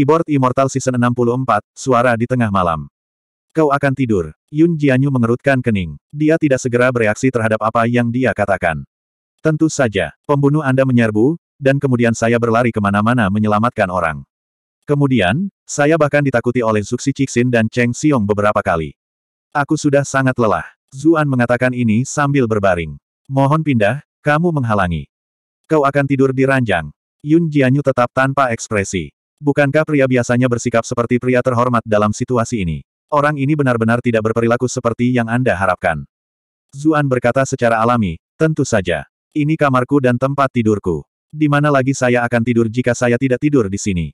Keyboard Immortal Season 64, Suara di Tengah Malam. Kau akan tidur. Yun Jianyu mengerutkan kening. Dia tidak segera bereaksi terhadap apa yang dia katakan. Tentu saja, pembunuh Anda menyerbu, dan kemudian saya berlari kemana-mana menyelamatkan orang. Kemudian, saya bahkan ditakuti oleh Zuxi Cixin dan Cheng Xiong beberapa kali. Aku sudah sangat lelah. Zuan mengatakan ini sambil berbaring. Mohon pindah, kamu menghalangi. Kau akan tidur di ranjang. Yun Jianyu tetap tanpa ekspresi. Bukankah pria biasanya bersikap seperti pria terhormat dalam situasi ini? Orang ini benar-benar tidak berperilaku seperti yang Anda harapkan. Zuan berkata secara alami, tentu saja. Ini kamarku dan tempat tidurku. Di mana lagi saya akan tidur jika saya tidak tidur di sini?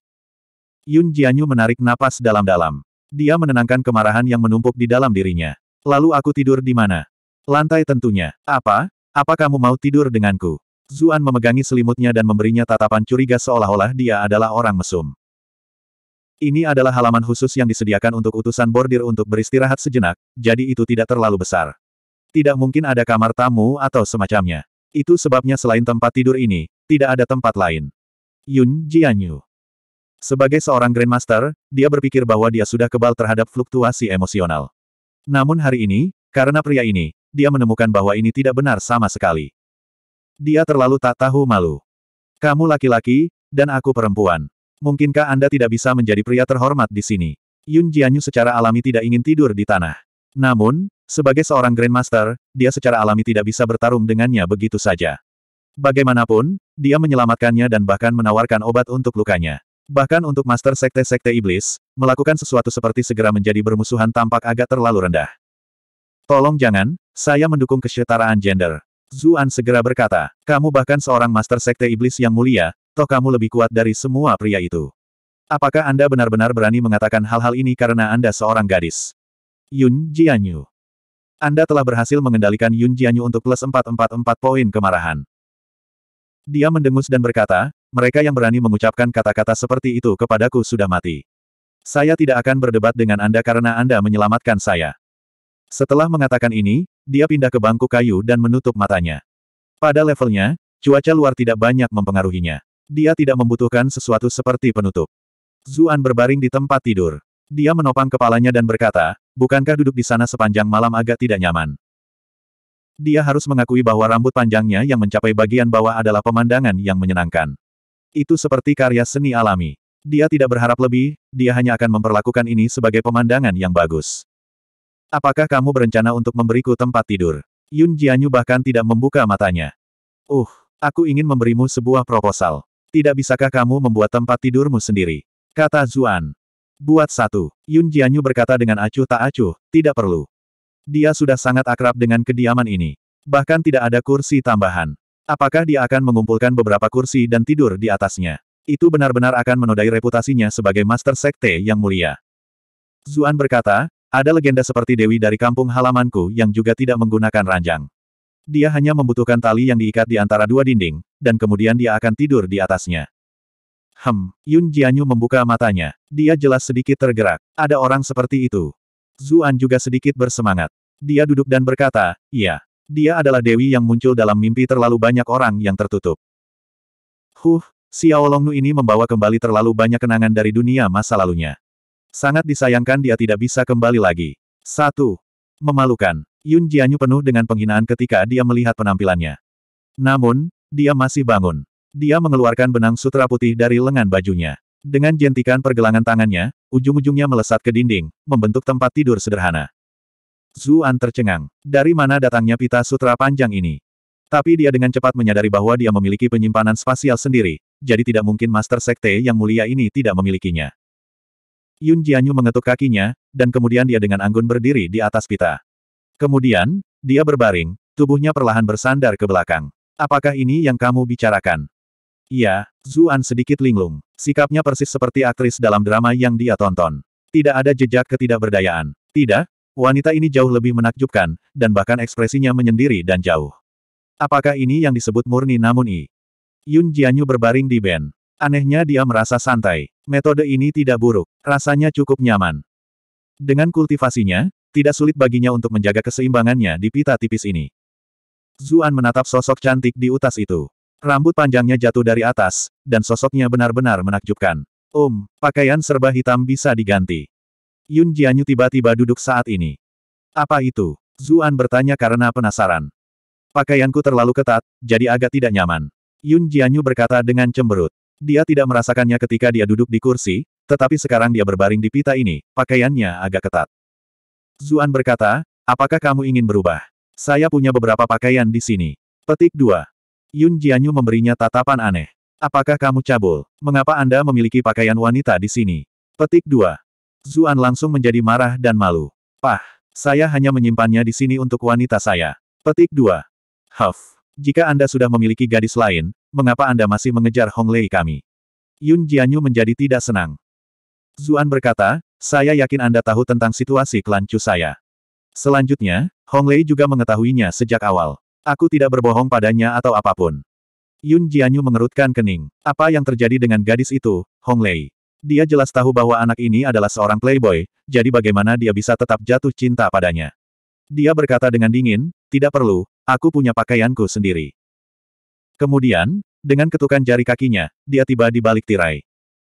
Yun Jianyu menarik napas dalam-dalam. Dia menenangkan kemarahan yang menumpuk di dalam dirinya. Lalu aku tidur di mana? Lantai tentunya. Apa? Apa kamu mau tidur denganku? Zuan memegangi selimutnya dan memberinya tatapan curiga seolah-olah dia adalah orang mesum. Ini adalah halaman khusus yang disediakan untuk utusan bordir untuk beristirahat sejenak, jadi itu tidak terlalu besar. Tidak mungkin ada kamar tamu atau semacamnya. Itu sebabnya selain tempat tidur ini, tidak ada tempat lain. Yun Jianyu. Sebagai seorang Grandmaster, dia berpikir bahwa dia sudah kebal terhadap fluktuasi emosional. Namun hari ini, karena pria ini, dia menemukan bahwa ini tidak benar sama sekali. Dia terlalu tak tahu malu. Kamu laki-laki, dan aku perempuan. Mungkinkah Anda tidak bisa menjadi pria terhormat di sini? Yun Jianyu secara alami tidak ingin tidur di tanah. Namun, sebagai seorang Grandmaster, dia secara alami tidak bisa bertarung dengannya begitu saja. Bagaimanapun, dia menyelamatkannya dan bahkan menawarkan obat untuk lukanya. Bahkan untuk Master Sekte-Sekte Iblis, melakukan sesuatu seperti segera menjadi bermusuhan tampak agak terlalu rendah. Tolong jangan, saya mendukung kesetaraan gender. Zuan segera berkata, kamu bahkan seorang master sekte iblis yang mulia, toh kamu lebih kuat dari semua pria itu. Apakah Anda benar-benar berani mengatakan hal-hal ini karena Anda seorang gadis? Yun Jianyu. Anda telah berhasil mengendalikan Yun Jianyu untuk plus 444 poin kemarahan. Dia mendengus dan berkata, mereka yang berani mengucapkan kata-kata seperti itu kepadaku sudah mati. Saya tidak akan berdebat dengan Anda karena Anda menyelamatkan saya. Setelah mengatakan ini, dia pindah ke bangku kayu dan menutup matanya. Pada levelnya, cuaca luar tidak banyak mempengaruhinya. Dia tidak membutuhkan sesuatu seperti penutup. Zuan berbaring di tempat tidur. Dia menopang kepalanya dan berkata, bukankah duduk di sana sepanjang malam agak tidak nyaman? Dia harus mengakui bahwa rambut panjangnya yang mencapai bagian bawah adalah pemandangan yang menyenangkan. Itu seperti karya seni alami. Dia tidak berharap lebih, dia hanya akan memperlakukan ini sebagai pemandangan yang bagus. Apakah kamu berencana untuk memberiku tempat tidur? Yun Jianyu bahkan tidak membuka matanya. Uh, aku ingin memberimu sebuah proposal. Tidak bisakah kamu membuat tempat tidurmu sendiri? Kata Zuan. Buat satu, Yun Jianyu berkata dengan acuh tak acuh, tidak perlu. Dia sudah sangat akrab dengan kediaman ini. Bahkan tidak ada kursi tambahan. Apakah dia akan mengumpulkan beberapa kursi dan tidur di atasnya? Itu benar-benar akan menodai reputasinya sebagai master sekte yang mulia. Zuan berkata, ada legenda seperti Dewi dari kampung halamanku yang juga tidak menggunakan ranjang. Dia hanya membutuhkan tali yang diikat di antara dua dinding, dan kemudian dia akan tidur di atasnya. Hem, Yun Jianyu membuka matanya. Dia jelas sedikit tergerak. Ada orang seperti itu. Zuan juga sedikit bersemangat. Dia duduk dan berkata, iya. Dia adalah Dewi yang muncul dalam mimpi terlalu banyak orang yang tertutup. Huh, Xiaolongnu ini membawa kembali terlalu banyak kenangan dari dunia masa lalunya. Sangat disayangkan dia tidak bisa kembali lagi. Satu. Memalukan. Yun Jianyu penuh dengan penghinaan ketika dia melihat penampilannya. Namun, dia masih bangun. Dia mengeluarkan benang sutra putih dari lengan bajunya. Dengan jentikan pergelangan tangannya, ujung-ujungnya melesat ke dinding, membentuk tempat tidur sederhana. Zuan tercengang. Dari mana datangnya pita sutra panjang ini? Tapi dia dengan cepat menyadari bahwa dia memiliki penyimpanan spasial sendiri, jadi tidak mungkin Master Sekte yang mulia ini tidak memilikinya. Yun Jianyu mengetuk kakinya, dan kemudian dia dengan anggun berdiri di atas pita. Kemudian, dia berbaring, tubuhnya perlahan bersandar ke belakang. Apakah ini yang kamu bicarakan? Iya, Zuan sedikit linglung. Sikapnya persis seperti aktris dalam drama yang dia tonton. Tidak ada jejak ketidakberdayaan. Tidak, wanita ini jauh lebih menakjubkan, dan bahkan ekspresinya menyendiri dan jauh. Apakah ini yang disebut murni namun i? Yun Jianyu berbaring di band. Anehnya dia merasa santai. Metode ini tidak buruk. Rasanya cukup nyaman. Dengan kultivasinya, tidak sulit baginya untuk menjaga keseimbangannya di pita tipis ini. Zuan menatap sosok cantik di utas itu. Rambut panjangnya jatuh dari atas, dan sosoknya benar-benar menakjubkan. Om, pakaian serba hitam bisa diganti. Yun Jianyu tiba-tiba duduk saat ini. Apa itu? Zuan bertanya karena penasaran. Pakaianku terlalu ketat, jadi agak tidak nyaman. Yun Jianyu berkata dengan cemberut. Dia tidak merasakannya ketika dia duduk di kursi, tetapi sekarang dia berbaring di pita ini, pakaiannya agak ketat. Zuan berkata, apakah kamu ingin berubah? Saya punya beberapa pakaian di sini. Petik 2. Yun Jianyu memberinya tatapan aneh. Apakah kamu cabul? Mengapa Anda memiliki pakaian wanita di sini? Petik 2. Zuan langsung menjadi marah dan malu. Pah, saya hanya menyimpannya di sini untuk wanita saya. Petik 2. Huff, jika Anda sudah memiliki gadis lain, mengapa Anda masih mengejar Hong Lei kami? Yun Jianyu menjadi tidak senang. Zuan berkata, saya yakin Anda tahu tentang situasi klan Chu saya. Selanjutnya, Hong Lei juga mengetahuinya sejak awal. Aku tidak berbohong padanya atau apapun. Yun Jianyu mengerutkan kening. Apa yang terjadi dengan gadis itu, Hong Lei? Dia jelas tahu bahwa anak ini adalah seorang playboy, jadi bagaimana dia bisa tetap jatuh cinta padanya? Dia berkata dengan dingin, tidak perlu, aku punya pakaianku sendiri. Kemudian, dengan ketukan jari kakinya, dia tiba di balik tirai.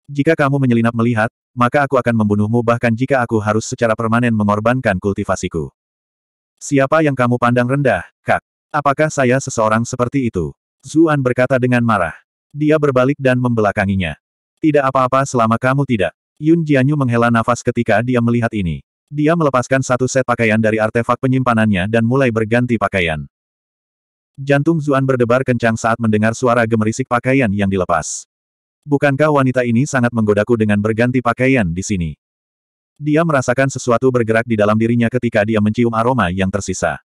Jika kamu menyelinap melihat, maka aku akan membunuhmu bahkan jika aku harus secara permanen mengorbankan kultivasiku. Siapa yang kamu pandang rendah, kak? Apakah saya seseorang seperti itu? Zuan berkata dengan marah. Dia berbalik dan membelakanginya. Tidak apa-apa selama kamu tidak. Yun Jianyu menghela nafas ketika dia melihat ini. Dia melepaskan satu set pakaian dari artefak penyimpanannya dan mulai berganti pakaian. Jantung Zuan berdebar kencang saat mendengar suara gemerisik pakaian yang dilepas. Bukankah wanita ini sangat menggodaku dengan berganti pakaian di sini? Dia merasakan sesuatu bergerak di dalam dirinya ketika dia mencium aroma yang tersisa.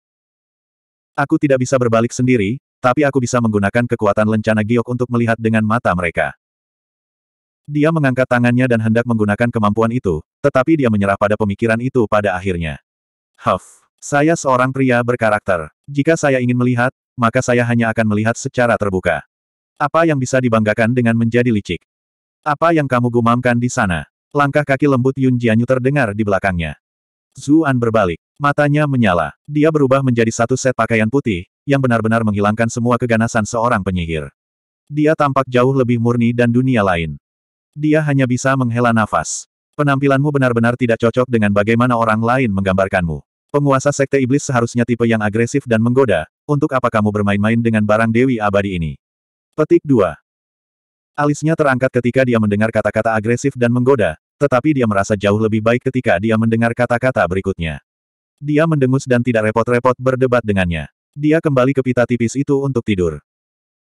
Aku tidak bisa berbalik sendiri, tapi aku bisa menggunakan kekuatan lencana giok untuk melihat dengan mata mereka. Dia mengangkat tangannya dan hendak menggunakan kemampuan itu, tetapi dia menyerah pada pemikiran itu pada akhirnya. Huff, saya seorang pria berkarakter. Jika saya ingin melihat, maka saya hanya akan melihat secara terbuka. Apa yang bisa dibanggakan dengan menjadi licik? Apa yang kamu gumamkan di sana? Langkah kaki lembut Yun Jianyu terdengar di belakangnya. Zuan berbalik. Matanya menyala. Dia berubah menjadi satu set pakaian putih, yang benar-benar menghilangkan semua keganasan seorang penyihir. Dia tampak jauh lebih murni dan dunia lain. Dia hanya bisa menghela nafas. Penampilanmu benar-benar tidak cocok dengan bagaimana orang lain menggambarkanmu. Penguasa Sekte Iblis seharusnya tipe yang agresif dan menggoda, untuk apa kamu bermain-main dengan barang Dewi Abadi ini? Petik 2. Alisnya terangkat ketika dia mendengar kata-kata agresif dan menggoda, tetapi dia merasa jauh lebih baik ketika dia mendengar kata-kata berikutnya. Dia mendengus dan tidak repot-repot berdebat dengannya. Dia kembali ke pita tipis itu untuk tidur.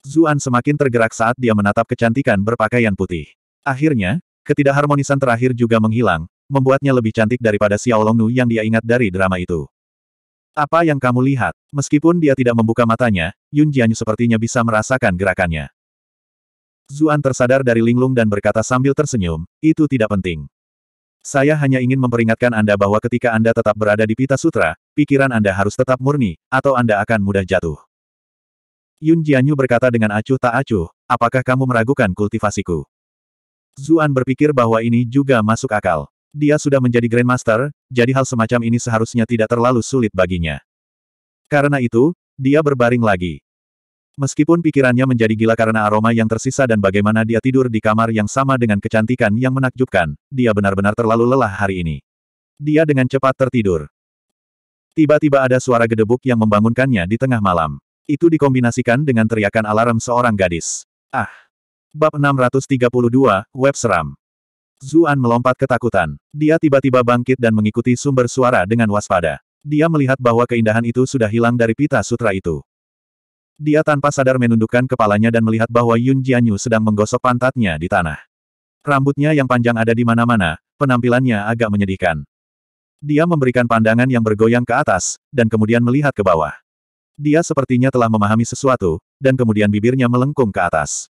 Zuan semakin tergerak saat dia menatap kecantikan berpakaian putih. Akhirnya, ketidakharmonisan terakhir juga menghilang, membuatnya lebih cantik daripada Xiao Longnu yang dia ingat dari drama itu. Apa yang kamu lihat? Meskipun dia tidak membuka matanya, Yun Jianyu sepertinya bisa merasakan gerakannya. Zuan tersadar dari linglung dan berkata sambil tersenyum, itu tidak penting. Saya hanya ingin memperingatkan Anda bahwa ketika Anda tetap berada di Pita Sutra, pikiran Anda harus tetap murni, atau Anda akan mudah jatuh. Yun Jianyu berkata dengan acuh tak acuh, apakah kamu meragukan kultivasiku? Zuan berpikir bahwa ini juga masuk akal. Dia sudah menjadi Grandmaster, jadi hal semacam ini seharusnya tidak terlalu sulit baginya. Karena itu, dia berbaring lagi. Meskipun pikirannya menjadi gila karena aroma yang tersisa dan bagaimana dia tidur di kamar yang sama dengan kecantikan yang menakjubkan, dia benar-benar terlalu lelah hari ini. Dia dengan cepat tertidur. Tiba-tiba ada suara gedebuk yang membangunkannya di tengah malam. Itu dikombinasikan dengan teriakan alarm seorang gadis. Ah! Bab 632, Web Seram Zuan melompat ketakutan. Dia tiba-tiba bangkit dan mengikuti sumber suara dengan waspada. Dia melihat bahwa keindahan itu sudah hilang dari pita sutra itu. Dia tanpa sadar menundukkan kepalanya dan melihat bahwa Yun Jianyu sedang menggosok pantatnya di tanah. Rambutnya yang panjang ada di mana-mana, penampilannya agak menyedihkan. Dia memberikan pandangan yang bergoyang ke atas, dan kemudian melihat ke bawah. Dia sepertinya telah memahami sesuatu, dan kemudian bibirnya melengkung ke atas.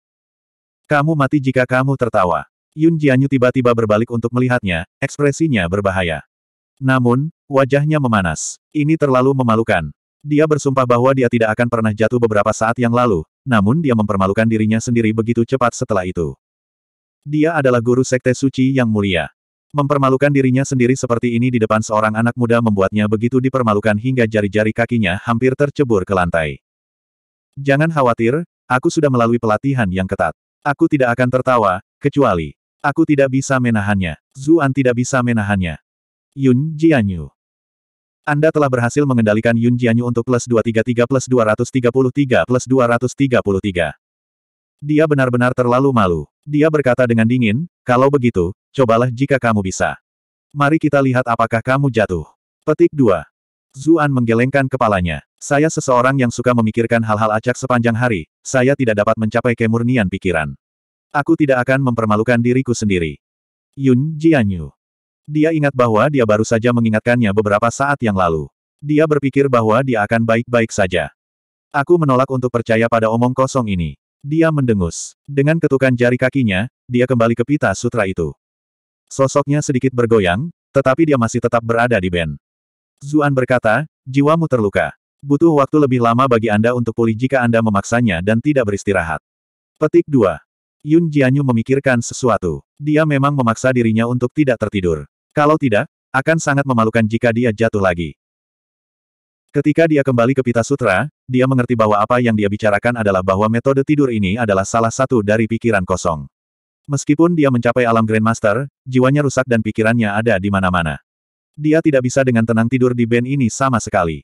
Kamu mati jika kamu tertawa. Yun Jianyu tiba-tiba berbalik untuk melihatnya, ekspresinya berbahaya. Namun, wajahnya memanas. Ini terlalu memalukan. Dia bersumpah bahwa dia tidak akan pernah jatuh beberapa saat yang lalu, namun dia mempermalukan dirinya sendiri begitu cepat setelah itu. Dia adalah guru sekte suci yang mulia. Mempermalukan dirinya sendiri seperti ini di depan seorang anak muda membuatnya begitu dipermalukan hingga jari-jari kakinya hampir tercebur ke lantai. Jangan khawatir, aku sudah melalui pelatihan yang ketat. Aku tidak akan tertawa, kecuali Aku tidak bisa menahannya. Zuan tidak bisa menahannya. Yun Jianyu. Anda telah berhasil mengendalikan Yun Jianyu untuk plus 233 plus 233 plus 233. Dia benar-benar terlalu malu. Dia berkata dengan dingin, kalau begitu, cobalah jika kamu bisa. Mari kita lihat apakah kamu jatuh. Petik 2. Zuan menggelengkan kepalanya. Saya seseorang yang suka memikirkan hal-hal acak sepanjang hari, saya tidak dapat mencapai kemurnian pikiran. Aku tidak akan mempermalukan diriku sendiri. Yun Jianyu. Dia ingat bahwa dia baru saja mengingatkannya beberapa saat yang lalu. Dia berpikir bahwa dia akan baik-baik saja. Aku menolak untuk percaya pada omong kosong ini. Dia mendengus. Dengan ketukan jari kakinya, dia kembali ke pita sutra itu. Sosoknya sedikit bergoyang, tetapi dia masih tetap berada di band. Zuan berkata, jiwamu terluka. Butuh waktu lebih lama bagi Anda untuk pulih jika Anda memaksanya dan tidak beristirahat. Petik 2. Yun Jianyu memikirkan sesuatu. Dia memang memaksa dirinya untuk tidak tertidur. Kalau tidak, akan sangat memalukan jika dia jatuh lagi. Ketika dia kembali ke Pita Sutra, dia mengerti bahwa apa yang dia bicarakan adalah bahwa metode tidur ini adalah salah satu dari pikiran kosong. Meskipun dia mencapai alam Grandmaster, jiwanya rusak dan pikirannya ada di mana-mana. Dia tidak bisa dengan tenang tidur di band ini sama sekali.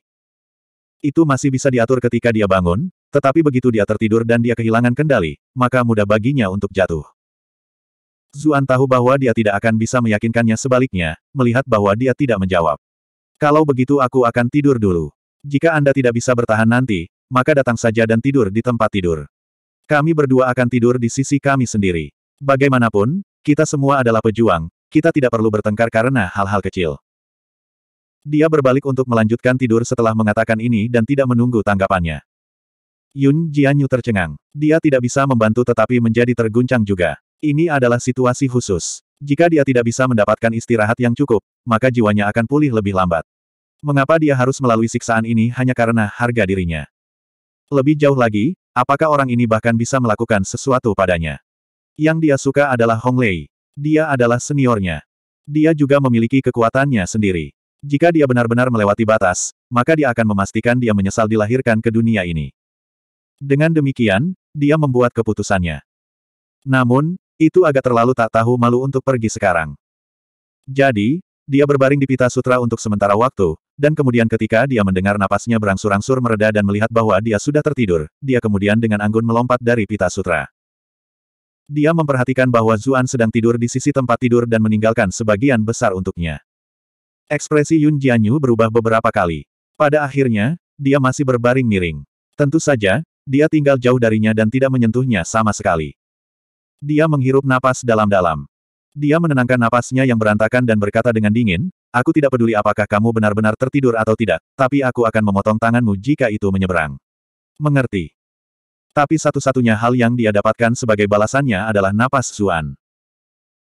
Itu masih bisa diatur ketika dia bangun, tetapi begitu dia tertidur dan dia kehilangan kendali, maka mudah baginya untuk jatuh. Zuan tahu bahwa dia tidak akan bisa meyakinkannya sebaliknya, melihat bahwa dia tidak menjawab. Kalau begitu aku akan tidur dulu. Jika Anda tidak bisa bertahan nanti, maka datang saja dan tidur di tempat tidur. Kami berdua akan tidur di sisi kami sendiri. Bagaimanapun, kita semua adalah pejuang, kita tidak perlu bertengkar karena hal-hal kecil. Dia berbalik untuk melanjutkan tidur setelah mengatakan ini dan tidak menunggu tanggapannya. Yun Jianyu tercengang. Dia tidak bisa membantu tetapi menjadi terguncang juga. Ini adalah situasi khusus. Jika dia tidak bisa mendapatkan istirahat yang cukup, maka jiwanya akan pulih lebih lambat. Mengapa dia harus melalui siksaan ini hanya karena harga dirinya? Lebih jauh lagi, apakah orang ini bahkan bisa melakukan sesuatu padanya? Yang dia suka adalah Hong Lei. Dia adalah seniornya. Dia juga memiliki kekuatannya sendiri. Jika dia benar-benar melewati batas, maka dia akan memastikan dia menyesal dilahirkan ke dunia ini. Dengan demikian, dia membuat keputusannya. Namun, itu agak terlalu tak tahu malu untuk pergi sekarang. Jadi, dia berbaring di pita sutra untuk sementara waktu, dan kemudian ketika dia mendengar napasnya berangsur-angsur mereda dan melihat bahwa dia sudah tertidur, dia kemudian dengan anggun melompat dari pita sutra. Dia memperhatikan bahwa Zuan sedang tidur di sisi tempat tidur dan meninggalkan sebagian besar untuknya. Ekspresi Yun Jianyu berubah beberapa kali. Pada akhirnya, dia masih berbaring miring. Tentu saja, dia tinggal jauh darinya dan tidak menyentuhnya sama sekali. Dia menghirup napas dalam-dalam. Dia menenangkan napasnya yang berantakan dan berkata dengan dingin, Aku tidak peduli apakah kamu benar-benar tertidur atau tidak, tapi aku akan memotong tanganmu jika itu menyeberang. Mengerti. Tapi satu-satunya hal yang dia dapatkan sebagai balasannya adalah napas Suan.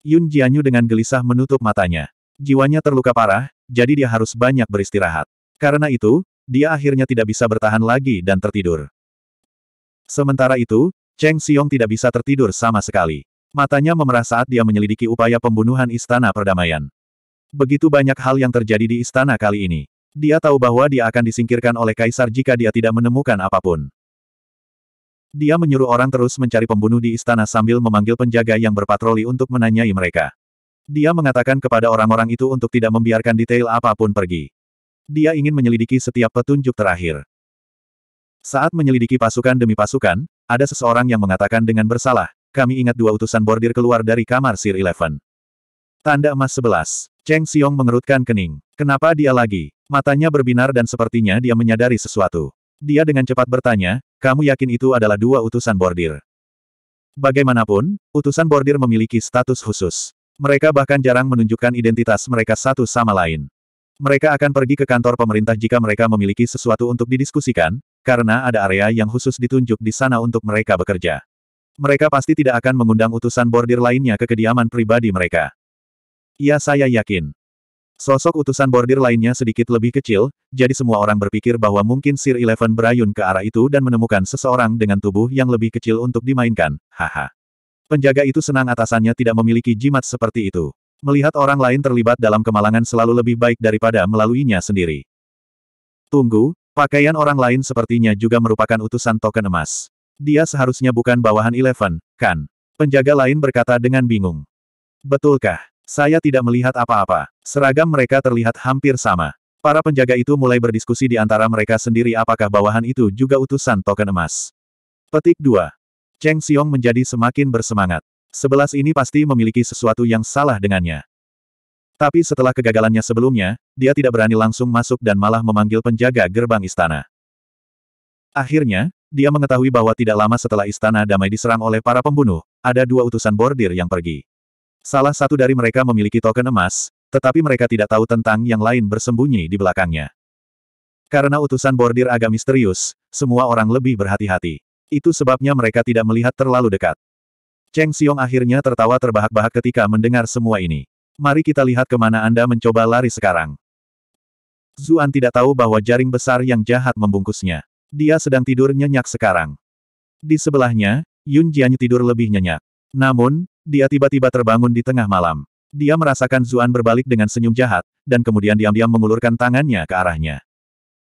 Yun Jianyu dengan gelisah menutup matanya. Jiwanya terluka parah, jadi dia harus banyak beristirahat. Karena itu, dia akhirnya tidak bisa bertahan lagi dan tertidur. Sementara itu, Cheng Xiong tidak bisa tertidur sama sekali. Matanya memerah saat dia menyelidiki upaya pembunuhan Istana Perdamaian. Begitu banyak hal yang terjadi di istana kali ini. Dia tahu bahwa dia akan disingkirkan oleh Kaisar jika dia tidak menemukan apapun. Dia menyuruh orang terus mencari pembunuh di istana sambil memanggil penjaga yang berpatroli untuk menanyai mereka. Dia mengatakan kepada orang-orang itu untuk tidak membiarkan detail apapun pergi. Dia ingin menyelidiki setiap petunjuk terakhir. Saat menyelidiki pasukan demi pasukan, ada seseorang yang mengatakan dengan bersalah, kami ingat dua utusan bordir keluar dari kamar Sir Eleven. Tanda emas 11. Cheng Xiong mengerutkan kening. Kenapa dia lagi? Matanya berbinar dan sepertinya dia menyadari sesuatu. Dia dengan cepat bertanya, kamu yakin itu adalah dua utusan bordir? Bagaimanapun, utusan bordir memiliki status khusus. Mereka bahkan jarang menunjukkan identitas mereka satu sama lain. Mereka akan pergi ke kantor pemerintah jika mereka memiliki sesuatu untuk didiskusikan, karena ada area yang khusus ditunjuk di sana untuk mereka bekerja. Mereka pasti tidak akan mengundang utusan bordir lainnya ke kediaman pribadi mereka. Ya saya yakin. Sosok utusan bordir lainnya sedikit lebih kecil, jadi semua orang berpikir bahwa mungkin Sir Eleven berayun ke arah itu dan menemukan seseorang dengan tubuh yang lebih kecil untuk dimainkan, haha. Penjaga itu senang atasannya tidak memiliki jimat seperti itu. Melihat orang lain terlibat dalam kemalangan selalu lebih baik daripada melaluinya sendiri. Tunggu, Pakaian orang lain sepertinya juga merupakan utusan token emas. Dia seharusnya bukan bawahan Eleven, kan? Penjaga lain berkata dengan bingung. Betulkah? Saya tidak melihat apa-apa. Seragam mereka terlihat hampir sama. Para penjaga itu mulai berdiskusi di antara mereka sendiri apakah bawahan itu juga utusan token emas. Petik 2. Cheng Xiong menjadi semakin bersemangat. Sebelas ini pasti memiliki sesuatu yang salah dengannya. Tapi setelah kegagalannya sebelumnya, dia tidak berani langsung masuk dan malah memanggil penjaga gerbang istana. Akhirnya, dia mengetahui bahwa tidak lama setelah istana damai diserang oleh para pembunuh, ada dua utusan bordir yang pergi. Salah satu dari mereka memiliki token emas, tetapi mereka tidak tahu tentang yang lain bersembunyi di belakangnya. Karena utusan bordir agak misterius, semua orang lebih berhati-hati. Itu sebabnya mereka tidak melihat terlalu dekat. Cheng Xiong akhirnya tertawa terbahak-bahak ketika mendengar semua ini. Mari kita lihat kemana Anda mencoba lari sekarang. Zuan tidak tahu bahwa jaring besar yang jahat membungkusnya. Dia sedang tidur nyenyak sekarang. Di sebelahnya, Yun Jian tidur lebih nyenyak. Namun, dia tiba-tiba terbangun di tengah malam. Dia merasakan Zuan berbalik dengan senyum jahat, dan kemudian diam-diam mengulurkan tangannya ke arahnya.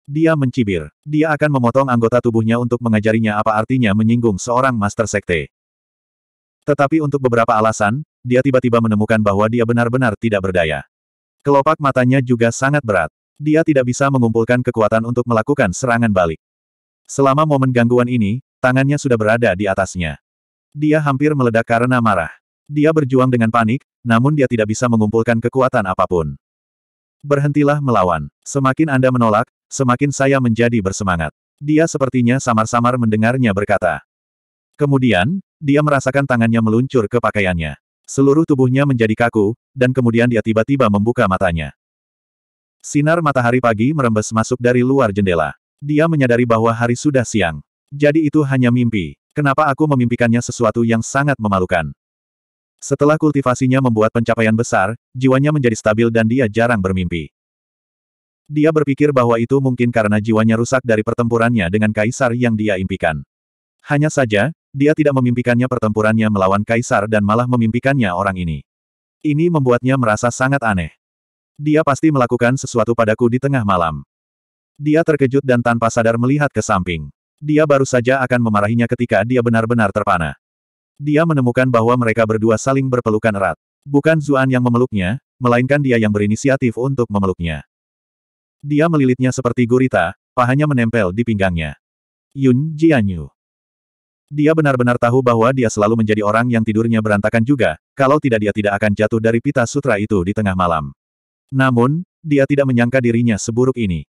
Dia mencibir. Dia akan memotong anggota tubuhnya untuk mengajarinya apa artinya menyinggung seorang Master Sekte. Tetapi untuk beberapa alasan, dia tiba-tiba menemukan bahwa dia benar-benar tidak berdaya. Kelopak matanya juga sangat berat. Dia tidak bisa mengumpulkan kekuatan untuk melakukan serangan balik. Selama momen gangguan ini, tangannya sudah berada di atasnya. Dia hampir meledak karena marah. Dia berjuang dengan panik, namun dia tidak bisa mengumpulkan kekuatan apapun. Berhentilah melawan. Semakin Anda menolak, semakin saya menjadi bersemangat. Dia sepertinya samar-samar mendengarnya berkata. Kemudian, dia merasakan tangannya meluncur ke pakaiannya. Seluruh tubuhnya menjadi kaku, dan kemudian dia tiba-tiba membuka matanya. Sinar matahari pagi merembes masuk dari luar jendela. Dia menyadari bahwa hari sudah siang. Jadi itu hanya mimpi. Kenapa aku memimpikannya sesuatu yang sangat memalukan? Setelah kultivasinya membuat pencapaian besar, jiwanya menjadi stabil dan dia jarang bermimpi. Dia berpikir bahwa itu mungkin karena jiwanya rusak dari pertempurannya dengan kaisar yang dia impikan. Hanya saja, dia tidak memimpikannya pertempurannya melawan kaisar dan malah memimpikannya orang ini. Ini membuatnya merasa sangat aneh. Dia pasti melakukan sesuatu padaku di tengah malam. Dia terkejut dan tanpa sadar melihat ke samping. Dia baru saja akan memarahinya ketika dia benar-benar terpana. Dia menemukan bahwa mereka berdua saling berpelukan erat. Bukan Zuan yang memeluknya, melainkan dia yang berinisiatif untuk memeluknya. Dia melilitnya seperti gurita, pahanya menempel di pinggangnya. Yun Jianyu. Dia benar-benar tahu bahwa dia selalu menjadi orang yang tidurnya berantakan juga, kalau tidak dia tidak akan jatuh dari pita sutra itu di tengah malam. Namun, dia tidak menyangka dirinya seburuk ini.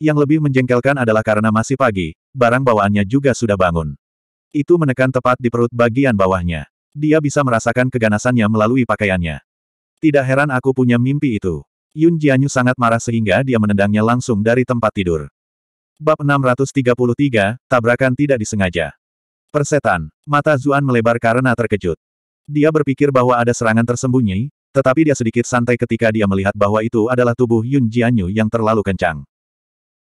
Yang lebih menjengkelkan adalah karena masih pagi, barang bawaannya juga sudah bangun. Itu menekan tepat di perut bagian bawahnya. Dia bisa merasakan keganasannya melalui pakaiannya. Tidak heran aku punya mimpi itu. Yun Jianyu sangat marah sehingga dia menendangnya langsung dari tempat tidur. Bab 633, Tabrakan Tidak Disengaja Persetan. Mata Zuan melebar karena terkejut. Dia berpikir bahwa ada serangan tersembunyi, tetapi dia sedikit santai ketika dia melihat bahwa itu adalah tubuh Yun Jianyu yang terlalu kencang.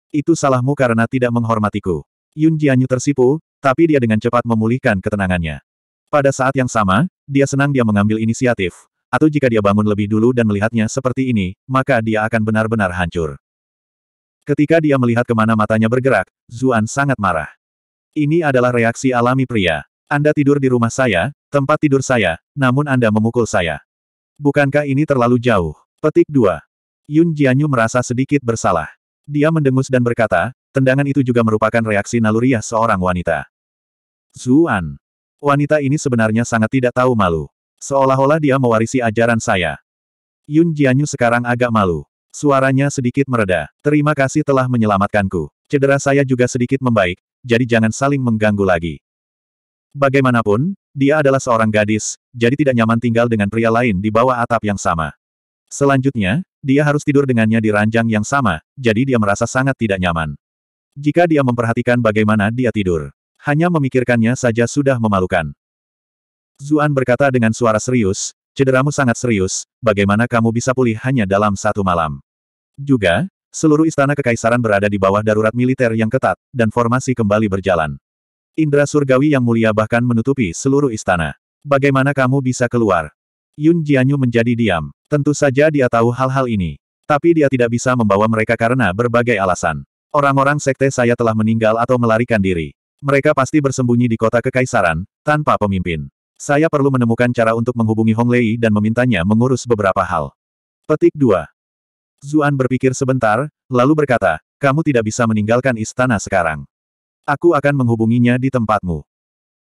Itu salahmu karena tidak menghormatiku. Yun Jianyu tersipu, tapi dia dengan cepat memulihkan ketenangannya. Pada saat yang sama, dia senang dia mengambil inisiatif, atau jika dia bangun lebih dulu dan melihatnya seperti ini, maka dia akan benar-benar hancur. Ketika dia melihat kemana matanya bergerak, Zuan sangat marah. Ini adalah reaksi alami pria. Anda tidur di rumah saya, tempat tidur saya, namun Anda memukul saya. Bukankah ini terlalu jauh? Petik 2. Yun Jianyu merasa sedikit bersalah. Dia mendengus dan berkata, tendangan itu juga merupakan reaksi naluriah seorang wanita. Zuan. Wanita ini sebenarnya sangat tidak tahu malu. Seolah-olah dia mewarisi ajaran saya. Yun Jianyu sekarang agak malu. Suaranya sedikit mereda. Terima kasih telah menyelamatkanku. Cedera saya juga sedikit membaik, jadi jangan saling mengganggu lagi. Bagaimanapun, dia adalah seorang gadis, jadi tidak nyaman tinggal dengan pria lain di bawah atap yang sama. Selanjutnya, dia harus tidur dengannya di ranjang yang sama, jadi dia merasa sangat tidak nyaman. Jika dia memperhatikan bagaimana dia tidur, hanya memikirkannya saja sudah memalukan. Zuan berkata dengan suara serius, cederamu sangat serius, bagaimana kamu bisa pulih hanya dalam satu malam? Juga, Seluruh istana kekaisaran berada di bawah darurat militer yang ketat, dan formasi kembali berjalan. Indra surgawi yang mulia bahkan menutupi seluruh istana. Bagaimana kamu bisa keluar? Yun Jianyu menjadi diam. Tentu saja dia tahu hal-hal ini. Tapi dia tidak bisa membawa mereka karena berbagai alasan. Orang-orang sekte saya telah meninggal atau melarikan diri. Mereka pasti bersembunyi di kota kekaisaran, tanpa pemimpin. Saya perlu menemukan cara untuk menghubungi Hong Lei dan memintanya mengurus beberapa hal. Petik 2. Zuan berpikir sebentar, lalu berkata, kamu tidak bisa meninggalkan istana sekarang. Aku akan menghubunginya di tempatmu.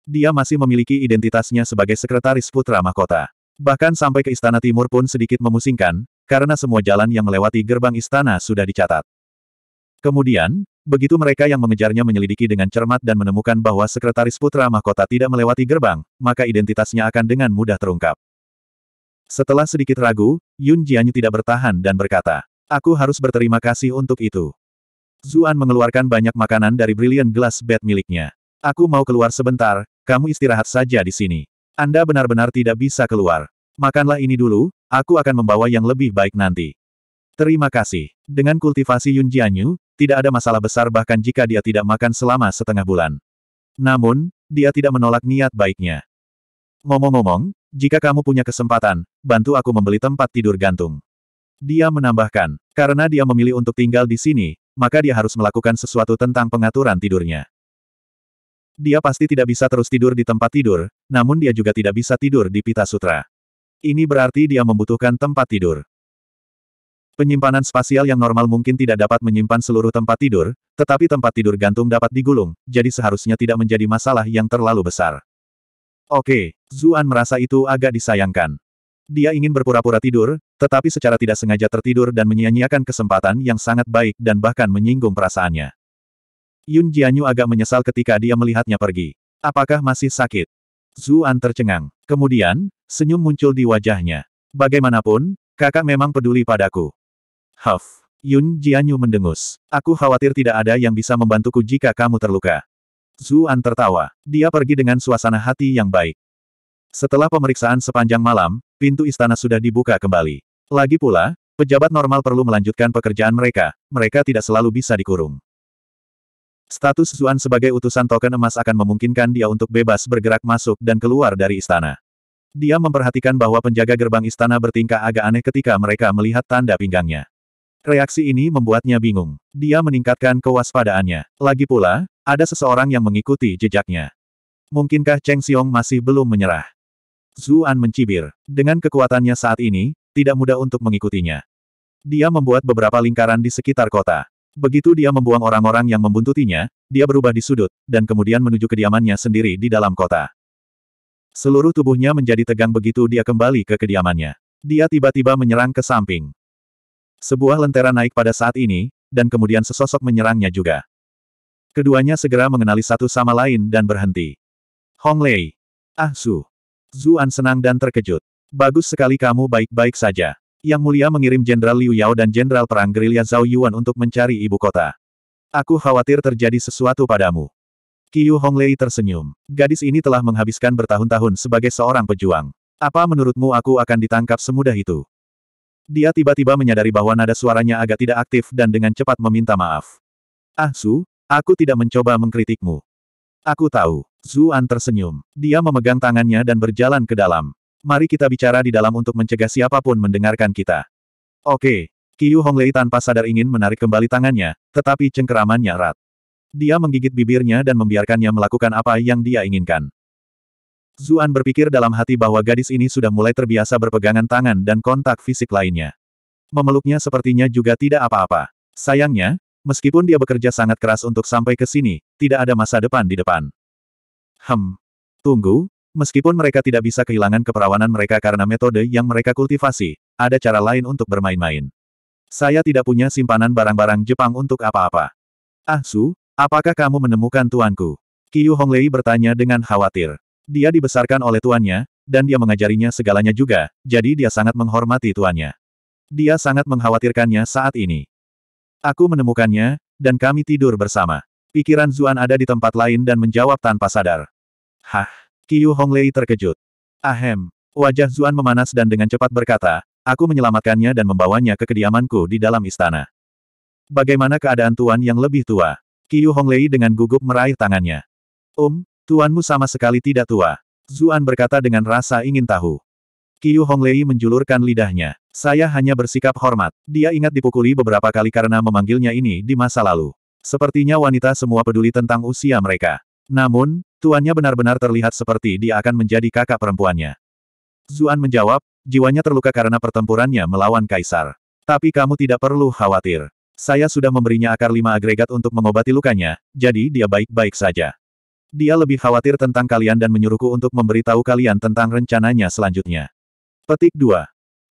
Dia masih memiliki identitasnya sebagai sekretaris putra mahkota. Bahkan sampai ke istana timur pun sedikit memusingkan, karena semua jalan yang melewati gerbang istana sudah dicatat. Kemudian, begitu mereka yang mengejarnya menyelidiki dengan cermat dan menemukan bahwa sekretaris putra mahkota tidak melewati gerbang, maka identitasnya akan dengan mudah terungkap. Setelah sedikit ragu, Yun Jianyu tidak bertahan dan berkata, Aku harus berterima kasih untuk itu. Zuan mengeluarkan banyak makanan dari Brilliant Glass Bed miliknya. Aku mau keluar sebentar, kamu istirahat saja di sini. Anda benar-benar tidak bisa keluar. Makanlah ini dulu, aku akan membawa yang lebih baik nanti. Terima kasih. Dengan kultivasi Yun Jianyu, tidak ada masalah besar bahkan jika dia tidak makan selama setengah bulan. Namun, dia tidak menolak niat baiknya. Ngomong-ngomong, jika kamu punya kesempatan, bantu aku membeli tempat tidur gantung. Dia menambahkan, karena dia memilih untuk tinggal di sini, maka dia harus melakukan sesuatu tentang pengaturan tidurnya. Dia pasti tidak bisa terus tidur di tempat tidur, namun dia juga tidak bisa tidur di pita sutra. Ini berarti dia membutuhkan tempat tidur. Penyimpanan spasial yang normal mungkin tidak dapat menyimpan seluruh tempat tidur, tetapi tempat tidur gantung dapat digulung, jadi seharusnya tidak menjadi masalah yang terlalu besar. Oke, Zuan merasa itu agak disayangkan. Dia ingin berpura-pura tidur, tetapi secara tidak sengaja tertidur dan menyia-nyiakan kesempatan yang sangat baik dan bahkan menyinggung perasaannya. Yun Jianyu agak menyesal ketika dia melihatnya pergi. Apakah masih sakit? Zuan tercengang. Kemudian, senyum muncul di wajahnya. Bagaimanapun, kakak memang peduli padaku. Huff. Yun Jianyu mendengus. Aku khawatir tidak ada yang bisa membantuku jika kamu terluka. Zuan tertawa. Dia pergi dengan suasana hati yang baik. Setelah pemeriksaan sepanjang malam, pintu istana sudah dibuka kembali. Lagi pula, pejabat normal perlu melanjutkan pekerjaan mereka, mereka tidak selalu bisa dikurung. Status Zuan sebagai utusan token emas akan memungkinkan dia untuk bebas bergerak masuk dan keluar dari istana. Dia memperhatikan bahwa penjaga gerbang istana bertingkah agak aneh ketika mereka melihat tanda pinggangnya. Reaksi ini membuatnya bingung. Dia meningkatkan kewaspadaannya. Lagi pula, ada seseorang yang mengikuti jejaknya. Mungkinkah Cheng Xiong masih belum menyerah? Zuan mencibir. Dengan kekuatannya saat ini, tidak mudah untuk mengikutinya. Dia membuat beberapa lingkaran di sekitar kota. Begitu dia membuang orang-orang yang membuntutinya, dia berubah di sudut, dan kemudian menuju kediamannya sendiri di dalam kota. Seluruh tubuhnya menjadi tegang begitu dia kembali ke kediamannya. Dia tiba-tiba menyerang ke samping. Sebuah lentera naik pada saat ini, dan kemudian sesosok menyerangnya juga. Keduanya segera mengenali satu sama lain dan berhenti. Hong Lei. Ah Su. Zuan senang dan terkejut. Bagus sekali kamu baik-baik saja. Yang Mulia mengirim Jenderal Liu Yao dan Jenderal Perang Gerilya Zhao Yuan untuk mencari ibu kota. Aku khawatir terjadi sesuatu padamu. Qiu Honglei tersenyum. Gadis ini telah menghabiskan bertahun-tahun sebagai seorang pejuang. Apa menurutmu aku akan ditangkap semudah itu? Dia tiba-tiba menyadari bahwa nada suaranya agak tidak aktif dan dengan cepat meminta maaf. Ah Su, aku tidak mencoba mengkritikmu. Aku tahu. Zuan tersenyum. Dia memegang tangannya dan berjalan ke dalam. Mari kita bicara di dalam untuk mencegah siapapun mendengarkan kita. Oke. Qiu Honglei tanpa sadar ingin menarik kembali tangannya, tetapi cengkeramannya erat. Dia menggigit bibirnya dan membiarkannya melakukan apa yang dia inginkan. Zuan berpikir dalam hati bahwa gadis ini sudah mulai terbiasa berpegangan tangan dan kontak fisik lainnya. Memeluknya sepertinya juga tidak apa-apa. Sayangnya, meskipun dia bekerja sangat keras untuk sampai ke sini, tidak ada masa depan di depan. Hmm. Tunggu, meskipun mereka tidak bisa kehilangan keperawanan mereka karena metode yang mereka kultivasi, ada cara lain untuk bermain-main. Saya tidak punya simpanan barang-barang Jepang untuk apa-apa. Ah Su, apakah kamu menemukan tuanku? Qiu Honglei bertanya dengan khawatir. Dia dibesarkan oleh tuannya, dan dia mengajarinya segalanya juga, jadi dia sangat menghormati tuannya. Dia sangat mengkhawatirkannya saat ini. Aku menemukannya, dan kami tidur bersama. Pikiran Zuan ada di tempat lain dan menjawab tanpa sadar. Hah? Qiu Honglei terkejut. Ahem. Wajah Zuan memanas dan dengan cepat berkata, aku menyelamatkannya dan membawanya ke kediamanku di dalam istana. Bagaimana keadaan Tuan yang lebih tua? Qiu Honglei dengan gugup meraih tangannya. Um, Tuanmu sama sekali tidak tua. Zuan berkata dengan rasa ingin tahu. Qiu Honglei menjulurkan lidahnya. Saya hanya bersikap hormat. Dia ingat dipukuli beberapa kali karena memanggilnya ini di masa lalu. Sepertinya wanita semua peduli tentang usia mereka. Namun, Tuannya benar-benar terlihat seperti dia akan menjadi kakak perempuannya. Zuan menjawab, jiwanya terluka karena pertempurannya melawan Kaisar. Tapi kamu tidak perlu khawatir. Saya sudah memberinya akar lima agregat untuk mengobati lukanya, jadi dia baik-baik saja. Dia lebih khawatir tentang kalian dan menyuruhku untuk memberitahu kalian tentang rencananya selanjutnya. Petik 2.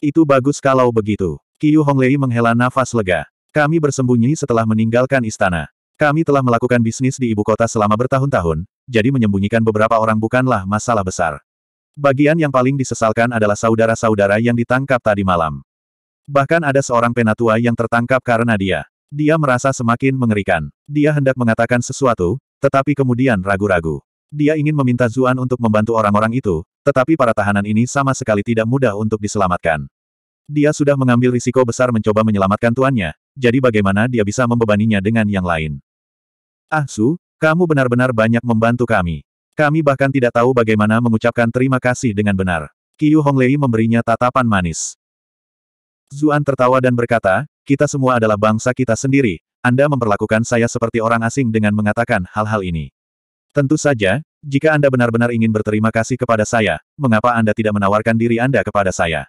Itu bagus kalau begitu. Qiu Honglei menghela nafas lega. Kami bersembunyi setelah meninggalkan istana. Kami telah melakukan bisnis di ibu kota selama bertahun-tahun, jadi menyembunyikan beberapa orang bukanlah masalah besar. Bagian yang paling disesalkan adalah saudara-saudara yang ditangkap tadi malam. Bahkan ada seorang penatua yang tertangkap karena dia. Dia merasa semakin mengerikan. Dia hendak mengatakan sesuatu, tetapi kemudian ragu-ragu. Dia ingin meminta Zuan untuk membantu orang-orang itu, tetapi para tahanan ini sama sekali tidak mudah untuk diselamatkan. Dia sudah mengambil risiko besar mencoba menyelamatkan tuannya, jadi bagaimana dia bisa membebaninya dengan yang lain. Ah Su, kamu benar-benar banyak membantu kami. Kami bahkan tidak tahu bagaimana mengucapkan terima kasih dengan benar. Qiu Honglei memberinya tatapan manis. Zuan tertawa dan berkata, kita semua adalah bangsa kita sendiri, Anda memperlakukan saya seperti orang asing dengan mengatakan hal-hal ini. Tentu saja, jika Anda benar-benar ingin berterima kasih kepada saya, mengapa Anda tidak menawarkan diri Anda kepada saya?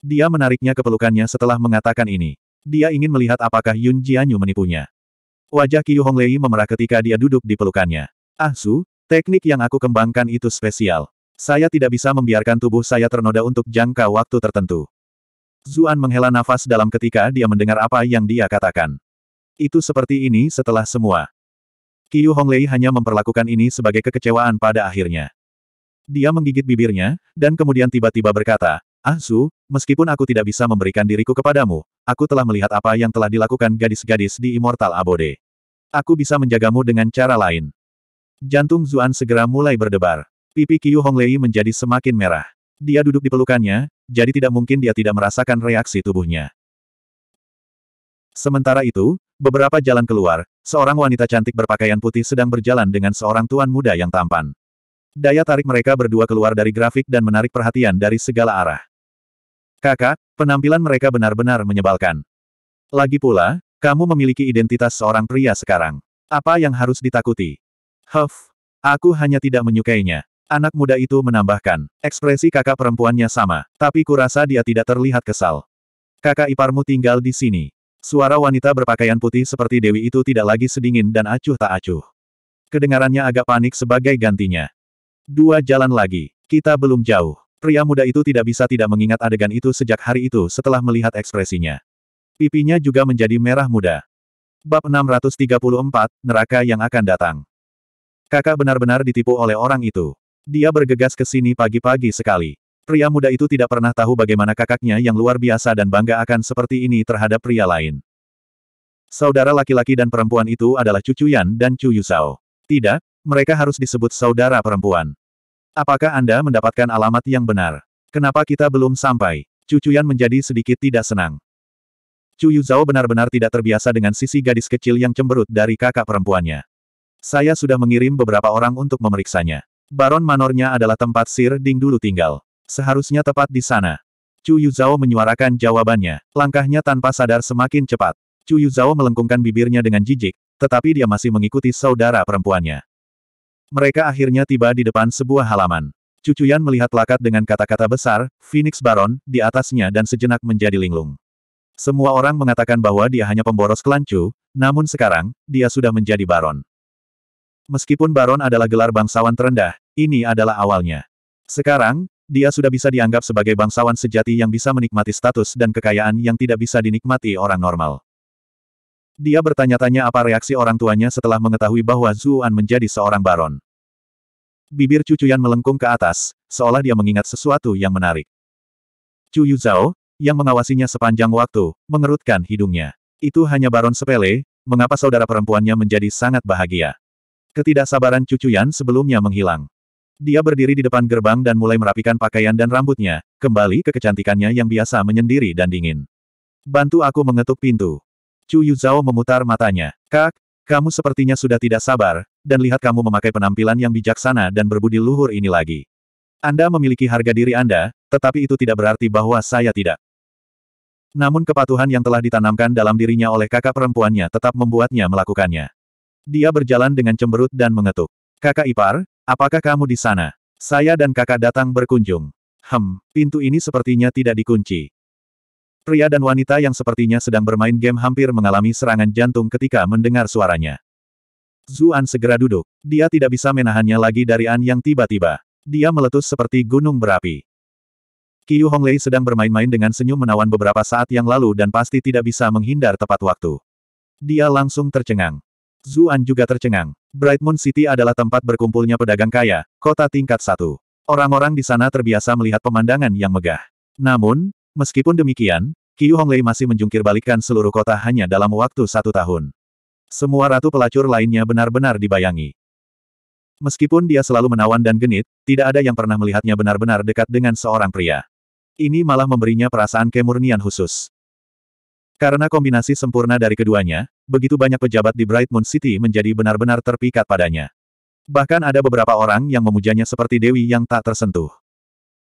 Dia menariknya ke pelukannya setelah mengatakan ini. Dia ingin melihat apakah Yun Jianyu menipunya. Wajah Qiu Honglei memerah ketika dia duduk di pelukannya. Ah Su, teknik yang aku kembangkan itu spesial. Saya tidak bisa membiarkan tubuh saya ternoda untuk jangka waktu tertentu. Zuan menghela nafas dalam ketika dia mendengar apa yang dia katakan. Itu seperti ini setelah semua. Qiu Honglei hanya memperlakukan ini sebagai kekecewaan pada akhirnya. Dia menggigit bibirnya, dan kemudian tiba-tiba berkata, Ah Su, meskipun aku tidak bisa memberikan diriku kepadamu, aku telah melihat apa yang telah dilakukan gadis-gadis di Immortal Abode. Aku bisa menjagamu dengan cara lain. Jantung Zuan segera mulai berdebar. Pipi Qiu Honglei menjadi semakin merah. Dia duduk di pelukannya, jadi tidak mungkin dia tidak merasakan reaksi tubuhnya. Sementara itu, beberapa jalan keluar, seorang wanita cantik berpakaian putih sedang berjalan dengan seorang tuan muda yang tampan. Daya tarik mereka berdua keluar dari grafik dan menarik perhatian dari segala arah. Kakak, penampilan mereka benar-benar menyebalkan. Lagi pula, kamu memiliki identitas seorang pria sekarang. Apa yang harus ditakuti? Huff, aku hanya tidak menyukainya. Anak muda itu menambahkan, ekspresi kakak perempuannya sama, tapi kurasa dia tidak terlihat kesal. Kakak iparmu tinggal di sini. Suara wanita berpakaian putih seperti Dewi itu tidak lagi sedingin dan acuh tak acuh. Kedengarannya agak panik sebagai gantinya. Dua jalan lagi, kita belum jauh. Pria muda itu tidak bisa tidak mengingat adegan itu sejak hari itu setelah melihat ekspresinya. Pipinya juga menjadi merah muda. Bab 634, Neraka yang akan datang. Kakak benar-benar ditipu oleh orang itu. Dia bergegas ke sini pagi-pagi sekali. Pria muda itu tidak pernah tahu bagaimana kakaknya yang luar biasa dan bangga akan seperti ini terhadap pria lain. Saudara laki-laki dan perempuan itu adalah Cucu Yan dan Chu Yusao. Tidak, mereka harus disebut saudara perempuan. Apakah Anda mendapatkan alamat yang benar? Kenapa kita belum sampai? Cucuyan menjadi sedikit tidak senang. Chu Yuzhao benar-benar tidak terbiasa dengan sisi gadis kecil yang cemberut dari kakak perempuannya. Saya sudah mengirim beberapa orang untuk memeriksanya. Baron manornya adalah tempat Sir Ding dulu tinggal. Seharusnya tepat di sana. Chu Yuzhao menyuarakan jawabannya. Langkahnya tanpa sadar semakin cepat. Chu Yuzhao melengkungkan bibirnya dengan jijik, tetapi dia masih mengikuti saudara perempuannya. Mereka akhirnya tiba di depan sebuah halaman. Cucuyan melihat plakat dengan kata-kata besar, Phoenix Baron, di atasnya dan sejenak menjadi linglung. Semua orang mengatakan bahwa dia hanya pemboros kelancu, namun sekarang, dia sudah menjadi Baron. Meskipun Baron adalah gelar bangsawan terendah, ini adalah awalnya. Sekarang, dia sudah bisa dianggap sebagai bangsawan sejati yang bisa menikmati status dan kekayaan yang tidak bisa dinikmati orang normal. Dia bertanya-tanya apa reaksi orang tuanya setelah mengetahui bahwa Zuan menjadi seorang baron. Bibir cucuyan melengkung ke atas, seolah dia mengingat sesuatu yang menarik. Chu Yuzhao, yang mengawasinya sepanjang waktu, mengerutkan hidungnya. Itu hanya baron sepele, mengapa saudara perempuannya menjadi sangat bahagia. Ketidaksabaran cucuyan sebelumnya menghilang. Dia berdiri di depan gerbang dan mulai merapikan pakaian dan rambutnya, kembali ke kecantikannya yang biasa menyendiri dan dingin. Bantu aku mengetuk pintu. Chu Yuzhao memutar matanya. Kak, kamu sepertinya sudah tidak sabar, dan lihat kamu memakai penampilan yang bijaksana dan berbudi luhur ini lagi. Anda memiliki harga diri Anda, tetapi itu tidak berarti bahwa saya tidak. Namun kepatuhan yang telah ditanamkan dalam dirinya oleh kakak perempuannya tetap membuatnya melakukannya. Dia berjalan dengan cemberut dan mengetuk. Kakak ipar, apakah kamu di sana? Saya dan kakak datang berkunjung. Hem, pintu ini sepertinya tidak dikunci. Pria dan wanita yang sepertinya sedang bermain game hampir mengalami serangan jantung ketika mendengar suaranya. Zuan segera duduk. Dia tidak bisa menahannya lagi dari An yang tiba-tiba. Dia meletus seperti gunung berapi. Qiu Honglei sedang bermain-main dengan senyum menawan beberapa saat yang lalu dan pasti tidak bisa menghindar tepat waktu. Dia langsung tercengang. Zuan juga tercengang. Bright Moon City adalah tempat berkumpulnya pedagang kaya, kota tingkat satu. Orang-orang di sana terbiasa melihat pemandangan yang megah. Namun, Meskipun demikian, Qiu Honglei masih menjungkir balikkan seluruh kota hanya dalam waktu satu tahun. Semua ratu pelacur lainnya benar-benar dibayangi. Meskipun dia selalu menawan dan genit, tidak ada yang pernah melihatnya benar-benar dekat dengan seorang pria. Ini malah memberinya perasaan kemurnian khusus. Karena kombinasi sempurna dari keduanya, begitu banyak pejabat di Bright Moon City menjadi benar-benar terpikat padanya. Bahkan ada beberapa orang yang memujanya seperti dewi yang tak tersentuh.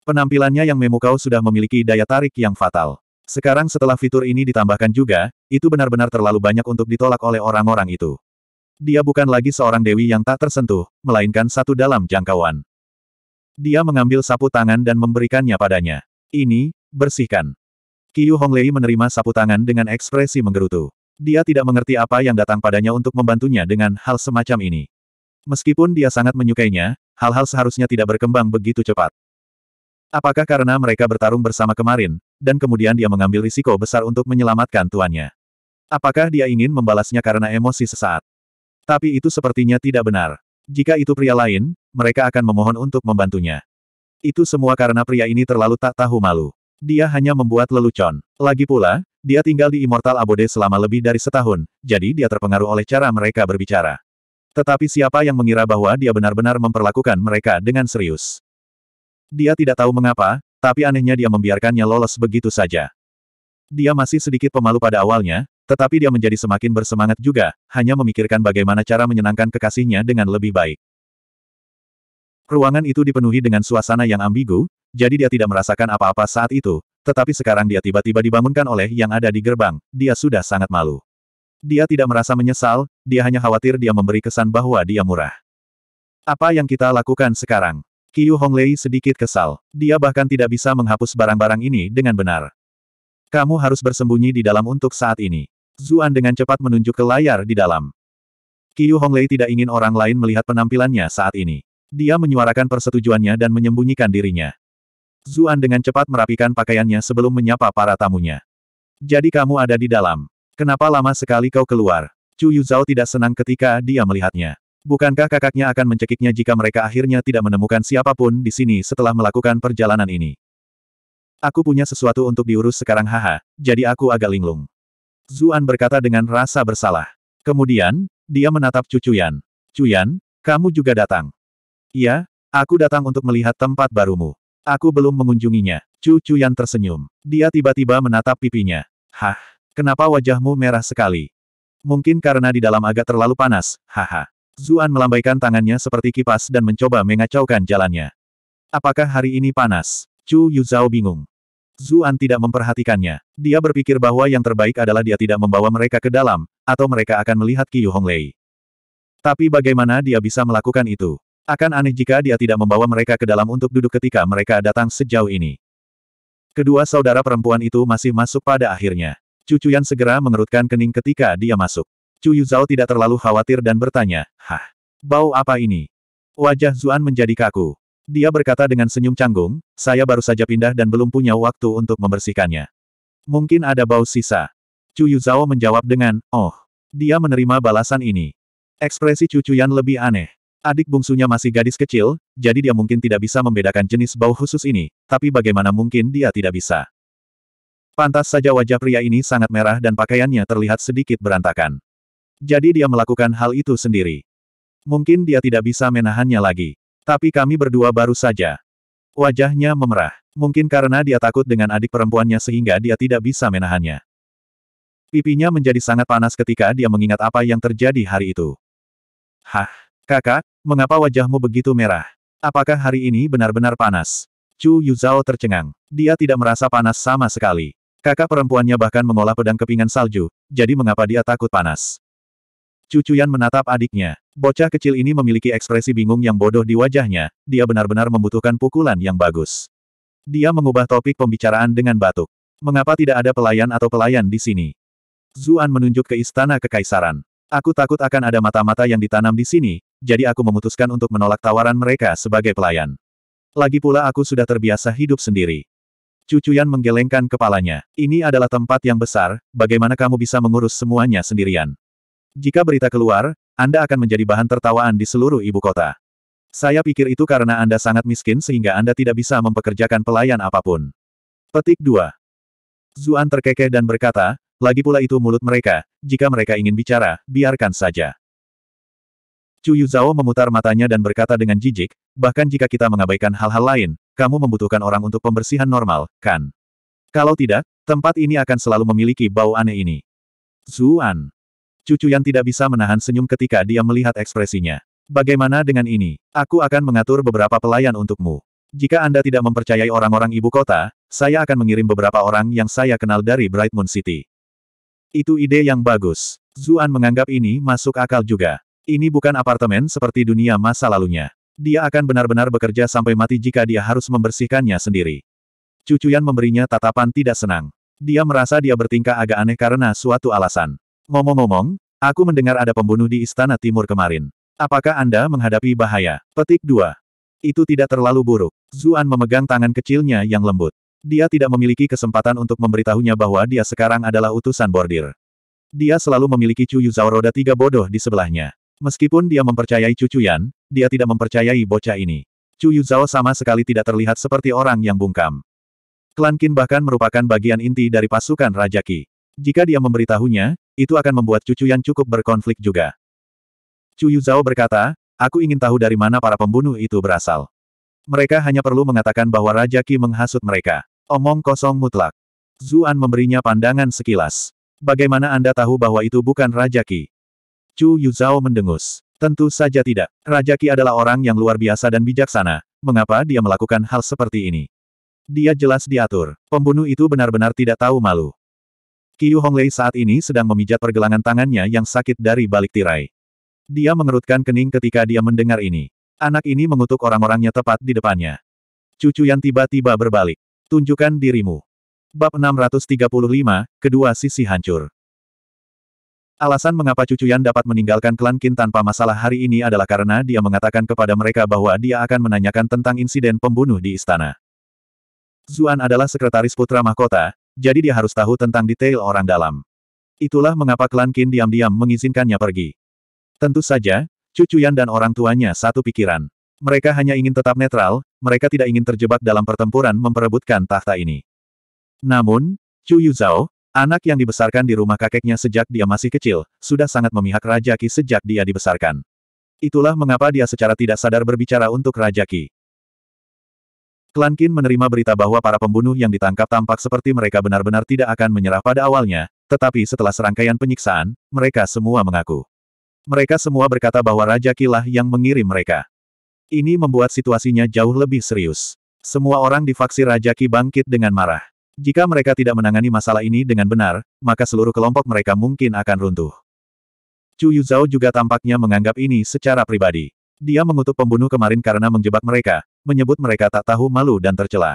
Penampilannya yang memukau sudah memiliki daya tarik yang fatal. Sekarang setelah fitur ini ditambahkan juga, itu benar-benar terlalu banyak untuk ditolak oleh orang-orang itu. Dia bukan lagi seorang dewi yang tak tersentuh, melainkan satu dalam jangkauan. Dia mengambil sapu tangan dan memberikannya padanya. Ini, bersihkan. Qiu Honglei menerima sapu tangan dengan ekspresi menggerutu. Dia tidak mengerti apa yang datang padanya untuk membantunya dengan hal semacam ini. Meskipun dia sangat menyukainya, hal-hal seharusnya tidak berkembang begitu cepat. Apakah karena mereka bertarung bersama kemarin, dan kemudian dia mengambil risiko besar untuk menyelamatkan tuannya? Apakah dia ingin membalasnya karena emosi sesaat? Tapi itu sepertinya tidak benar. Jika itu pria lain, mereka akan memohon untuk membantunya. Itu semua karena pria ini terlalu tak tahu malu. Dia hanya membuat lelucon. Lagi pula, dia tinggal di Immortal Abode selama lebih dari setahun, jadi dia terpengaruh oleh cara mereka berbicara. Tetapi siapa yang mengira bahwa dia benar-benar memperlakukan mereka dengan serius? Dia tidak tahu mengapa, tapi anehnya dia membiarkannya lolos begitu saja. Dia masih sedikit pemalu pada awalnya, tetapi dia menjadi semakin bersemangat juga, hanya memikirkan bagaimana cara menyenangkan kekasihnya dengan lebih baik. Ruangan itu dipenuhi dengan suasana yang ambigu, jadi dia tidak merasakan apa-apa saat itu, tetapi sekarang dia tiba-tiba dibangunkan oleh yang ada di gerbang, dia sudah sangat malu. Dia tidak merasa menyesal, dia hanya khawatir dia memberi kesan bahwa dia murah. Apa yang kita lakukan sekarang? Qiu Honglei sedikit kesal. Dia bahkan tidak bisa menghapus barang-barang ini dengan benar. Kamu harus bersembunyi di dalam untuk saat ini. Zuan dengan cepat menunjuk ke layar di dalam. Qiu Honglei tidak ingin orang lain melihat penampilannya saat ini. Dia menyuarakan persetujuannya dan menyembunyikan dirinya. Zuan dengan cepat merapikan pakaiannya sebelum menyapa para tamunya. Jadi kamu ada di dalam. Kenapa lama sekali kau keluar? Chu Yuzhao tidak senang ketika dia melihatnya. Bukankah kakaknya akan mencekiknya jika mereka akhirnya tidak menemukan siapapun di sini setelah melakukan perjalanan ini? Aku punya sesuatu untuk diurus sekarang haha, jadi aku agak linglung. Zuan berkata dengan rasa bersalah. Kemudian, dia menatap cucu Cu Cuyan, kamu juga datang. Iya, aku datang untuk melihat tempat barumu. Aku belum mengunjunginya. Yan tersenyum. Dia tiba-tiba menatap pipinya. Hah, kenapa wajahmu merah sekali? Mungkin karena di dalam agak terlalu panas, haha. Zuan melambaikan tangannya seperti kipas dan mencoba mengacaukan jalannya. Apakah hari ini panas? Chu Yuzhao bingung. Zuan tidak memperhatikannya. Dia berpikir bahwa yang terbaik adalah dia tidak membawa mereka ke dalam, atau mereka akan melihat Qiyu Honglei. Tapi bagaimana dia bisa melakukan itu? Akan aneh jika dia tidak membawa mereka ke dalam untuk duduk ketika mereka datang sejauh ini. Kedua saudara perempuan itu masih masuk pada akhirnya. Cucuyan segera mengerutkan kening ketika dia masuk. Chu Yuzhao tidak terlalu khawatir dan bertanya, Hah? Bau apa ini? Wajah Zuan menjadi kaku. Dia berkata dengan senyum canggung, saya baru saja pindah dan belum punya waktu untuk membersihkannya. Mungkin ada bau sisa. Chu Yuzhao menjawab dengan, oh. Dia menerima balasan ini. Ekspresi yang lebih aneh. Adik bungsunya masih gadis kecil, jadi dia mungkin tidak bisa membedakan jenis bau khusus ini, tapi bagaimana mungkin dia tidak bisa. Pantas saja wajah pria ini sangat merah dan pakaiannya terlihat sedikit berantakan. Jadi dia melakukan hal itu sendiri. Mungkin dia tidak bisa menahannya lagi. Tapi kami berdua baru saja. Wajahnya memerah. Mungkin karena dia takut dengan adik perempuannya sehingga dia tidak bisa menahannya. Pipinya menjadi sangat panas ketika dia mengingat apa yang terjadi hari itu. Hah, kakak, mengapa wajahmu begitu merah? Apakah hari ini benar-benar panas? Chu Yuzao tercengang. Dia tidak merasa panas sama sekali. Kakak perempuannya bahkan mengolah pedang kepingan salju, jadi mengapa dia takut panas? Cucuyan menatap adiknya. Bocah kecil ini memiliki ekspresi bingung yang bodoh di wajahnya, dia benar-benar membutuhkan pukulan yang bagus. Dia mengubah topik pembicaraan dengan batuk. Mengapa tidak ada pelayan atau pelayan di sini? Zuan menunjuk ke istana kekaisaran. Aku takut akan ada mata-mata yang ditanam di sini, jadi aku memutuskan untuk menolak tawaran mereka sebagai pelayan. Lagi pula aku sudah terbiasa hidup sendiri. Cucuyan menggelengkan kepalanya. Ini adalah tempat yang besar, bagaimana kamu bisa mengurus semuanya sendirian? Jika berita keluar, Anda akan menjadi bahan tertawaan di seluruh ibu kota. Saya pikir itu karena Anda sangat miskin sehingga Anda tidak bisa mempekerjakan pelayan apapun. Petik 2. Zuan terkekeh dan berkata, lagi pula itu mulut mereka, jika mereka ingin bicara, biarkan saja. Chu Yuzhao memutar matanya dan berkata dengan jijik, bahkan jika kita mengabaikan hal-hal lain, kamu membutuhkan orang untuk pembersihan normal, kan? Kalau tidak, tempat ini akan selalu memiliki bau aneh ini. Zuan. Cucu Yan tidak bisa menahan senyum ketika dia melihat ekspresinya. Bagaimana dengan ini? Aku akan mengatur beberapa pelayan untukmu. Jika Anda tidak mempercayai orang-orang ibu kota, saya akan mengirim beberapa orang yang saya kenal dari Bright Moon City. Itu ide yang bagus. Zuan menganggap ini masuk akal juga. Ini bukan apartemen seperti dunia masa lalunya. Dia akan benar-benar bekerja sampai mati jika dia harus membersihkannya sendiri. Cucuyan memberinya tatapan tidak senang. Dia merasa dia bertingkah agak aneh karena suatu alasan. Ngomong-ngomong, aku mendengar ada pembunuh di Istana Timur kemarin. Apakah Anda menghadapi bahaya? Petik 2. Itu tidak terlalu buruk. Zuan memegang tangan kecilnya yang lembut. Dia tidak memiliki kesempatan untuk memberitahunya bahwa dia sekarang adalah utusan bordir. Dia selalu memiliki Cuyu Zhao roda tiga bodoh di sebelahnya. Meskipun dia mempercayai Cucu Yan, dia tidak mempercayai bocah ini. Cuyu Zhao sama sekali tidak terlihat seperti orang yang bungkam. Klan Qin bahkan merupakan bagian inti dari pasukan Raja Ki. Jika dia memberitahunya, itu akan membuat cucu yang cukup berkonflik juga. Chu Zhao berkata, aku ingin tahu dari mana para pembunuh itu berasal. Mereka hanya perlu mengatakan bahwa Raja Qi menghasut mereka. Omong kosong mutlak. Zuan memberinya pandangan sekilas. Bagaimana Anda tahu bahwa itu bukan Raja Qi? Chu Zhao mendengus. Tentu saja tidak. Raja Qi adalah orang yang luar biasa dan bijaksana. Mengapa dia melakukan hal seperti ini? Dia jelas diatur. Pembunuh itu benar-benar tidak tahu malu. Qiu Honglei saat ini sedang memijat pergelangan tangannya yang sakit dari balik tirai. Dia mengerutkan kening ketika dia mendengar ini. Anak ini mengutuk orang-orangnya tepat di depannya. Cucu yang tiba-tiba berbalik. Tunjukkan dirimu. Bab 635, kedua sisi hancur. Alasan mengapa Cucu Yan dapat meninggalkan klan Qin tanpa masalah hari ini adalah karena dia mengatakan kepada mereka bahwa dia akan menanyakan tentang insiden pembunuh di istana. Zuan adalah sekretaris putra mahkota, jadi dia harus tahu tentang detail orang dalam. Itulah mengapa klan Qin diam-diam mengizinkannya pergi. Tentu saja, cucu Yan dan orang tuanya satu pikiran. Mereka hanya ingin tetap netral, mereka tidak ingin terjebak dalam pertempuran memperebutkan tahta ini. Namun, Chu Yu Zhao, anak yang dibesarkan di rumah kakeknya sejak dia masih kecil, sudah sangat memihak Raja Qi sejak dia dibesarkan. Itulah mengapa dia secara tidak sadar berbicara untuk Raja Qi. Klan Qin menerima berita bahwa para pembunuh yang ditangkap tampak seperti mereka benar-benar tidak akan menyerah pada awalnya, tetapi setelah serangkaian penyiksaan, mereka semua mengaku. Mereka semua berkata bahwa Raja Kilah yang mengirim mereka. Ini membuat situasinya jauh lebih serius. Semua orang di faksi Raja Ki bangkit dengan marah. Jika mereka tidak menangani masalah ini dengan benar, maka seluruh kelompok mereka mungkin akan runtuh. Chu Yuzhao juga tampaknya menganggap ini secara pribadi. Dia mengutuk pembunuh kemarin karena menjebak mereka, menyebut mereka tak tahu malu dan tercela.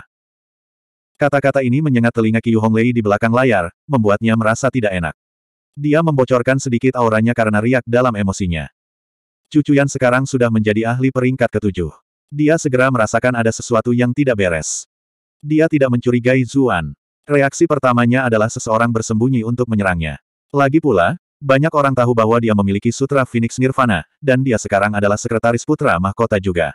Kata-kata ini menyengat telinga Qiu Honglei di belakang layar, membuatnya merasa tidak enak. Dia membocorkan sedikit auranya karena riak dalam emosinya. Cucuyan sekarang sudah menjadi ahli peringkat ketujuh. Dia segera merasakan ada sesuatu yang tidak beres. Dia tidak mencurigai Zuan. Reaksi pertamanya adalah seseorang bersembunyi untuk menyerangnya. Lagi pula, banyak orang tahu bahwa dia memiliki Sutra Phoenix Nirvana, dan dia sekarang adalah sekretaris putra mahkota juga.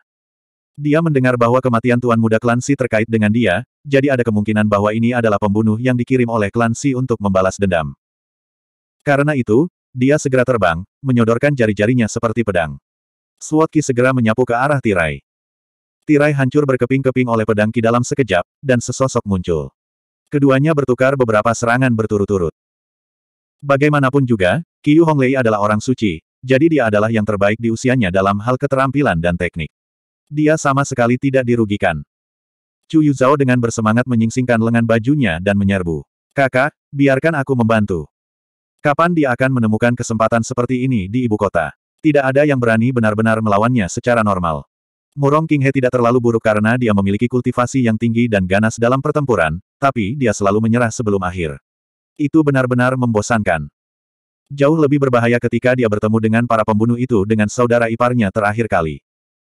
Dia mendengar bahwa kematian Tuan Muda Klansi terkait dengan dia, jadi ada kemungkinan bahwa ini adalah pembunuh yang dikirim oleh Klansi untuk membalas dendam. Karena itu, dia segera terbang, menyodorkan jari-jarinya seperti pedang. Swatki segera menyapu ke arah tirai. Tirai hancur berkeping-keping oleh pedang Ki dalam sekejap, dan sesosok muncul. Keduanya bertukar beberapa serangan berturut-turut. Bagaimanapun juga, Qiu Honglei adalah orang suci, jadi dia adalah yang terbaik di usianya dalam hal keterampilan dan teknik. Dia sama sekali tidak dirugikan. Chu Yu Zhao dengan bersemangat menyingsingkan lengan bajunya dan menyerbu. Kakak, biarkan aku membantu. Kapan dia akan menemukan kesempatan seperti ini di ibu kota? Tidak ada yang berani benar-benar melawannya secara normal. Murong Qinghe tidak terlalu buruk karena dia memiliki kultivasi yang tinggi dan ganas dalam pertempuran, tapi dia selalu menyerah sebelum akhir. Itu benar-benar membosankan. Jauh lebih berbahaya ketika dia bertemu dengan para pembunuh itu dengan saudara iparnya terakhir kali.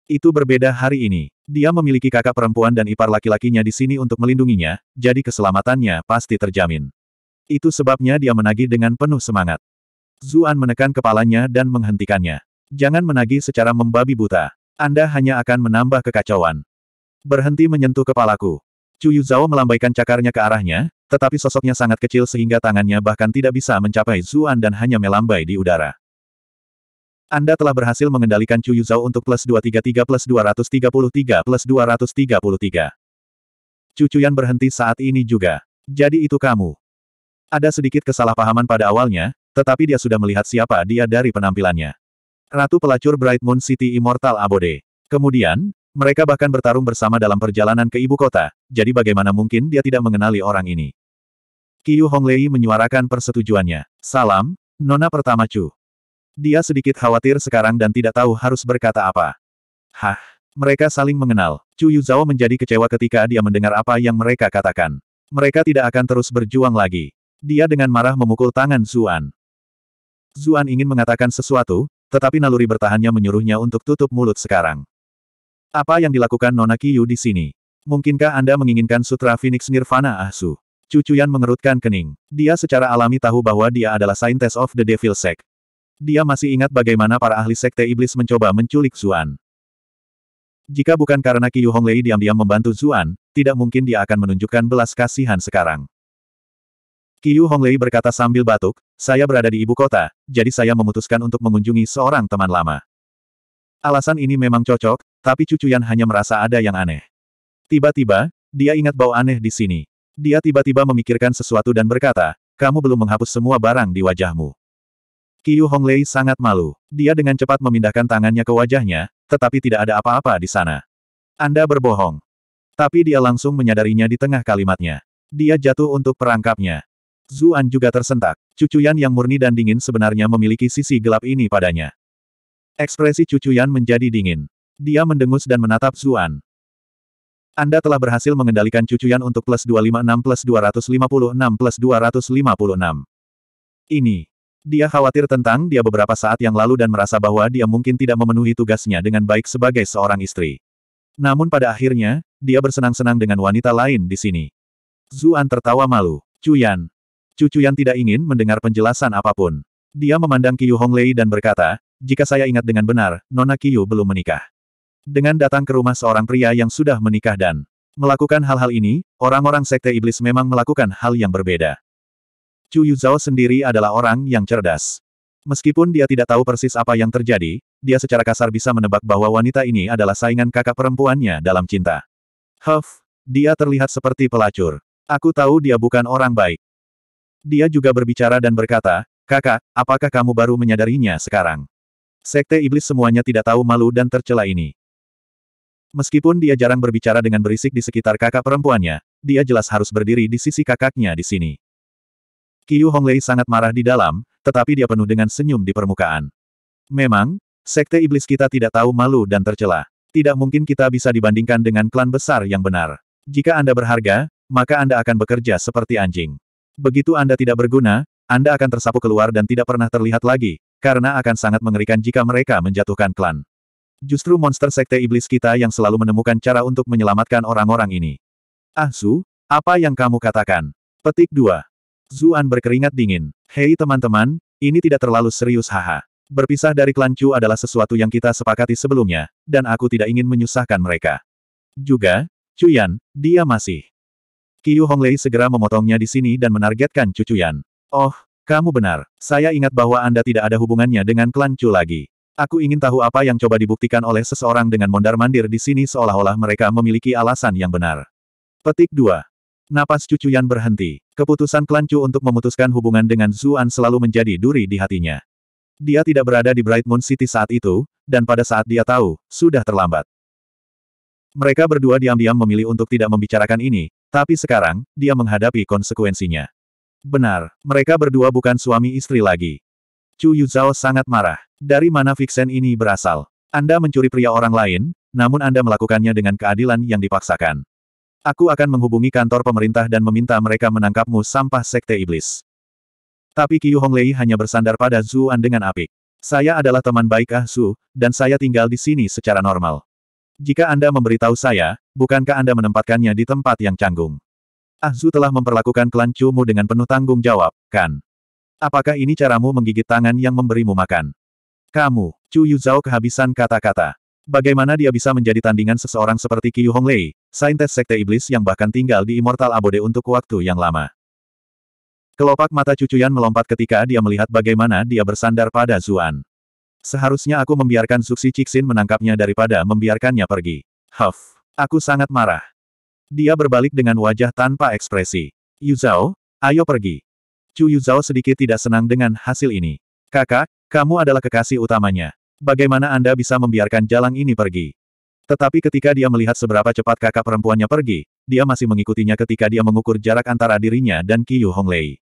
Itu berbeda hari ini. Dia memiliki kakak perempuan dan ipar laki-lakinya di sini untuk melindunginya, jadi keselamatannya pasti terjamin. Itu sebabnya dia menagih dengan penuh semangat. Zuan menekan kepalanya dan menghentikannya. Jangan menagih secara membabi buta. Anda hanya akan menambah kekacauan. Berhenti menyentuh kepalaku. Cuyu melambaikan cakarnya ke arahnya, tetapi sosoknya sangat kecil sehingga tangannya bahkan tidak bisa mencapai Zuan dan hanya melambai di udara. Anda telah berhasil mengendalikan Chu Yuzhou untuk plus 233 plus 233 plus 233. Cucuyan berhenti saat ini juga. Jadi itu kamu. Ada sedikit kesalahpahaman pada awalnya, tetapi dia sudah melihat siapa dia dari penampilannya. Ratu pelacur Bright Moon City Immortal Abode. Kemudian, mereka bahkan bertarung bersama dalam perjalanan ke ibu kota, jadi bagaimana mungkin dia tidak mengenali orang ini. Qiu Honglei menyuarakan persetujuannya. Salam, Nona pertama Chu. Dia sedikit khawatir sekarang dan tidak tahu harus berkata apa. Hah, mereka saling mengenal. Chu Yu Yuzhao menjadi kecewa ketika dia mendengar apa yang mereka katakan. Mereka tidak akan terus berjuang lagi. Dia dengan marah memukul tangan Zuan. Zuan ingin mengatakan sesuatu, tetapi naluri bertahannya menyuruhnya untuk tutup mulut sekarang. Apa yang dilakukan Nona Kiyu di sini? Mungkinkah Anda menginginkan Sutra Phoenix Nirvana Ahsu? Cucuyan mengerutkan kening. Dia secara alami tahu bahwa dia adalah Scientist of the Devil Sect. Dia masih ingat bagaimana para ahli sekte iblis mencoba menculik Zuan. Jika bukan karena Qiu Honglei diam-diam membantu Zuan, tidak mungkin dia akan menunjukkan belas kasihan sekarang. Qiu Honglei berkata sambil batuk, saya berada di ibu kota, jadi saya memutuskan untuk mengunjungi seorang teman lama. Alasan ini memang cocok, tapi Cucuyan hanya merasa ada yang aneh. Tiba-tiba, dia ingat bau aneh di sini. Dia tiba-tiba memikirkan sesuatu dan berkata, kamu belum menghapus semua barang di wajahmu. Qiu Honglei sangat malu. Dia dengan cepat memindahkan tangannya ke wajahnya, tetapi tidak ada apa-apa di sana. Anda berbohong. Tapi dia langsung menyadarinya di tengah kalimatnya. Dia jatuh untuk perangkapnya. Zuan juga tersentak. Cucuyan yang murni dan dingin sebenarnya memiliki sisi gelap ini padanya. Ekspresi cucuyan menjadi dingin. Dia mendengus dan menatap Zuan. Anda telah berhasil mengendalikan cucuyan untuk plus 256 plus 256 plus 256. Ini. Dia khawatir tentang dia beberapa saat yang lalu dan merasa bahwa dia mungkin tidak memenuhi tugasnya dengan baik sebagai seorang istri. Namun pada akhirnya, dia bersenang-senang dengan wanita lain di sini. Zuan tertawa malu. Cuyan. Cucuyan tidak ingin mendengar penjelasan apapun. Dia memandang Qiu Honglei dan berkata, jika saya ingat dengan benar, Nona Qiu belum menikah. Dengan datang ke rumah seorang pria yang sudah menikah dan melakukan hal-hal ini, orang-orang sekte iblis memang melakukan hal yang berbeda. Chu Yuzhao sendiri adalah orang yang cerdas. Meskipun dia tidak tahu persis apa yang terjadi, dia secara kasar bisa menebak bahwa wanita ini adalah saingan kakak perempuannya dalam cinta. Huff, dia terlihat seperti pelacur. Aku tahu dia bukan orang baik. Dia juga berbicara dan berkata, Kakak, apakah kamu baru menyadarinya sekarang? Sekte iblis semuanya tidak tahu malu dan tercela ini. Meskipun dia jarang berbicara dengan berisik di sekitar kakak perempuannya, dia jelas harus berdiri di sisi kakaknya di sini. Qiu Honglei sangat marah di dalam, tetapi dia penuh dengan senyum di permukaan. Memang, sekte iblis kita tidak tahu malu dan tercela. Tidak mungkin kita bisa dibandingkan dengan klan besar yang benar. Jika Anda berharga, maka Anda akan bekerja seperti anjing. Begitu Anda tidak berguna, Anda akan tersapu keluar dan tidak pernah terlihat lagi, karena akan sangat mengerikan jika mereka menjatuhkan klan. Justru monster sekte iblis kita yang selalu menemukan cara untuk menyelamatkan orang-orang ini. Ah Su, apa yang kamu katakan? Petik 2. Zuan berkeringat dingin. Hei teman-teman, ini tidak terlalu serius haha. Berpisah dari klan Chu adalah sesuatu yang kita sepakati sebelumnya, dan aku tidak ingin menyusahkan mereka. Juga, Chu Yan, dia masih. Qiu Honglei segera memotongnya di sini dan menargetkan Chu Yan. Oh, kamu benar. Saya ingat bahwa Anda tidak ada hubungannya dengan klan Chu lagi. Aku ingin tahu apa yang coba dibuktikan oleh seseorang dengan mondar-mandir di sini seolah-olah mereka memiliki alasan yang benar. Petik 2. Napas cucuyan berhenti. Keputusan Klan untuk memutuskan hubungan dengan Zuan selalu menjadi duri di hatinya. Dia tidak berada di Bright Moon City saat itu, dan pada saat dia tahu, sudah terlambat. Mereka berdua diam-diam memilih untuk tidak membicarakan ini, tapi sekarang, dia menghadapi konsekuensinya. Benar, mereka berdua bukan suami istri lagi. Chu Yuzhao sangat marah. Dari mana Vixen ini berasal? Anda mencuri pria orang lain, namun Anda melakukannya dengan keadilan yang dipaksakan. Aku akan menghubungi kantor pemerintah dan meminta mereka menangkapmu sampah sekte iblis. Tapi Qiu Honglei hanya bersandar pada An dengan apik. Saya adalah teman baik Ah Su, dan saya tinggal di sini secara normal. Jika Anda memberitahu saya, bukankah Anda menempatkannya di tempat yang canggung? Ah Zu telah memperlakukan klan Chumu dengan penuh tanggung jawab, kan? Apakah ini caramu menggigit tangan yang memberimu makan? Kamu, Chu Yuzhao kehabisan kata-kata. Bagaimana dia bisa menjadi tandingan seseorang seperti Qiu Honglei, saintes sekte iblis yang bahkan tinggal di Immortal Abode untuk waktu yang lama? Kelopak mata cucuyan melompat ketika dia melihat bagaimana dia bersandar pada Zuan. Seharusnya aku membiarkan Suksi Cixin menangkapnya daripada membiarkannya pergi. Huff, aku sangat marah. Dia berbalik dengan wajah tanpa ekspresi. Yuzhao, ayo pergi. Chu Yuzhao sedikit tidak senang dengan hasil ini. Kakak, kamu adalah kekasih utamanya. Bagaimana Anda bisa membiarkan jalan ini pergi? Tetapi ketika dia melihat seberapa cepat kakak perempuannya pergi, dia masih mengikutinya ketika dia mengukur jarak antara dirinya dan Qiyu Honglei.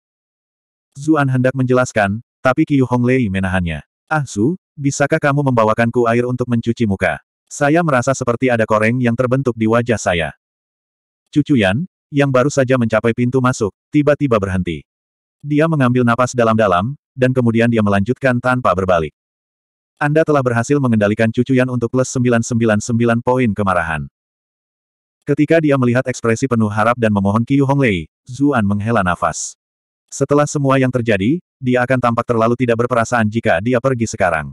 Zuan hendak menjelaskan, tapi Qiyu Honglei menahannya. Ah Su, bisakah kamu membawakanku air untuk mencuci muka? Saya merasa seperti ada koreng yang terbentuk di wajah saya. Cucuyan, yang baru saja mencapai pintu masuk, tiba-tiba berhenti. Dia mengambil napas dalam-dalam, dan kemudian dia melanjutkan tanpa berbalik. Anda telah berhasil mengendalikan cucuyan untuk plus 999 poin kemarahan. Ketika dia melihat ekspresi penuh harap dan memohon Qiu Honglei, Zuan menghela nafas. Setelah semua yang terjadi, dia akan tampak terlalu tidak berperasaan jika dia pergi sekarang.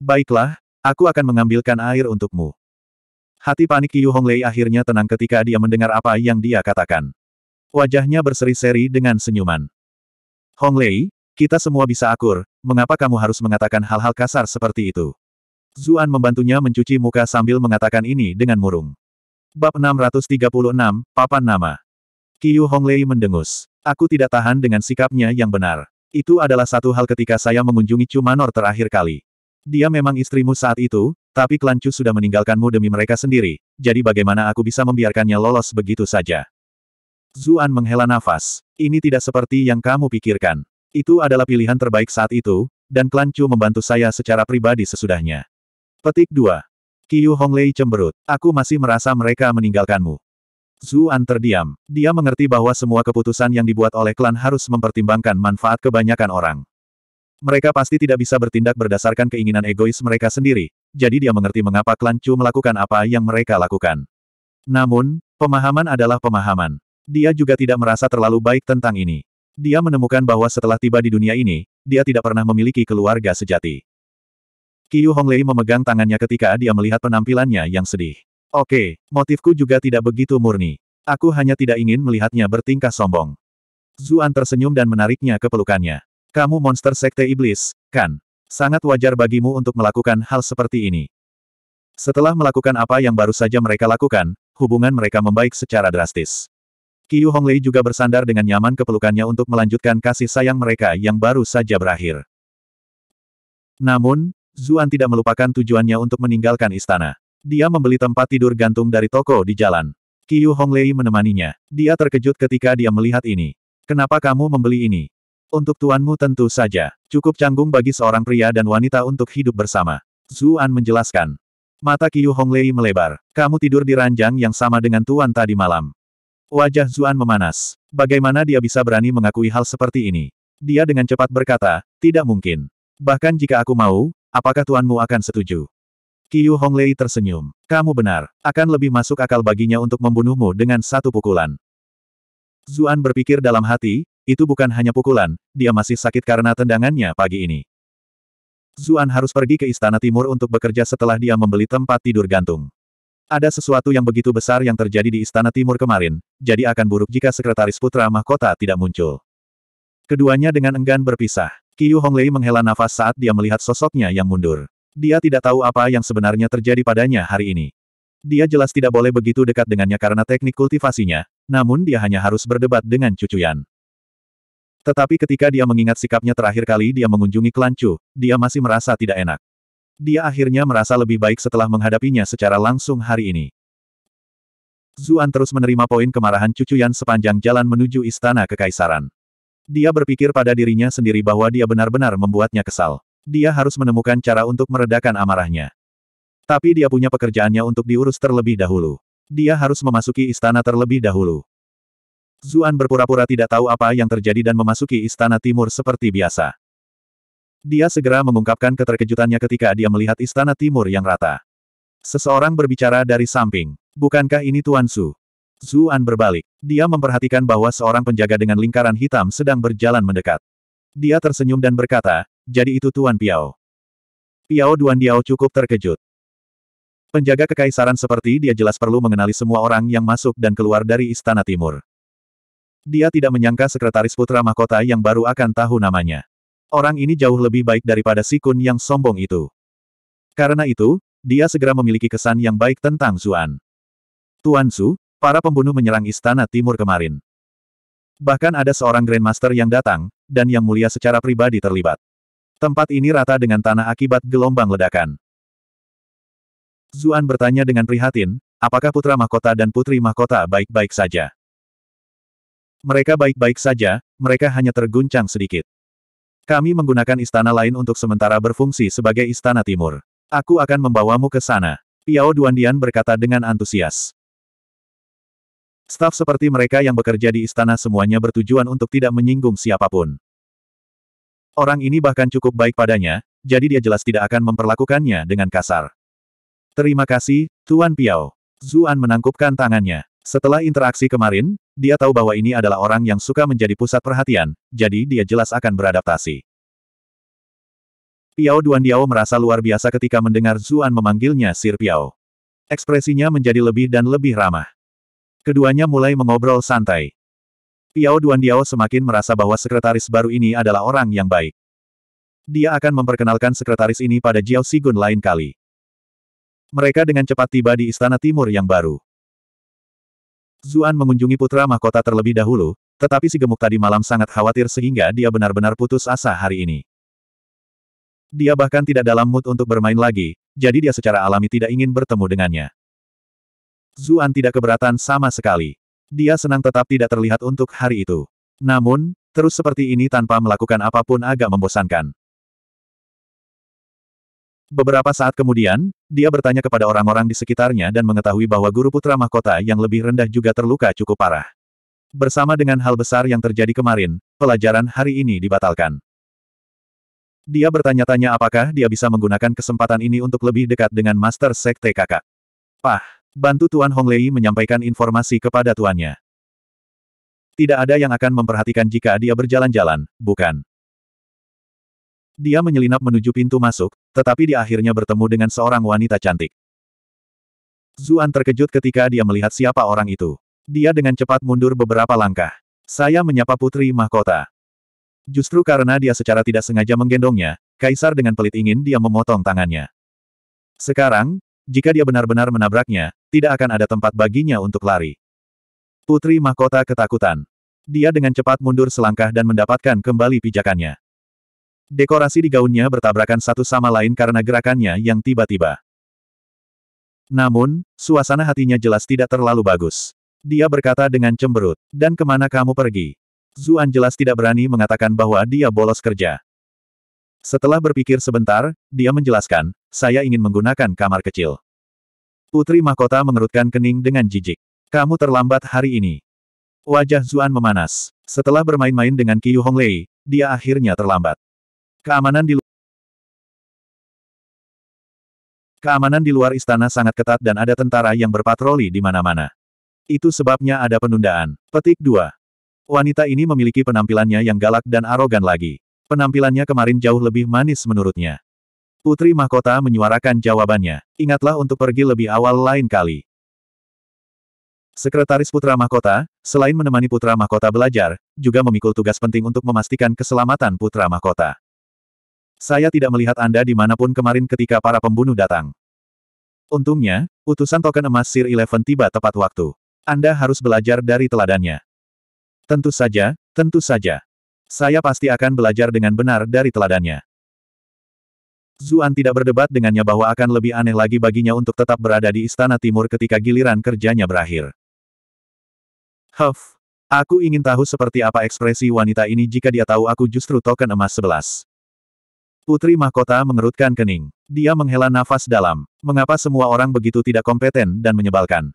Baiklah, aku akan mengambilkan air untukmu. Hati panik Qiu Honglei akhirnya tenang ketika dia mendengar apa yang dia katakan. Wajahnya berseri-seri dengan senyuman. Hong Lei, kita semua bisa akur, mengapa kamu harus mengatakan hal-hal kasar seperti itu? Zuan membantunya mencuci muka sambil mengatakan ini dengan murung. Bab 636, Papan Nama Qiu Honglei mendengus. Aku tidak tahan dengan sikapnya yang benar. Itu adalah satu hal ketika saya mengunjungi Cumanor terakhir kali. Dia memang istrimu saat itu, tapi klan sudah meninggalkanmu demi mereka sendiri, jadi bagaimana aku bisa membiarkannya lolos begitu saja? Zuan menghela nafas. Ini tidak seperti yang kamu pikirkan. Itu adalah pilihan terbaik saat itu, dan klan Chu membantu saya secara pribadi sesudahnya. Petik 2. Qiu Honglei cemberut. Aku masih merasa mereka meninggalkanmu. Zuan terdiam. Dia mengerti bahwa semua keputusan yang dibuat oleh klan harus mempertimbangkan manfaat kebanyakan orang. Mereka pasti tidak bisa bertindak berdasarkan keinginan egois mereka sendiri, jadi dia mengerti mengapa klan Chu melakukan apa yang mereka lakukan. Namun, pemahaman adalah pemahaman. Dia juga tidak merasa terlalu baik tentang ini. Dia menemukan bahwa setelah tiba di dunia ini, dia tidak pernah memiliki keluarga sejati. Qiu Honglei memegang tangannya ketika dia melihat penampilannya yang sedih. Oke, motifku juga tidak begitu murni. Aku hanya tidak ingin melihatnya bertingkah sombong. Zuan tersenyum dan menariknya ke pelukannya. Kamu monster sekte iblis, kan? Sangat wajar bagimu untuk melakukan hal seperti ini. Setelah melakukan apa yang baru saja mereka lakukan, hubungan mereka membaik secara drastis. Qiu Honglei juga bersandar dengan nyaman ke pelukannya untuk melanjutkan kasih sayang mereka yang baru saja berakhir. Namun, Zuan tidak melupakan tujuannya untuk meninggalkan istana. Dia membeli tempat tidur gantung dari toko di jalan. Qiu Honglei menemaninya. Dia terkejut ketika dia melihat ini. Kenapa kamu membeli ini? Untuk tuanmu tentu saja. Cukup canggung bagi seorang pria dan wanita untuk hidup bersama. Zuan menjelaskan. Mata Qiu Honglei melebar. Kamu tidur di ranjang yang sama dengan tuan tadi malam. Wajah Zuan memanas. Bagaimana dia bisa berani mengakui hal seperti ini? Dia dengan cepat berkata, tidak mungkin. Bahkan jika aku mau, apakah tuanmu akan setuju? Qiu Honglei tersenyum. Kamu benar, akan lebih masuk akal baginya untuk membunuhmu dengan satu pukulan. Zuan berpikir dalam hati, itu bukan hanya pukulan, dia masih sakit karena tendangannya pagi ini. Zuan harus pergi ke Istana Timur untuk bekerja setelah dia membeli tempat tidur gantung. Ada sesuatu yang begitu besar yang terjadi di Istana Timur kemarin, jadi akan buruk jika Sekretaris Putra Mahkota tidak muncul. Keduanya dengan enggan berpisah. Qiu Honglei menghela nafas saat dia melihat sosoknya yang mundur. Dia tidak tahu apa yang sebenarnya terjadi padanya hari ini. Dia jelas tidak boleh begitu dekat dengannya karena teknik kultivasinya, namun dia hanya harus berdebat dengan cucuyan. Tetapi ketika dia mengingat sikapnya terakhir kali dia mengunjungi Klan dia masih merasa tidak enak. Dia akhirnya merasa lebih baik setelah menghadapinya secara langsung hari ini. Zuan terus menerima poin kemarahan cucu Yan sepanjang jalan menuju istana kekaisaran. Dia berpikir pada dirinya sendiri bahwa dia benar-benar membuatnya kesal. Dia harus menemukan cara untuk meredakan amarahnya. Tapi dia punya pekerjaannya untuk diurus terlebih dahulu. Dia harus memasuki istana terlebih dahulu. Zuan berpura-pura tidak tahu apa yang terjadi dan memasuki istana timur seperti biasa. Dia segera mengungkapkan keterkejutannya ketika dia melihat istana timur yang rata. Seseorang berbicara dari samping. Bukankah ini Tuan Su? Zuan berbalik. Dia memperhatikan bahwa seorang penjaga dengan lingkaran hitam sedang berjalan mendekat. Dia tersenyum dan berkata, jadi itu Tuan Piao. Piao Duan Diao cukup terkejut. Penjaga kekaisaran seperti dia jelas perlu mengenali semua orang yang masuk dan keluar dari istana timur. Dia tidak menyangka sekretaris putra mahkota yang baru akan tahu namanya. Orang ini jauh lebih baik daripada Sikun yang sombong itu. Karena itu, dia segera memiliki kesan yang baik tentang Zuan. Tuan Su, para pembunuh menyerang Istana Timur kemarin. Bahkan ada seorang Grandmaster yang datang, dan yang mulia secara pribadi terlibat. Tempat ini rata dengan tanah akibat gelombang ledakan. Zuan bertanya dengan prihatin, apakah putra mahkota dan putri mahkota baik-baik saja? Mereka baik-baik saja, mereka hanya terguncang sedikit. Kami menggunakan istana lain untuk sementara berfungsi sebagai istana timur. Aku akan membawamu ke sana. Piao Duandian berkata dengan antusias. Staf seperti mereka yang bekerja di istana semuanya bertujuan untuk tidak menyinggung siapapun. Orang ini bahkan cukup baik padanya, jadi dia jelas tidak akan memperlakukannya dengan kasar. Terima kasih, Tuan Piao. Zuan menangkupkan tangannya. Setelah interaksi kemarin, dia tahu bahwa ini adalah orang yang suka menjadi pusat perhatian, jadi dia jelas akan beradaptasi. Piao Duan Diao merasa luar biasa ketika mendengar Zuan memanggilnya Sir Piao. Ekspresinya menjadi lebih dan lebih ramah. Keduanya mulai mengobrol santai. Piao Duan Diao semakin merasa bahwa sekretaris baru ini adalah orang yang baik. Dia akan memperkenalkan sekretaris ini pada Jiao Sigun lain kali. Mereka dengan cepat tiba di Istana Timur yang baru. Zuan mengunjungi putra mahkota terlebih dahulu, tetapi si gemuk tadi malam sangat khawatir sehingga dia benar-benar putus asa hari ini. Dia bahkan tidak dalam mood untuk bermain lagi, jadi dia secara alami tidak ingin bertemu dengannya. Zuan tidak keberatan sama sekali. Dia senang tetap tidak terlihat untuk hari itu. Namun, terus seperti ini tanpa melakukan apapun agak membosankan. Beberapa saat kemudian, dia bertanya kepada orang-orang di sekitarnya dan mengetahui bahwa guru putra mahkota yang lebih rendah juga terluka cukup parah. Bersama dengan hal besar yang terjadi kemarin, pelajaran hari ini dibatalkan. Dia bertanya-tanya apakah dia bisa menggunakan kesempatan ini untuk lebih dekat dengan Master Sekte kakak. Pah, bantu Tuan Hong Lei menyampaikan informasi kepada tuannya. Tidak ada yang akan memperhatikan jika dia berjalan-jalan, bukan? Dia menyelinap menuju pintu masuk, tetapi dia akhirnya bertemu dengan seorang wanita cantik. Zuan terkejut ketika dia melihat siapa orang itu. Dia dengan cepat mundur beberapa langkah. Saya menyapa Putri Mahkota. Justru karena dia secara tidak sengaja menggendongnya, Kaisar dengan pelit ingin dia memotong tangannya. Sekarang, jika dia benar-benar menabraknya, tidak akan ada tempat baginya untuk lari. Putri Mahkota ketakutan. Dia dengan cepat mundur selangkah dan mendapatkan kembali pijakannya. Dekorasi di gaunnya bertabrakan satu sama lain karena gerakannya yang tiba-tiba. Namun, suasana hatinya jelas tidak terlalu bagus. Dia berkata dengan cemberut, dan kemana kamu pergi? Zuan jelas tidak berani mengatakan bahwa dia bolos kerja. Setelah berpikir sebentar, dia menjelaskan, saya ingin menggunakan kamar kecil. Putri mahkota mengerutkan kening dengan jijik. Kamu terlambat hari ini. Wajah Zuan memanas. Setelah bermain-main dengan Qiu Honglei, dia akhirnya terlambat. Keamanan di Keamanan di luar istana sangat ketat dan ada tentara yang berpatroli di mana-mana. Itu sebabnya ada penundaan. Petik 2. Wanita ini memiliki penampilannya yang galak dan arogan lagi. Penampilannya kemarin jauh lebih manis menurutnya. Putri Mahkota menyuarakan jawabannya. Ingatlah untuk pergi lebih awal lain kali. Sekretaris Putra Mahkota, selain menemani Putra Mahkota belajar, juga memikul tugas penting untuk memastikan keselamatan Putra Mahkota. Saya tidak melihat Anda di dimanapun kemarin ketika para pembunuh datang. Untungnya, utusan token emas Sir Eleven tiba tepat waktu. Anda harus belajar dari teladannya. Tentu saja, tentu saja. Saya pasti akan belajar dengan benar dari teladannya. Zuan tidak berdebat dengannya bahwa akan lebih aneh lagi baginya untuk tetap berada di Istana Timur ketika giliran kerjanya berakhir. Huff. Aku ingin tahu seperti apa ekspresi wanita ini jika dia tahu aku justru token emas 11. Putri Mahkota mengerutkan kening. Dia menghela nafas dalam. Mengapa semua orang begitu tidak kompeten dan menyebalkan?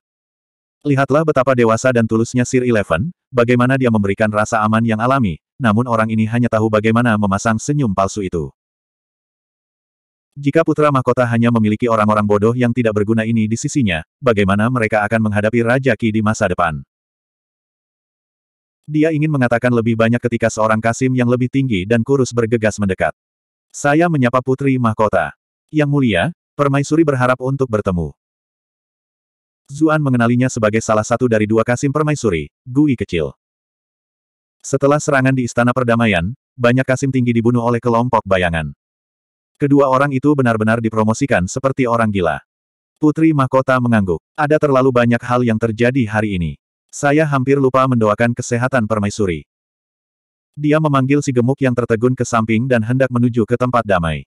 Lihatlah betapa dewasa dan tulusnya Sir Eleven, bagaimana dia memberikan rasa aman yang alami, namun orang ini hanya tahu bagaimana memasang senyum palsu itu. Jika putra mahkota hanya memiliki orang-orang bodoh yang tidak berguna ini di sisinya, bagaimana mereka akan menghadapi Raja Ki di masa depan? Dia ingin mengatakan lebih banyak ketika seorang Kasim yang lebih tinggi dan kurus bergegas mendekat. Saya menyapa Putri Mahkota. Yang mulia, permaisuri berharap untuk bertemu. Zuan mengenalinya sebagai salah satu dari dua kasim permaisuri, Gui kecil. Setelah serangan di Istana Perdamaian, banyak kasim tinggi dibunuh oleh kelompok bayangan. Kedua orang itu benar-benar dipromosikan seperti orang gila. Putri Mahkota mengangguk. Ada terlalu banyak hal yang terjadi hari ini. Saya hampir lupa mendoakan kesehatan permaisuri. Dia memanggil si gemuk yang tertegun ke samping dan hendak menuju ke tempat damai.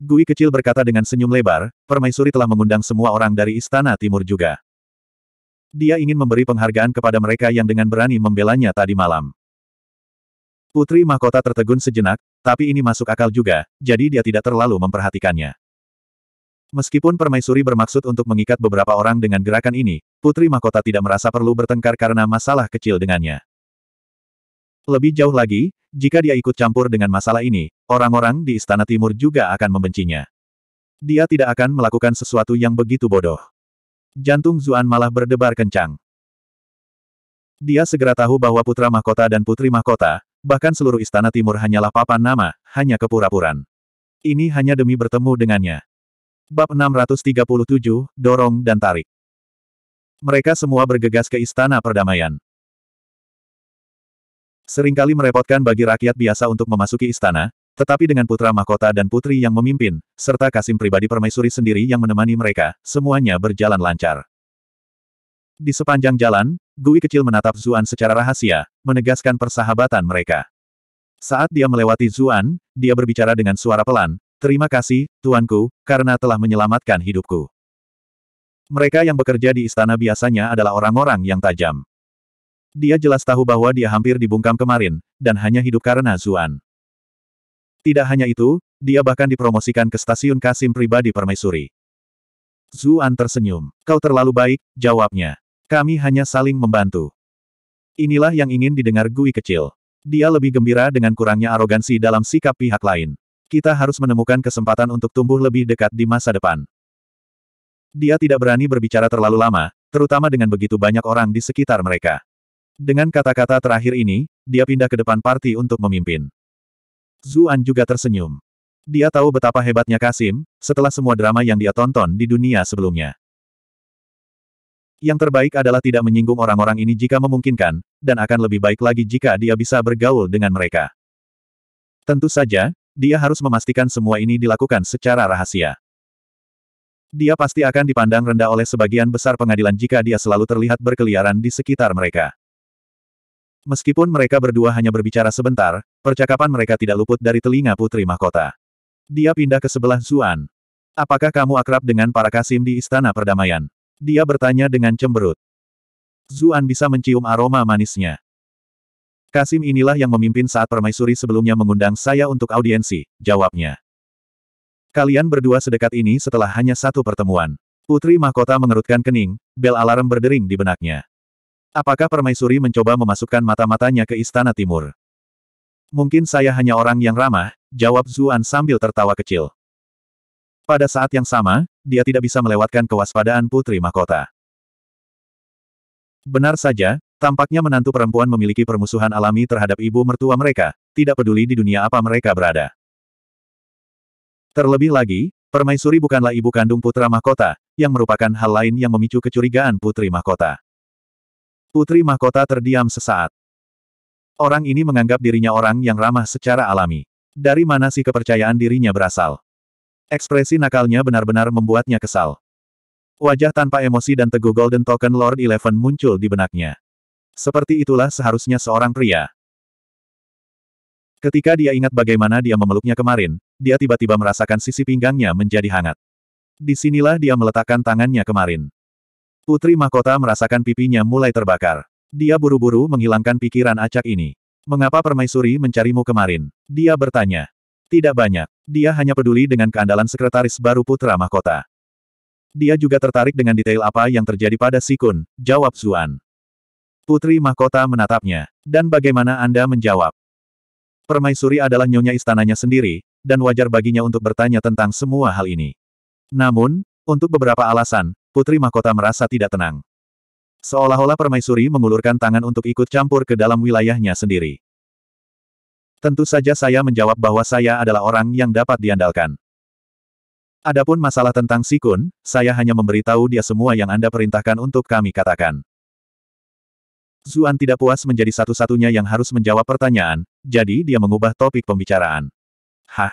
Gui kecil berkata dengan senyum lebar, permaisuri telah mengundang semua orang dari istana timur juga. Dia ingin memberi penghargaan kepada mereka yang dengan berani membelanya tadi malam. Putri mahkota tertegun sejenak, tapi ini masuk akal juga, jadi dia tidak terlalu memperhatikannya. Meskipun permaisuri bermaksud untuk mengikat beberapa orang dengan gerakan ini, putri mahkota tidak merasa perlu bertengkar karena masalah kecil dengannya. Lebih jauh lagi, jika dia ikut campur dengan masalah ini, orang-orang di Istana Timur juga akan membencinya. Dia tidak akan melakukan sesuatu yang begitu bodoh. Jantung Zuan malah berdebar kencang. Dia segera tahu bahwa putra mahkota dan putri mahkota, bahkan seluruh Istana Timur hanyalah papan nama, hanya kepura-puran. Ini hanya demi bertemu dengannya. Bab 637, Dorong dan Tarik. Mereka semua bergegas ke Istana Perdamaian. Seringkali merepotkan bagi rakyat biasa untuk memasuki istana, tetapi dengan putra mahkota dan putri yang memimpin, serta Kasim pribadi permaisuri sendiri yang menemani mereka, semuanya berjalan lancar. Di sepanjang jalan, Gui kecil menatap Zuan secara rahasia, menegaskan persahabatan mereka. Saat dia melewati Zuan, dia berbicara dengan suara pelan, Terima kasih, Tuanku, karena telah menyelamatkan hidupku. Mereka yang bekerja di istana biasanya adalah orang-orang yang tajam. Dia jelas tahu bahwa dia hampir dibungkam kemarin, dan hanya hidup karena Zuan. Tidak hanya itu, dia bahkan dipromosikan ke stasiun Kasim pribadi permaisuri. Zuan tersenyum. Kau terlalu baik, jawabnya. Kami hanya saling membantu. Inilah yang ingin didengar Gui kecil. Dia lebih gembira dengan kurangnya arogansi dalam sikap pihak lain. Kita harus menemukan kesempatan untuk tumbuh lebih dekat di masa depan. Dia tidak berani berbicara terlalu lama, terutama dengan begitu banyak orang di sekitar mereka. Dengan kata-kata terakhir ini, dia pindah ke depan parti untuk memimpin. Zuan juga tersenyum. Dia tahu betapa hebatnya Kasim, setelah semua drama yang dia tonton di dunia sebelumnya. Yang terbaik adalah tidak menyinggung orang-orang ini jika memungkinkan, dan akan lebih baik lagi jika dia bisa bergaul dengan mereka. Tentu saja, dia harus memastikan semua ini dilakukan secara rahasia. Dia pasti akan dipandang rendah oleh sebagian besar pengadilan jika dia selalu terlihat berkeliaran di sekitar mereka. Meskipun mereka berdua hanya berbicara sebentar, percakapan mereka tidak luput dari telinga putri mahkota. Dia pindah ke sebelah Zuan. Apakah kamu akrab dengan para kasim di Istana Perdamaian? Dia bertanya dengan cemberut. Zuan bisa mencium aroma manisnya. Kasim inilah yang memimpin saat permaisuri sebelumnya mengundang saya untuk audiensi, jawabnya. Kalian berdua sedekat ini setelah hanya satu pertemuan. Putri mahkota mengerutkan kening, bel alarm berdering di benaknya. Apakah permaisuri mencoba memasukkan mata-matanya ke istana timur? Mungkin saya hanya orang yang ramah, jawab Zuan sambil tertawa kecil. Pada saat yang sama, dia tidak bisa melewatkan kewaspadaan putri mahkota. Benar saja, tampaknya menantu perempuan memiliki permusuhan alami terhadap ibu mertua mereka, tidak peduli di dunia apa mereka berada. Terlebih lagi, permaisuri bukanlah ibu kandung putra mahkota, yang merupakan hal lain yang memicu kecurigaan putri mahkota. Putri mahkota terdiam sesaat. Orang ini menganggap dirinya orang yang ramah secara alami. Dari mana si kepercayaan dirinya berasal? Ekspresi nakalnya benar-benar membuatnya kesal. Wajah tanpa emosi dan teguh Golden Token Lord Eleven muncul di benaknya. Seperti itulah seharusnya seorang pria. Ketika dia ingat bagaimana dia memeluknya kemarin, dia tiba-tiba merasakan sisi pinggangnya menjadi hangat. Disinilah dia meletakkan tangannya kemarin. Putri Mahkota merasakan pipinya mulai terbakar. Dia buru-buru menghilangkan pikiran acak ini. Mengapa permaisuri mencarimu kemarin? Dia bertanya. Tidak banyak. Dia hanya peduli dengan keandalan sekretaris baru Putra Mahkota. Dia juga tertarik dengan detail apa yang terjadi pada Sikun, jawab Zuan. Putri Mahkota menatapnya. Dan bagaimana Anda menjawab? Permaisuri adalah nyonya istananya sendiri, dan wajar baginya untuk bertanya tentang semua hal ini. Namun, untuk beberapa alasan, Putri Mahkota merasa tidak tenang. Seolah-olah permaisuri mengulurkan tangan untuk ikut campur ke dalam wilayahnya sendiri. Tentu saja saya menjawab bahwa saya adalah orang yang dapat diandalkan. Adapun masalah tentang Sikun, saya hanya memberitahu dia semua yang Anda perintahkan untuk kami katakan. Zuan tidak puas menjadi satu-satunya yang harus menjawab pertanyaan, jadi dia mengubah topik pembicaraan. Hah?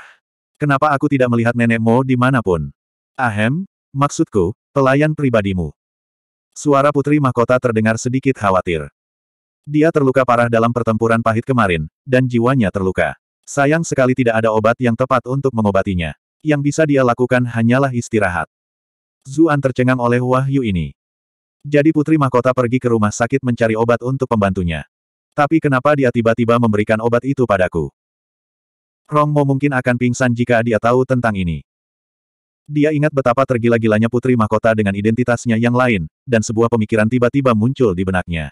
Kenapa aku tidak melihat nenekmu dimanapun? Ahem, maksudku, Pelayan pribadimu. Suara putri mahkota terdengar sedikit khawatir. Dia terluka parah dalam pertempuran pahit kemarin, dan jiwanya terluka. Sayang sekali tidak ada obat yang tepat untuk mengobatinya. Yang bisa dia lakukan hanyalah istirahat. Zuan tercengang oleh wahyu ini. Jadi putri mahkota pergi ke rumah sakit mencari obat untuk pembantunya. Tapi kenapa dia tiba-tiba memberikan obat itu padaku? Rongmo mungkin akan pingsan jika dia tahu tentang ini. Dia ingat betapa tergila-gilanya putri mahkota dengan identitasnya yang lain, dan sebuah pemikiran tiba-tiba muncul di benaknya.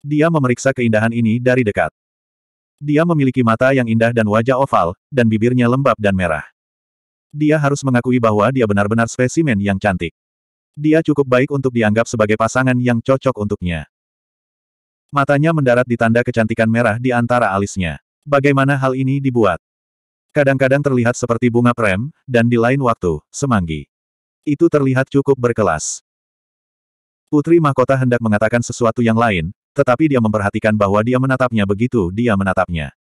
Dia memeriksa keindahan ini dari dekat. Dia memiliki mata yang indah dan wajah oval, dan bibirnya lembab dan merah. Dia harus mengakui bahwa dia benar-benar spesimen yang cantik. Dia cukup baik untuk dianggap sebagai pasangan yang cocok untuknya. Matanya mendarat di tanda kecantikan merah di antara alisnya. Bagaimana hal ini dibuat? Kadang-kadang terlihat seperti bunga prem, dan di lain waktu, semanggi. Itu terlihat cukup berkelas. Putri Mahkota hendak mengatakan sesuatu yang lain, tetapi dia memperhatikan bahwa dia menatapnya begitu dia menatapnya.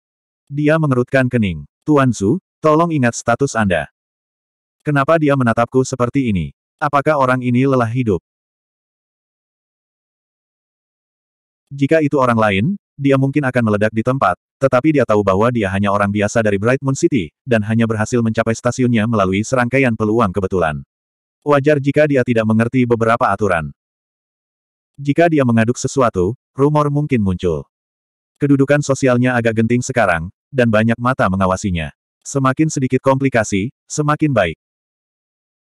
Dia mengerutkan kening. Tuan Su, tolong ingat status Anda. Kenapa dia menatapku seperti ini? Apakah orang ini lelah hidup? Jika itu orang lain, dia mungkin akan meledak di tempat, tetapi dia tahu bahwa dia hanya orang biasa dari Bright Moon City, dan hanya berhasil mencapai stasiunnya melalui serangkaian peluang kebetulan. Wajar jika dia tidak mengerti beberapa aturan. Jika dia mengaduk sesuatu, rumor mungkin muncul. Kedudukan sosialnya agak genting sekarang, dan banyak mata mengawasinya. Semakin sedikit komplikasi, semakin baik.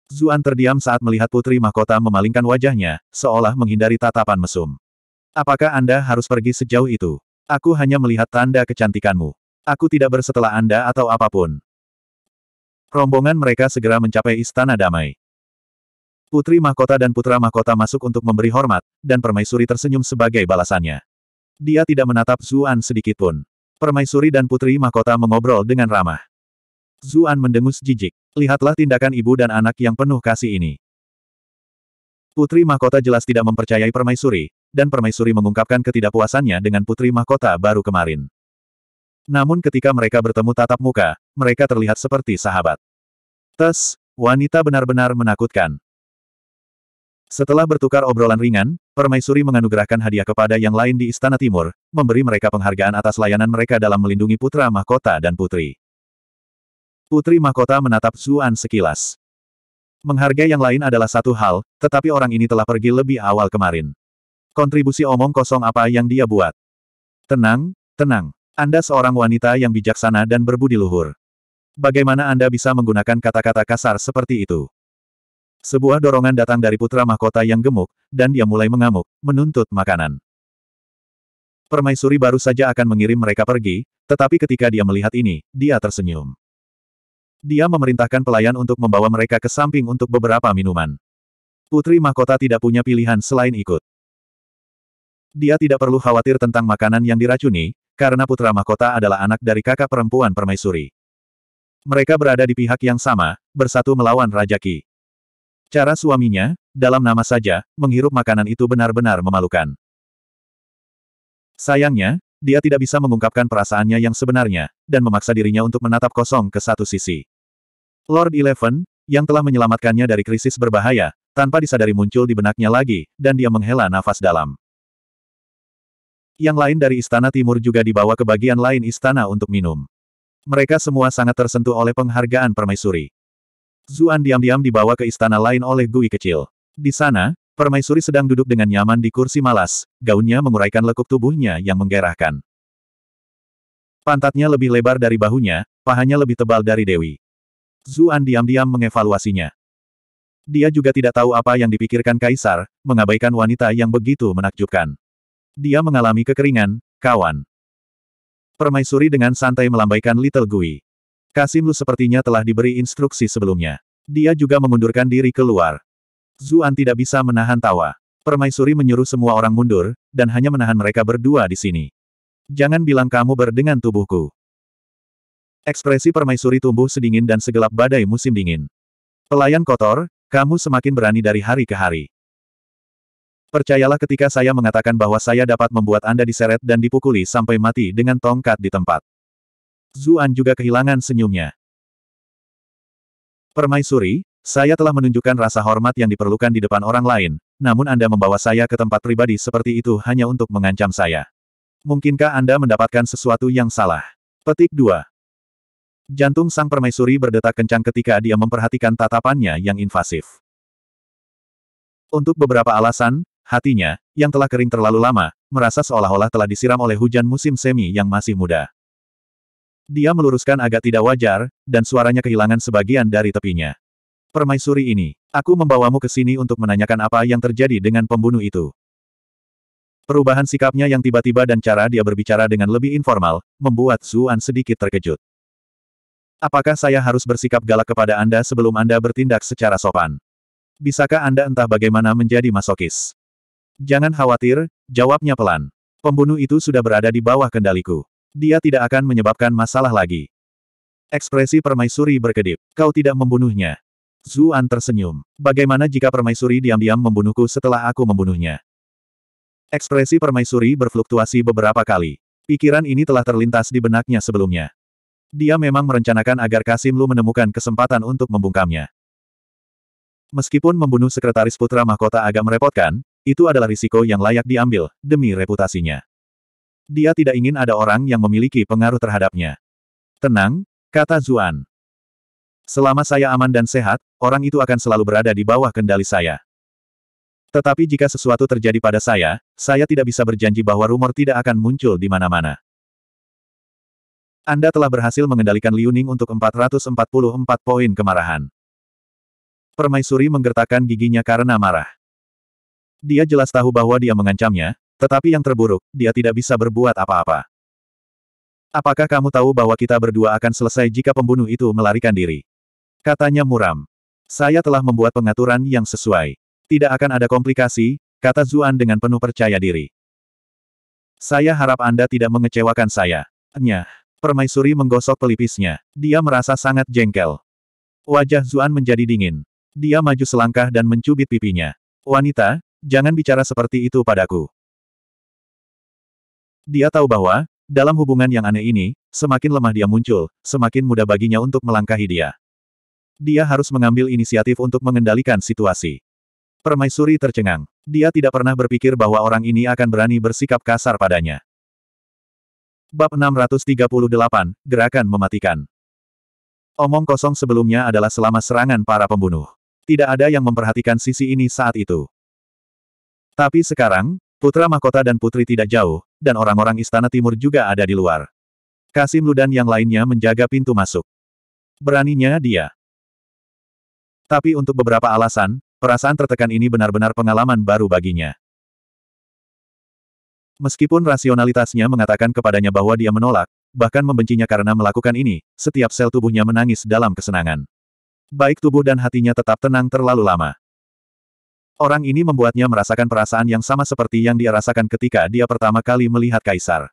Zuan terdiam saat melihat Putri Mahkota memalingkan wajahnya, seolah menghindari tatapan mesum. Apakah Anda harus pergi sejauh itu? Aku hanya melihat tanda kecantikanmu. Aku tidak bersetelah Anda atau apapun. Rombongan mereka segera mencapai Istana Damai. Putri mahkota dan putra mahkota masuk untuk memberi hormat, dan permaisuri tersenyum sebagai balasannya. Dia tidak menatap Zuan sedikitpun. Permaisuri dan putri mahkota mengobrol dengan ramah. Zuan mendengus jijik. Lihatlah tindakan ibu dan anak yang penuh kasih ini. Putri mahkota jelas tidak mempercayai permaisuri, dan permaisuri mengungkapkan ketidakpuasannya dengan putri mahkota baru kemarin. Namun ketika mereka bertemu tatap muka, mereka terlihat seperti sahabat. Tes, wanita benar-benar menakutkan. Setelah bertukar obrolan ringan, permaisuri menganugerahkan hadiah kepada yang lain di Istana Timur, memberi mereka penghargaan atas layanan mereka dalam melindungi putra mahkota dan putri. Putri mahkota menatap Zuan sekilas. Menghargai yang lain adalah satu hal, tetapi orang ini telah pergi lebih awal kemarin. Kontribusi omong kosong apa yang dia buat? Tenang, tenang. Anda seorang wanita yang bijaksana dan berbudi luhur. Bagaimana Anda bisa menggunakan kata-kata kasar seperti itu? Sebuah dorongan datang dari putra mahkota yang gemuk, dan dia mulai mengamuk, menuntut makanan. Permaisuri baru saja akan mengirim mereka pergi, tetapi ketika dia melihat ini, dia tersenyum. Dia memerintahkan pelayan untuk membawa mereka ke samping untuk beberapa minuman. Putri mahkota tidak punya pilihan selain ikut. Dia tidak perlu khawatir tentang makanan yang diracuni, karena putra mahkota adalah anak dari kakak perempuan permaisuri. Mereka berada di pihak yang sama, bersatu melawan Raja Ki. Cara suaminya, dalam nama saja, menghirup makanan itu benar-benar memalukan. Sayangnya, dia tidak bisa mengungkapkan perasaannya yang sebenarnya, dan memaksa dirinya untuk menatap kosong ke satu sisi. Lord Eleven, yang telah menyelamatkannya dari krisis berbahaya, tanpa disadari muncul di benaknya lagi, dan dia menghela nafas dalam. Yang lain dari istana timur juga dibawa ke bagian lain istana untuk minum. Mereka semua sangat tersentuh oleh penghargaan permaisuri. Zuan diam-diam dibawa ke istana lain oleh Gui kecil. Di sana, permaisuri sedang duduk dengan nyaman di kursi malas, gaunnya menguraikan lekuk tubuhnya yang menggerahkan. Pantatnya lebih lebar dari bahunya, pahanya lebih tebal dari Dewi. Zuan diam-diam mengevaluasinya. Dia juga tidak tahu apa yang dipikirkan Kaisar, mengabaikan wanita yang begitu menakjubkan. Dia mengalami kekeringan, kawan. Permaisuri dengan santai melambaikan Little Gui. Kasim Lu sepertinya telah diberi instruksi sebelumnya. Dia juga mengundurkan diri keluar. Zuan tidak bisa menahan tawa. Permaisuri menyuruh semua orang mundur, dan hanya menahan mereka berdua di sini. Jangan bilang kamu berdengan tubuhku. Ekspresi permaisuri tumbuh sedingin dan segelap badai musim dingin. Pelayan kotor, kamu semakin berani dari hari ke hari. Percayalah ketika saya mengatakan bahwa saya dapat membuat Anda diseret dan dipukuli sampai mati dengan tongkat di tempat. Zuan juga kehilangan senyumnya. Permaisuri, saya telah menunjukkan rasa hormat yang diperlukan di depan orang lain, namun Anda membawa saya ke tempat pribadi seperti itu hanya untuk mengancam saya. Mungkinkah Anda mendapatkan sesuatu yang salah? Petik 2. Jantung sang permaisuri berdetak kencang ketika dia memperhatikan tatapannya yang invasif. Untuk beberapa alasan, Hatinya, yang telah kering terlalu lama, merasa seolah-olah telah disiram oleh hujan musim semi yang masih muda. Dia meluruskan agak tidak wajar, dan suaranya kehilangan sebagian dari tepinya. Permaisuri ini, aku membawamu ke sini untuk menanyakan apa yang terjadi dengan pembunuh itu. Perubahan sikapnya yang tiba-tiba dan cara dia berbicara dengan lebih informal, membuat Zuan sedikit terkejut. Apakah saya harus bersikap galak kepada Anda sebelum Anda bertindak secara sopan? Bisakah Anda entah bagaimana menjadi masokis? Jangan khawatir, jawabnya pelan. Pembunuh itu sudah berada di bawah kendaliku. Dia tidak akan menyebabkan masalah lagi. Ekspresi permaisuri berkedip. Kau tidak membunuhnya. Zuan tersenyum. Bagaimana jika permaisuri diam-diam membunuhku setelah aku membunuhnya? Ekspresi permaisuri berfluktuasi beberapa kali. Pikiran ini telah terlintas di benaknya sebelumnya. Dia memang merencanakan agar Kasim Lu menemukan kesempatan untuk membungkamnya. Meskipun membunuh sekretaris putra mahkota agak merepotkan, itu adalah risiko yang layak diambil, demi reputasinya. Dia tidak ingin ada orang yang memiliki pengaruh terhadapnya. Tenang, kata Zuan. Selama saya aman dan sehat, orang itu akan selalu berada di bawah kendali saya. Tetapi jika sesuatu terjadi pada saya, saya tidak bisa berjanji bahwa rumor tidak akan muncul di mana-mana. Anda telah berhasil mengendalikan Liuning untuk 444 poin kemarahan. Permaisuri menggertakkan giginya karena marah. Dia jelas tahu bahwa dia mengancamnya, tetapi yang terburuk, dia tidak bisa berbuat apa-apa. Apakah kamu tahu bahwa kita berdua akan selesai jika pembunuh itu melarikan diri? Katanya muram. Saya telah membuat pengaturan yang sesuai. Tidak akan ada komplikasi, kata Zuan dengan penuh percaya diri. Saya harap Anda tidak mengecewakan saya. Nyah. Permaisuri menggosok pelipisnya. Dia merasa sangat jengkel. Wajah Zuan menjadi dingin. Dia maju selangkah dan mencubit pipinya. Wanita, Jangan bicara seperti itu padaku. Dia tahu bahwa, dalam hubungan yang aneh ini, semakin lemah dia muncul, semakin mudah baginya untuk melangkahi dia. Dia harus mengambil inisiatif untuk mengendalikan situasi. Permaisuri tercengang. Dia tidak pernah berpikir bahwa orang ini akan berani bersikap kasar padanya. Bab 638, Gerakan Mematikan Omong kosong sebelumnya adalah selama serangan para pembunuh. Tidak ada yang memperhatikan sisi ini saat itu. Tapi sekarang, putra mahkota dan putri tidak jauh, dan orang-orang istana timur juga ada di luar. Kasim Ludan yang lainnya menjaga pintu masuk. Beraninya dia. Tapi untuk beberapa alasan, perasaan tertekan ini benar-benar pengalaman baru baginya. Meskipun rasionalitasnya mengatakan kepadanya bahwa dia menolak, bahkan membencinya karena melakukan ini, setiap sel tubuhnya menangis dalam kesenangan. Baik tubuh dan hatinya tetap tenang terlalu lama. Orang ini membuatnya merasakan perasaan yang sama seperti yang dia rasakan ketika dia pertama kali melihat Kaisar.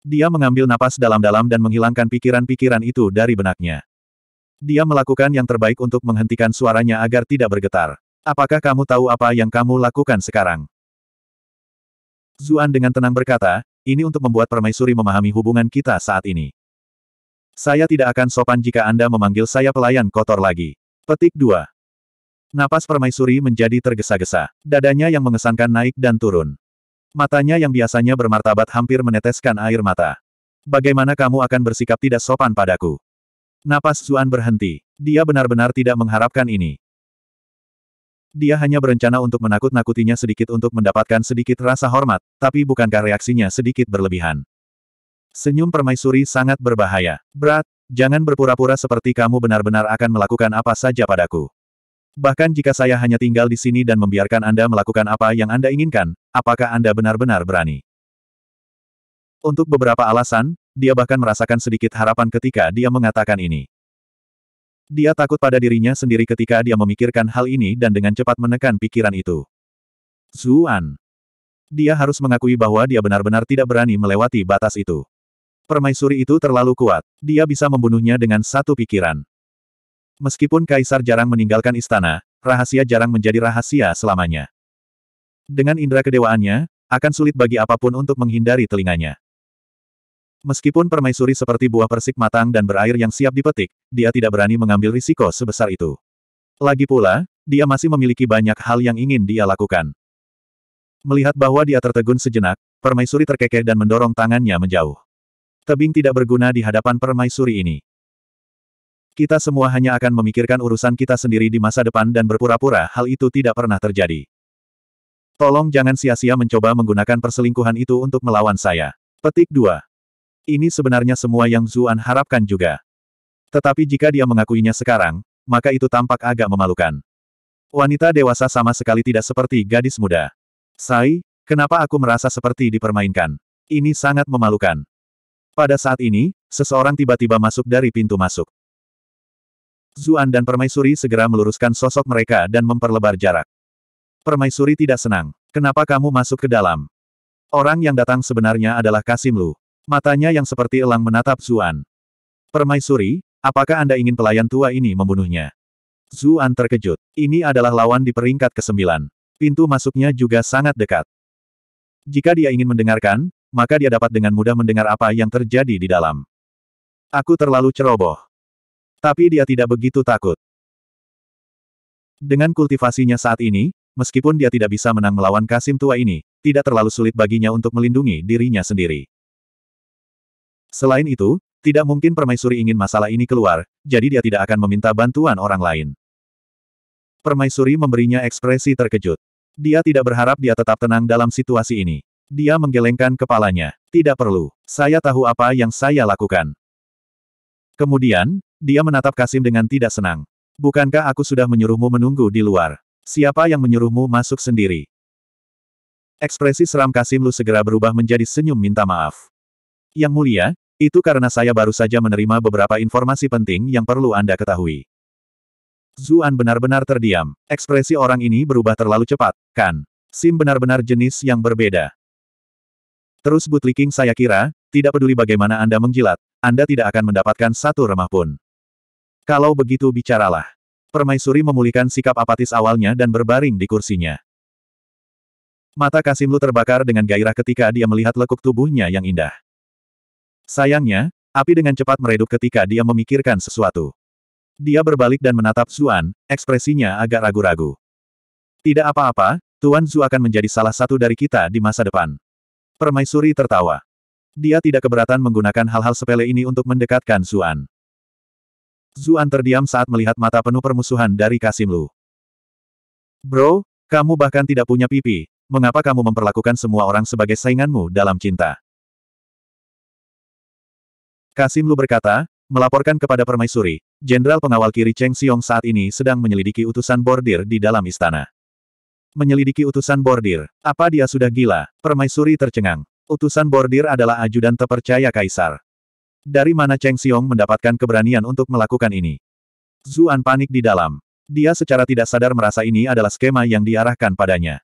Dia mengambil napas dalam-dalam dan menghilangkan pikiran-pikiran itu dari benaknya. Dia melakukan yang terbaik untuk menghentikan suaranya agar tidak bergetar. Apakah kamu tahu apa yang kamu lakukan sekarang? Zuan dengan tenang berkata, ini untuk membuat permaisuri memahami hubungan kita saat ini. Saya tidak akan sopan jika Anda memanggil saya pelayan kotor lagi. Petik 2. Napas permaisuri menjadi tergesa-gesa. Dadanya yang mengesankan naik dan turun. Matanya yang biasanya bermartabat hampir meneteskan air mata. Bagaimana kamu akan bersikap tidak sopan padaku? Napas Zuan berhenti. Dia benar-benar tidak mengharapkan ini. Dia hanya berencana untuk menakut-nakutinya sedikit untuk mendapatkan sedikit rasa hormat, tapi bukankah reaksinya sedikit berlebihan? Senyum permaisuri sangat berbahaya. Berat, jangan berpura-pura seperti kamu benar-benar akan melakukan apa saja padaku. Bahkan jika saya hanya tinggal di sini dan membiarkan Anda melakukan apa yang Anda inginkan, apakah Anda benar-benar berani? Untuk beberapa alasan, dia bahkan merasakan sedikit harapan ketika dia mengatakan ini. Dia takut pada dirinya sendiri ketika dia memikirkan hal ini dan dengan cepat menekan pikiran itu. Zuan. Dia harus mengakui bahwa dia benar-benar tidak berani melewati batas itu. Permaisuri itu terlalu kuat. Dia bisa membunuhnya dengan satu pikiran. Meskipun kaisar jarang meninggalkan istana, rahasia jarang menjadi rahasia selamanya. Dengan indera kedewaannya, akan sulit bagi apapun untuk menghindari telinganya. Meskipun permaisuri seperti buah persik matang dan berair yang siap dipetik, dia tidak berani mengambil risiko sebesar itu. Lagi pula, dia masih memiliki banyak hal yang ingin dia lakukan. Melihat bahwa dia tertegun sejenak, permaisuri terkekeh dan mendorong tangannya menjauh. Tebing tidak berguna di hadapan permaisuri ini. Kita semua hanya akan memikirkan urusan kita sendiri di masa depan dan berpura-pura hal itu tidak pernah terjadi. Tolong jangan sia-sia mencoba menggunakan perselingkuhan itu untuk melawan saya. Petik 2. Ini sebenarnya semua yang Zuan harapkan juga. Tetapi jika dia mengakuinya sekarang, maka itu tampak agak memalukan. Wanita dewasa sama sekali tidak seperti gadis muda. Sai, kenapa aku merasa seperti dipermainkan? Ini sangat memalukan. Pada saat ini, seseorang tiba-tiba masuk dari pintu masuk. Zuan dan Permaisuri segera meluruskan sosok mereka dan memperlebar jarak. Permaisuri tidak senang. Kenapa kamu masuk ke dalam? Orang yang datang sebenarnya adalah Kasimlu. Matanya yang seperti elang menatap Zuan. Permaisuri, apakah Anda ingin pelayan tua ini membunuhnya? Zuan terkejut. Ini adalah lawan di peringkat ke-9. Pintu masuknya juga sangat dekat. Jika dia ingin mendengarkan, maka dia dapat dengan mudah mendengar apa yang terjadi di dalam. Aku terlalu ceroboh. Tapi dia tidak begitu takut. Dengan kultivasinya saat ini, meskipun dia tidak bisa menang melawan Kasim tua ini, tidak terlalu sulit baginya untuk melindungi dirinya sendiri. Selain itu, tidak mungkin permaisuri ingin masalah ini keluar, jadi dia tidak akan meminta bantuan orang lain. Permaisuri memberinya ekspresi terkejut. Dia tidak berharap dia tetap tenang dalam situasi ini. Dia menggelengkan kepalanya. Tidak perlu. Saya tahu apa yang saya lakukan. Kemudian, dia menatap Kasim dengan tidak senang. Bukankah aku sudah menyuruhmu menunggu di luar? Siapa yang menyuruhmu masuk sendiri? Ekspresi seram Kasim Lu segera berubah menjadi senyum minta maaf. Yang mulia, itu karena saya baru saja menerima beberapa informasi penting yang perlu Anda ketahui. Zuan benar-benar terdiam. Ekspresi orang ini berubah terlalu cepat, kan? Sim benar-benar jenis yang berbeda. Terus Butliking saya kira, tidak peduli bagaimana Anda menjilat, Anda tidak akan mendapatkan satu remah pun. Kalau begitu bicaralah. Permaisuri memulihkan sikap apatis awalnya dan berbaring di kursinya. Mata Kasimlu terbakar dengan gairah ketika dia melihat lekuk tubuhnya yang indah. Sayangnya, api dengan cepat meredup ketika dia memikirkan sesuatu. Dia berbalik dan menatap Zuan, ekspresinya agak ragu-ragu. Tidak apa-apa, Tuan Zu akan menjadi salah satu dari kita di masa depan. Permaisuri tertawa. Dia tidak keberatan menggunakan hal-hal sepele ini untuk mendekatkan Zuan. Zuan terdiam saat melihat mata penuh permusuhan dari Kasim Lu. Bro, kamu bahkan tidak punya pipi. Mengapa kamu memperlakukan semua orang sebagai sainganmu dalam cinta? Kasim Lu berkata, melaporkan kepada permaisuri, Jenderal Pengawal Kiri Cheng Xiong saat ini sedang menyelidiki utusan bordir di dalam istana. Menyelidiki utusan bordir, apa dia sudah gila? Permaisuri tercengang. Utusan bordir adalah ajudan terpercaya kaisar. Dari mana Cheng Xiong mendapatkan keberanian untuk melakukan ini? Zuan panik di dalam. Dia secara tidak sadar merasa ini adalah skema yang diarahkan padanya.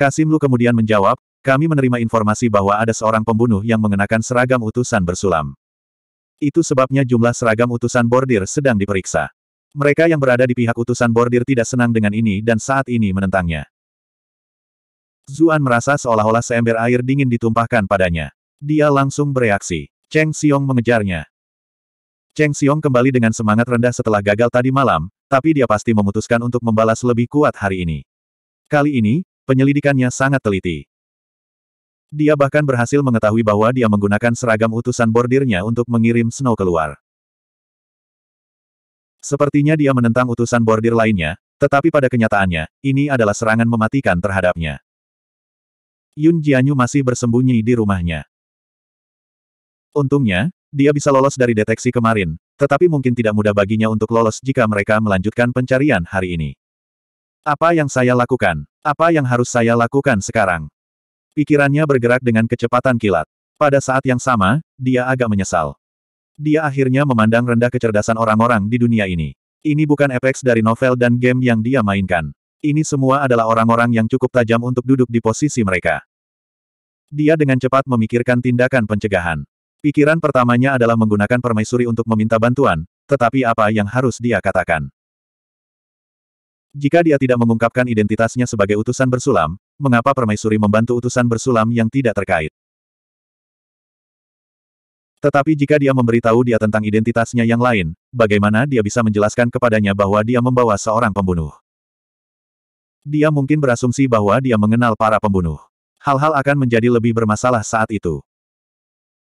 Kasim Lu kemudian menjawab, kami menerima informasi bahwa ada seorang pembunuh yang mengenakan seragam utusan bersulam. Itu sebabnya jumlah seragam utusan bordir sedang diperiksa. Mereka yang berada di pihak utusan bordir tidak senang dengan ini dan saat ini menentangnya. Zuan merasa seolah-olah seember air dingin ditumpahkan padanya. Dia langsung bereaksi. Cheng Xiong mengejarnya. Cheng Xiong kembali dengan semangat rendah setelah gagal tadi malam, tapi dia pasti memutuskan untuk membalas lebih kuat hari ini. Kali ini, penyelidikannya sangat teliti. Dia bahkan berhasil mengetahui bahwa dia menggunakan seragam utusan bordirnya untuk mengirim Snow keluar. Sepertinya dia menentang utusan bordir lainnya, tetapi pada kenyataannya, ini adalah serangan mematikan terhadapnya. Yun Jianyu masih bersembunyi di rumahnya. Untungnya, dia bisa lolos dari deteksi kemarin, tetapi mungkin tidak mudah baginya untuk lolos jika mereka melanjutkan pencarian hari ini. Apa yang saya lakukan? Apa yang harus saya lakukan sekarang? Pikirannya bergerak dengan kecepatan kilat. Pada saat yang sama, dia agak menyesal. Dia akhirnya memandang rendah kecerdasan orang-orang di dunia ini. Ini bukan efek dari novel dan game yang dia mainkan. Ini semua adalah orang-orang yang cukup tajam untuk duduk di posisi mereka. Dia dengan cepat memikirkan tindakan pencegahan. Pikiran pertamanya adalah menggunakan permaisuri untuk meminta bantuan, tetapi apa yang harus dia katakan? Jika dia tidak mengungkapkan identitasnya sebagai utusan bersulam, mengapa permaisuri membantu utusan bersulam yang tidak terkait? Tetapi jika dia memberitahu dia tentang identitasnya yang lain, bagaimana dia bisa menjelaskan kepadanya bahwa dia membawa seorang pembunuh? Dia mungkin berasumsi bahwa dia mengenal para pembunuh. Hal-hal akan menjadi lebih bermasalah saat itu.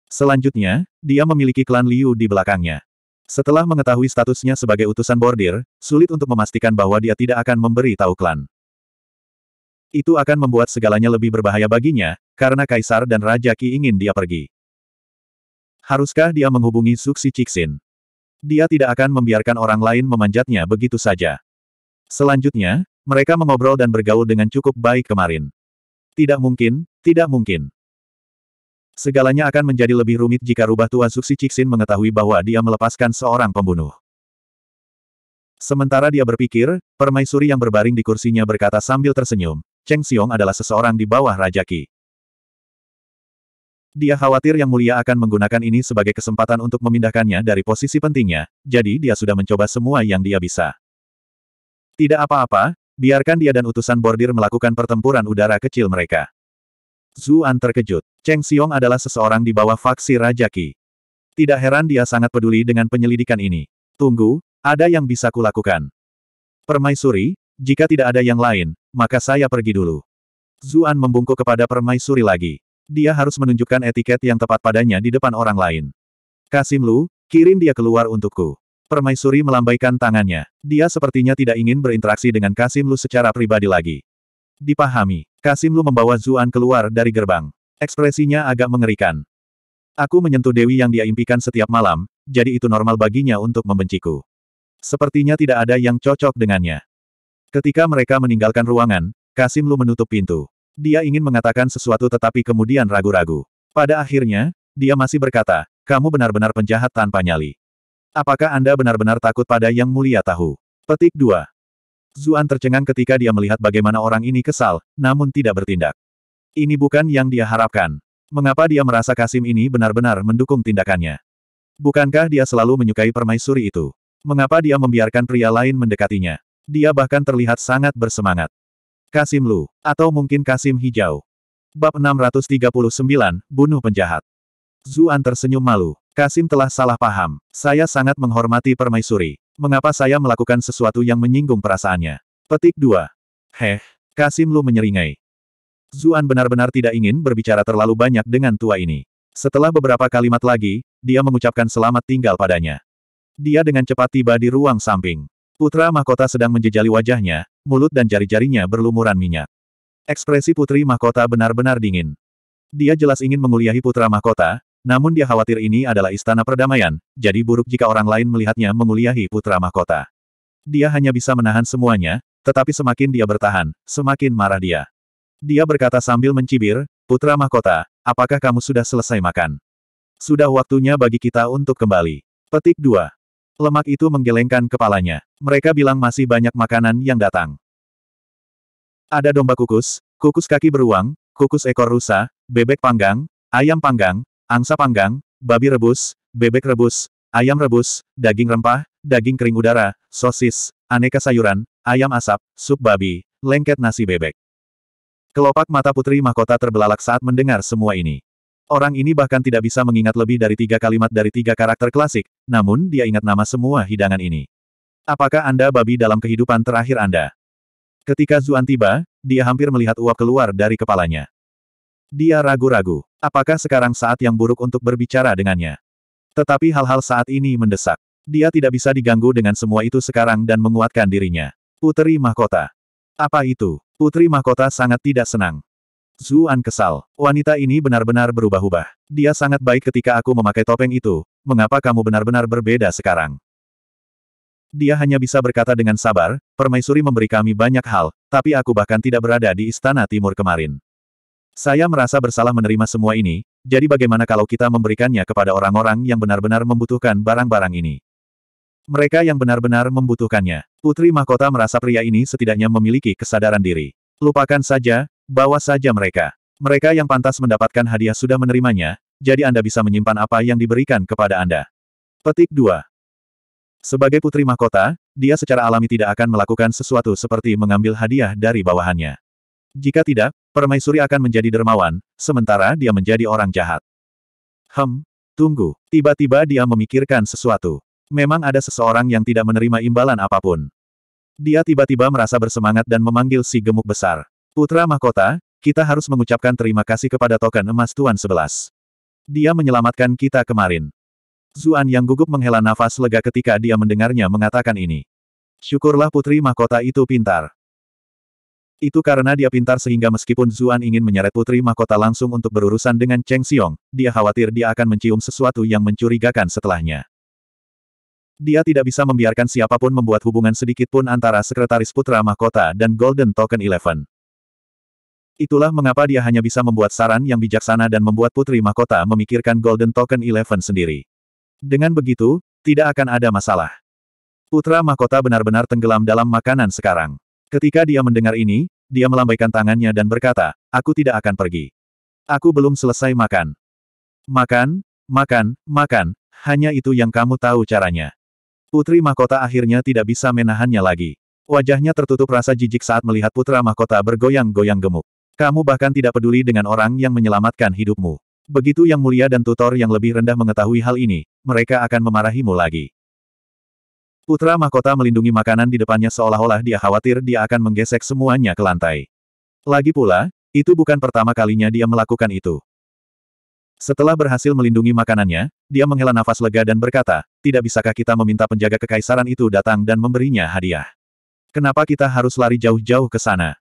Selanjutnya, dia memiliki klan Liu di belakangnya. Setelah mengetahui statusnya sebagai utusan bordir, sulit untuk memastikan bahwa dia tidak akan memberi tahu klan. Itu akan membuat segalanya lebih berbahaya baginya, karena kaisar dan raja Ki ingin dia pergi. Haruskah dia menghubungi Suksi Cixin? Dia tidak akan membiarkan orang lain memanjatnya begitu saja. Selanjutnya, mereka mengobrol dan bergaul dengan cukup baik kemarin. Tidak mungkin, tidak mungkin. Segalanya akan menjadi lebih rumit jika rubah tua Zuxi Cixin mengetahui bahwa dia melepaskan seorang pembunuh. Sementara dia berpikir, permaisuri yang berbaring di kursinya berkata sambil tersenyum, Cheng Xiong adalah seseorang di bawah Raja Qi. Dia khawatir Yang Mulia akan menggunakan ini sebagai kesempatan untuk memindahkannya dari posisi pentingnya, jadi dia sudah mencoba semua yang dia bisa. Tidak apa-apa, biarkan dia dan utusan bordir melakukan pertempuran udara kecil mereka. Zuan terkejut. Cheng Xiong adalah seseorang di bawah faksi Raja Qi. Tidak heran dia sangat peduli dengan penyelidikan ini. Tunggu, ada yang bisa kulakukan. Permaisuri, jika tidak ada yang lain, maka saya pergi dulu. Zuan membungkuk kepada permaisuri lagi. Dia harus menunjukkan etiket yang tepat padanya di depan orang lain. Kasim Lu, kirim dia keluar untukku. Permaisuri melambaikan tangannya. Dia sepertinya tidak ingin berinteraksi dengan Kasim Lu secara pribadi lagi. Dipahami, Kasim Lu membawa Zuan keluar dari gerbang. Ekspresinya agak mengerikan. Aku menyentuh Dewi yang dia impikan setiap malam, jadi itu normal baginya untuk membenciku. Sepertinya tidak ada yang cocok dengannya. Ketika mereka meninggalkan ruangan, Kasim Lu menutup pintu. Dia ingin mengatakan sesuatu tetapi kemudian ragu-ragu. Pada akhirnya, dia masih berkata, kamu benar-benar penjahat tanpa nyali. Apakah Anda benar-benar takut pada yang mulia tahu? Petik 2. Zuan tercengang ketika dia melihat bagaimana orang ini kesal, namun tidak bertindak. Ini bukan yang dia harapkan. Mengapa dia merasa Kasim ini benar-benar mendukung tindakannya? Bukankah dia selalu menyukai permaisuri itu? Mengapa dia membiarkan pria lain mendekatinya? Dia bahkan terlihat sangat bersemangat. Kasim Lu, atau mungkin Kasim Hijau. Bab 639, Bunuh Penjahat. Zuan tersenyum malu. Kasim telah salah paham. Saya sangat menghormati permaisuri. Mengapa saya melakukan sesuatu yang menyinggung perasaannya? Petik 2. Heh, Kasim Lu menyeringai. Zuan benar-benar tidak ingin berbicara terlalu banyak dengan tua ini. Setelah beberapa kalimat lagi, dia mengucapkan selamat tinggal padanya. Dia dengan cepat tiba di ruang samping. Putra mahkota sedang menjejali wajahnya, mulut dan jari-jarinya berlumuran minyak. Ekspresi putri mahkota benar-benar dingin. Dia jelas ingin menguliahi putra mahkota, namun dia khawatir ini adalah istana perdamaian, jadi buruk jika orang lain melihatnya menguliahi putra mahkota. Dia hanya bisa menahan semuanya, tetapi semakin dia bertahan, semakin marah dia. Dia berkata sambil mencibir, Putra Mahkota, apakah kamu sudah selesai makan? Sudah waktunya bagi kita untuk kembali. Petik 2. Lemak itu menggelengkan kepalanya. Mereka bilang masih banyak makanan yang datang. Ada domba kukus, kukus kaki beruang, kukus ekor rusa, bebek panggang, ayam panggang, angsa panggang, babi rebus, bebek rebus, ayam rebus, daging rempah, daging kering udara, sosis, aneka sayuran, ayam asap, sup babi, lengket nasi bebek. Kelopak mata Putri Mahkota terbelalak saat mendengar semua ini. Orang ini bahkan tidak bisa mengingat lebih dari tiga kalimat dari tiga karakter klasik, namun dia ingat nama semua hidangan ini. Apakah Anda babi dalam kehidupan terakhir Anda? Ketika Zuan tiba, dia hampir melihat uap keluar dari kepalanya. Dia ragu-ragu, apakah sekarang saat yang buruk untuk berbicara dengannya. Tetapi hal-hal saat ini mendesak. Dia tidak bisa diganggu dengan semua itu sekarang dan menguatkan dirinya. Putri Mahkota. Apa itu? Putri mahkota sangat tidak senang. Zuan kesal. Wanita ini benar-benar berubah-ubah. Dia sangat baik ketika aku memakai topeng itu. Mengapa kamu benar-benar berbeda sekarang? Dia hanya bisa berkata dengan sabar, permaisuri memberi kami banyak hal, tapi aku bahkan tidak berada di istana timur kemarin. Saya merasa bersalah menerima semua ini, jadi bagaimana kalau kita memberikannya kepada orang-orang yang benar-benar membutuhkan barang-barang ini? Mereka yang benar-benar membutuhkannya. Putri Mahkota merasa pria ini setidaknya memiliki kesadaran diri. Lupakan saja, bawa saja mereka. Mereka yang pantas mendapatkan hadiah sudah menerimanya, jadi Anda bisa menyimpan apa yang diberikan kepada Anda. Petik 2. Sebagai putri mahkota, dia secara alami tidak akan melakukan sesuatu seperti mengambil hadiah dari bawahannya. Jika tidak, permaisuri akan menjadi dermawan, sementara dia menjadi orang jahat. Hem, tunggu. Tiba-tiba dia memikirkan sesuatu. Memang ada seseorang yang tidak menerima imbalan apapun. Dia tiba-tiba merasa bersemangat dan memanggil si gemuk besar. Putra mahkota, kita harus mengucapkan terima kasih kepada token emas Tuan Sebelas. Dia menyelamatkan kita kemarin. Zuan yang gugup menghela nafas lega ketika dia mendengarnya mengatakan ini. Syukurlah putri mahkota itu pintar. Itu karena dia pintar sehingga meskipun Zuan ingin menyeret putri mahkota langsung untuk berurusan dengan Cheng Xiong, dia khawatir dia akan mencium sesuatu yang mencurigakan setelahnya. Dia tidak bisa membiarkan siapapun membuat hubungan sedikit pun antara Sekretaris Putra Mahkota dan Golden Token Eleven. Itulah mengapa dia hanya bisa membuat saran yang bijaksana dan membuat Putri Mahkota memikirkan Golden Token Eleven sendiri. Dengan begitu, tidak akan ada masalah. Putra Mahkota benar-benar tenggelam dalam makanan sekarang. Ketika dia mendengar ini, dia melambaikan tangannya dan berkata, aku tidak akan pergi. Aku belum selesai makan. Makan, makan, makan, hanya itu yang kamu tahu caranya. Putri mahkota akhirnya tidak bisa menahannya lagi. Wajahnya tertutup rasa jijik saat melihat putra mahkota bergoyang-goyang gemuk. Kamu bahkan tidak peduli dengan orang yang menyelamatkan hidupmu. Begitu yang mulia dan tutor yang lebih rendah mengetahui hal ini, mereka akan memarahimu lagi. Putra mahkota melindungi makanan di depannya seolah-olah dia khawatir dia akan menggesek semuanya ke lantai. Lagi pula, itu bukan pertama kalinya dia melakukan itu. Setelah berhasil melindungi makanannya, dia menghela nafas lega dan berkata, tidak bisakah kita meminta penjaga kekaisaran itu datang dan memberinya hadiah? Kenapa kita harus lari jauh-jauh ke sana?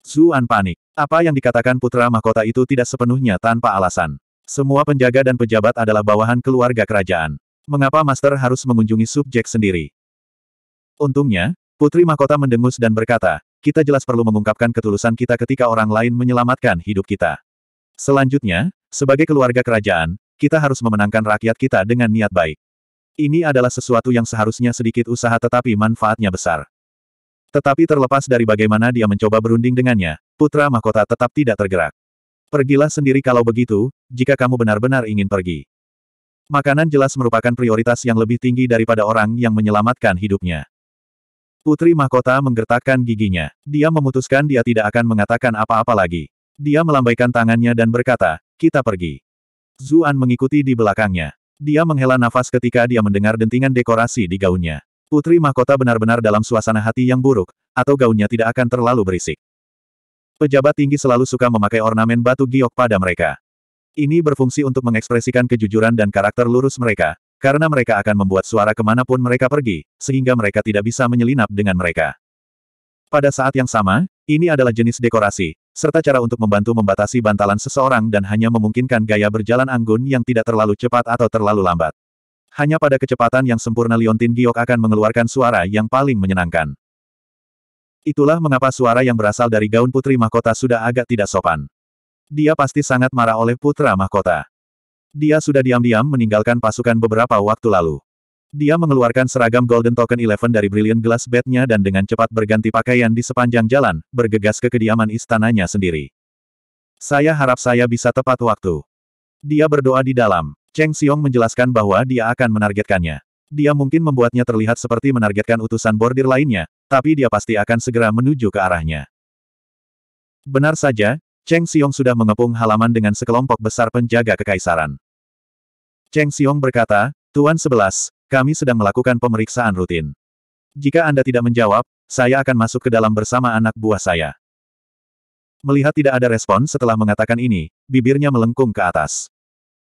Zuan panik. Apa yang dikatakan putra mahkota itu tidak sepenuhnya tanpa alasan. Semua penjaga dan pejabat adalah bawahan keluarga kerajaan. Mengapa Master harus mengunjungi subjek sendiri? Untungnya, Putri Mahkota mendengus dan berkata, kita jelas perlu mengungkapkan ketulusan kita ketika orang lain menyelamatkan hidup kita. Selanjutnya, sebagai keluarga kerajaan, kita harus memenangkan rakyat kita dengan niat baik. Ini adalah sesuatu yang seharusnya sedikit usaha tetapi manfaatnya besar. Tetapi terlepas dari bagaimana dia mencoba berunding dengannya, putra mahkota tetap tidak tergerak. Pergilah sendiri kalau begitu, jika kamu benar-benar ingin pergi. Makanan jelas merupakan prioritas yang lebih tinggi daripada orang yang menyelamatkan hidupnya. Putri mahkota menggertakkan giginya. Dia memutuskan dia tidak akan mengatakan apa-apa lagi. Dia melambaikan tangannya dan berkata, kita pergi. Zuan mengikuti di belakangnya. Dia menghela nafas ketika dia mendengar dentingan dekorasi di gaunnya. Putri mahkota benar-benar dalam suasana hati yang buruk, atau gaunnya tidak akan terlalu berisik. Pejabat tinggi selalu suka memakai ornamen batu giok pada mereka. Ini berfungsi untuk mengekspresikan kejujuran dan karakter lurus mereka, karena mereka akan membuat suara kemanapun mereka pergi, sehingga mereka tidak bisa menyelinap dengan mereka. Pada saat yang sama, ini adalah jenis dekorasi, serta cara untuk membantu membatasi bantalan seseorang dan hanya memungkinkan gaya berjalan Anggun yang tidak terlalu cepat atau terlalu lambat. Hanya pada kecepatan yang sempurna Liontin Giok akan mengeluarkan suara yang paling menyenangkan. Itulah mengapa suara yang berasal dari gaun putri mahkota sudah agak tidak sopan. Dia pasti sangat marah oleh putra mahkota. Dia sudah diam-diam meninggalkan pasukan beberapa waktu lalu. Dia mengeluarkan seragam Golden Token Eleven dari Brilliant Glass bednya dan dengan cepat berganti pakaian di sepanjang jalan, bergegas ke kediaman istananya sendiri. Saya harap saya bisa tepat waktu. Dia berdoa di dalam. Cheng Xiong menjelaskan bahwa dia akan menargetkannya. Dia mungkin membuatnya terlihat seperti menargetkan utusan bordir lainnya, tapi dia pasti akan segera menuju ke arahnya. Benar saja, Cheng Xiong sudah mengepung halaman dengan sekelompok besar penjaga kekaisaran. Cheng Xiong berkata, Tuan Sebelas, kami sedang melakukan pemeriksaan rutin. Jika Anda tidak menjawab, saya akan masuk ke dalam bersama anak buah saya. Melihat tidak ada respon setelah mengatakan ini, bibirnya melengkung ke atas.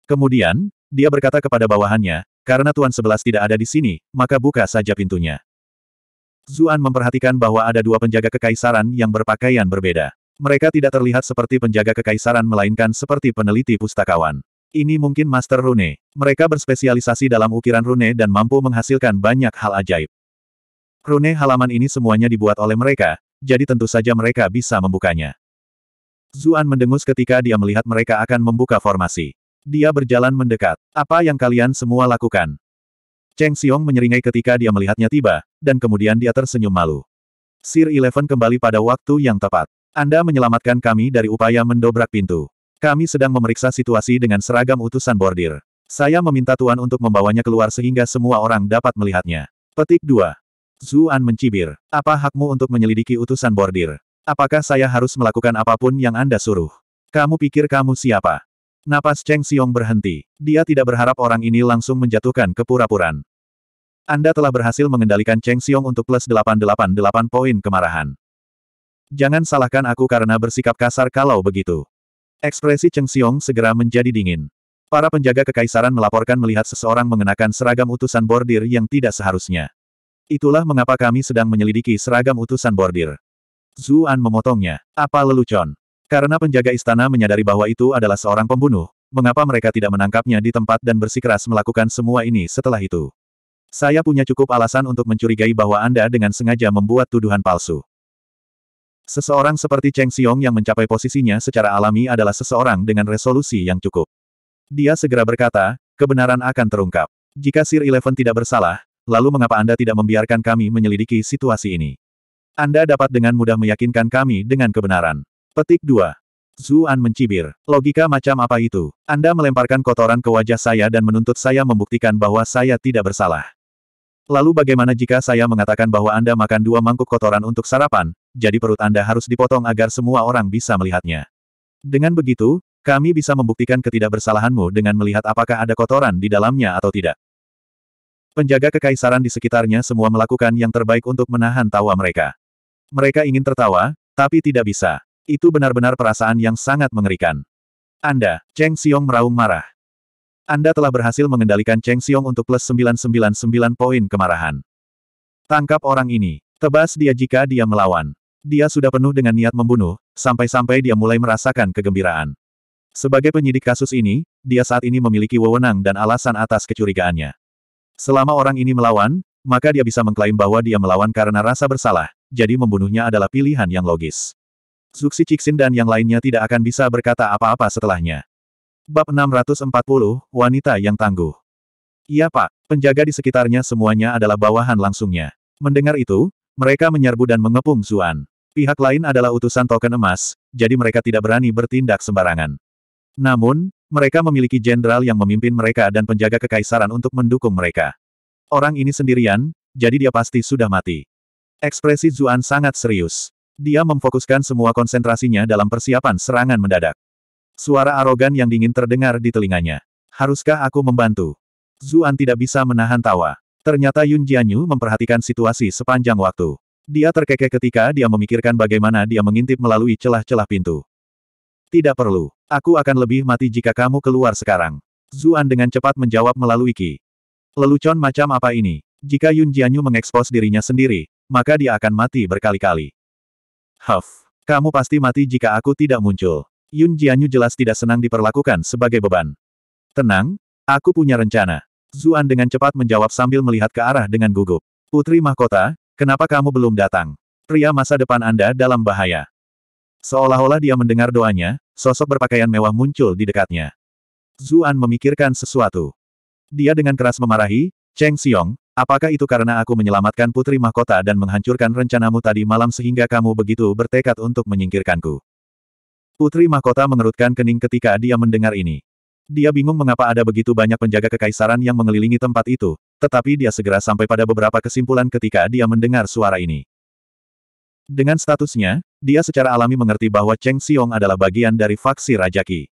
Kemudian, dia berkata kepada bawahannya, karena Tuan Sebelas tidak ada di sini, maka buka saja pintunya. Zuan memperhatikan bahwa ada dua penjaga kekaisaran yang berpakaian berbeda. Mereka tidak terlihat seperti penjaga kekaisaran melainkan seperti peneliti pustakawan. Ini mungkin Master Rune. Mereka berspesialisasi dalam ukiran rune dan mampu menghasilkan banyak hal ajaib. Rune halaman ini semuanya dibuat oleh mereka, jadi tentu saja mereka bisa membukanya. Zuan mendengus ketika dia melihat mereka akan membuka formasi. Dia berjalan mendekat. Apa yang kalian semua lakukan? Cheng Xiong menyeringai ketika dia melihatnya tiba, dan kemudian dia tersenyum malu. Sir Eleven kembali pada waktu yang tepat. Anda menyelamatkan kami dari upaya mendobrak pintu. Kami sedang memeriksa situasi dengan seragam utusan bordir. Saya meminta Tuan untuk membawanya keluar sehingga semua orang dapat melihatnya. Petik 2. Zuan mencibir. Apa hakmu untuk menyelidiki utusan bordir? Apakah saya harus melakukan apapun yang Anda suruh? Kamu pikir kamu siapa? Napas Cheng Xiong berhenti. Dia tidak berharap orang ini langsung menjatuhkan ke pura-puran. Anda telah berhasil mengendalikan Cheng Xiong untuk plus 888 poin kemarahan. Jangan salahkan aku karena bersikap kasar kalau begitu. Ekspresi Cheng Xiong segera menjadi dingin. Para penjaga kekaisaran melaporkan melihat seseorang mengenakan seragam utusan bordir yang tidak seharusnya. Itulah mengapa kami sedang menyelidiki seragam utusan bordir. Zuan memotongnya. Apa lelucon? Karena penjaga istana menyadari bahwa itu adalah seorang pembunuh, mengapa mereka tidak menangkapnya di tempat dan bersikeras melakukan semua ini setelah itu? Saya punya cukup alasan untuk mencurigai bahwa Anda dengan sengaja membuat tuduhan palsu. Seseorang seperti Cheng Xiong yang mencapai posisinya secara alami adalah seseorang dengan resolusi yang cukup. Dia segera berkata, kebenaran akan terungkap. Jika Sir Eleven tidak bersalah, lalu mengapa Anda tidak membiarkan kami menyelidiki situasi ini? Anda dapat dengan mudah meyakinkan kami dengan kebenaran. Petik 2. Zuan mencibir. Logika macam apa itu? Anda melemparkan kotoran ke wajah saya dan menuntut saya membuktikan bahwa saya tidak bersalah. Lalu bagaimana jika saya mengatakan bahwa Anda makan dua mangkuk kotoran untuk sarapan, jadi perut Anda harus dipotong agar semua orang bisa melihatnya. Dengan begitu, kami bisa membuktikan ketidakbersalahanmu dengan melihat apakah ada kotoran di dalamnya atau tidak. Penjaga kekaisaran di sekitarnya semua melakukan yang terbaik untuk menahan tawa mereka. Mereka ingin tertawa, tapi tidak bisa. Itu benar-benar perasaan yang sangat mengerikan. Anda, Cheng Xiong meraung marah. Anda telah berhasil mengendalikan Cheng Xiong untuk plus 999 poin kemarahan. Tangkap orang ini. Tebas dia jika dia melawan. Dia sudah penuh dengan niat membunuh, sampai-sampai dia mulai merasakan kegembiraan. Sebagai penyidik kasus ini, dia saat ini memiliki wewenang dan alasan atas kecurigaannya. Selama orang ini melawan, maka dia bisa mengklaim bahwa dia melawan karena rasa bersalah, jadi membunuhnya adalah pilihan yang logis. Zuxi Cixin dan yang lainnya tidak akan bisa berkata apa-apa setelahnya. Bab 640, Wanita yang Tangguh Iya pak, penjaga di sekitarnya semuanya adalah bawahan langsungnya. Mendengar itu, mereka menyerbu dan mengepung Zuan. Pihak lain adalah utusan token emas, jadi mereka tidak berani bertindak sembarangan. Namun, mereka memiliki jenderal yang memimpin mereka dan penjaga kekaisaran untuk mendukung mereka. Orang ini sendirian, jadi dia pasti sudah mati. Ekspresi Zuan sangat serius. Dia memfokuskan semua konsentrasinya dalam persiapan serangan mendadak. Suara arogan yang dingin terdengar di telinganya. Haruskah aku membantu? Zuan tidak bisa menahan tawa. Ternyata Yun Jianyu memperhatikan situasi sepanjang waktu. Dia terkekeh ketika dia memikirkan bagaimana dia mengintip melalui celah-celah pintu. Tidak perlu. Aku akan lebih mati jika kamu keluar sekarang. Zuan dengan cepat menjawab melalui Qi. Lelucon macam apa ini? Jika Yun Jianyu mengekspos dirinya sendiri, maka dia akan mati berkali-kali. Huff, kamu pasti mati jika aku tidak muncul. Yun Jianyu jelas tidak senang diperlakukan sebagai beban. Tenang, aku punya rencana. Zuan dengan cepat menjawab sambil melihat ke arah dengan gugup. Putri Mahkota, kenapa kamu belum datang? Pria masa depan Anda dalam bahaya. Seolah-olah dia mendengar doanya, sosok berpakaian mewah muncul di dekatnya. Zuan memikirkan sesuatu. Dia dengan keras memarahi, Cheng Xiong, apakah itu karena aku menyelamatkan Putri Mahkota dan menghancurkan rencanamu tadi malam sehingga kamu begitu bertekad untuk menyingkirkanku? Putri Mahkota mengerutkan kening ketika dia mendengar ini. Dia bingung mengapa ada begitu banyak penjaga kekaisaran yang mengelilingi tempat itu, tetapi dia segera sampai pada beberapa kesimpulan ketika dia mendengar suara ini. Dengan statusnya, dia secara alami mengerti bahwa Cheng Xiong adalah bagian dari faksi Rajaki.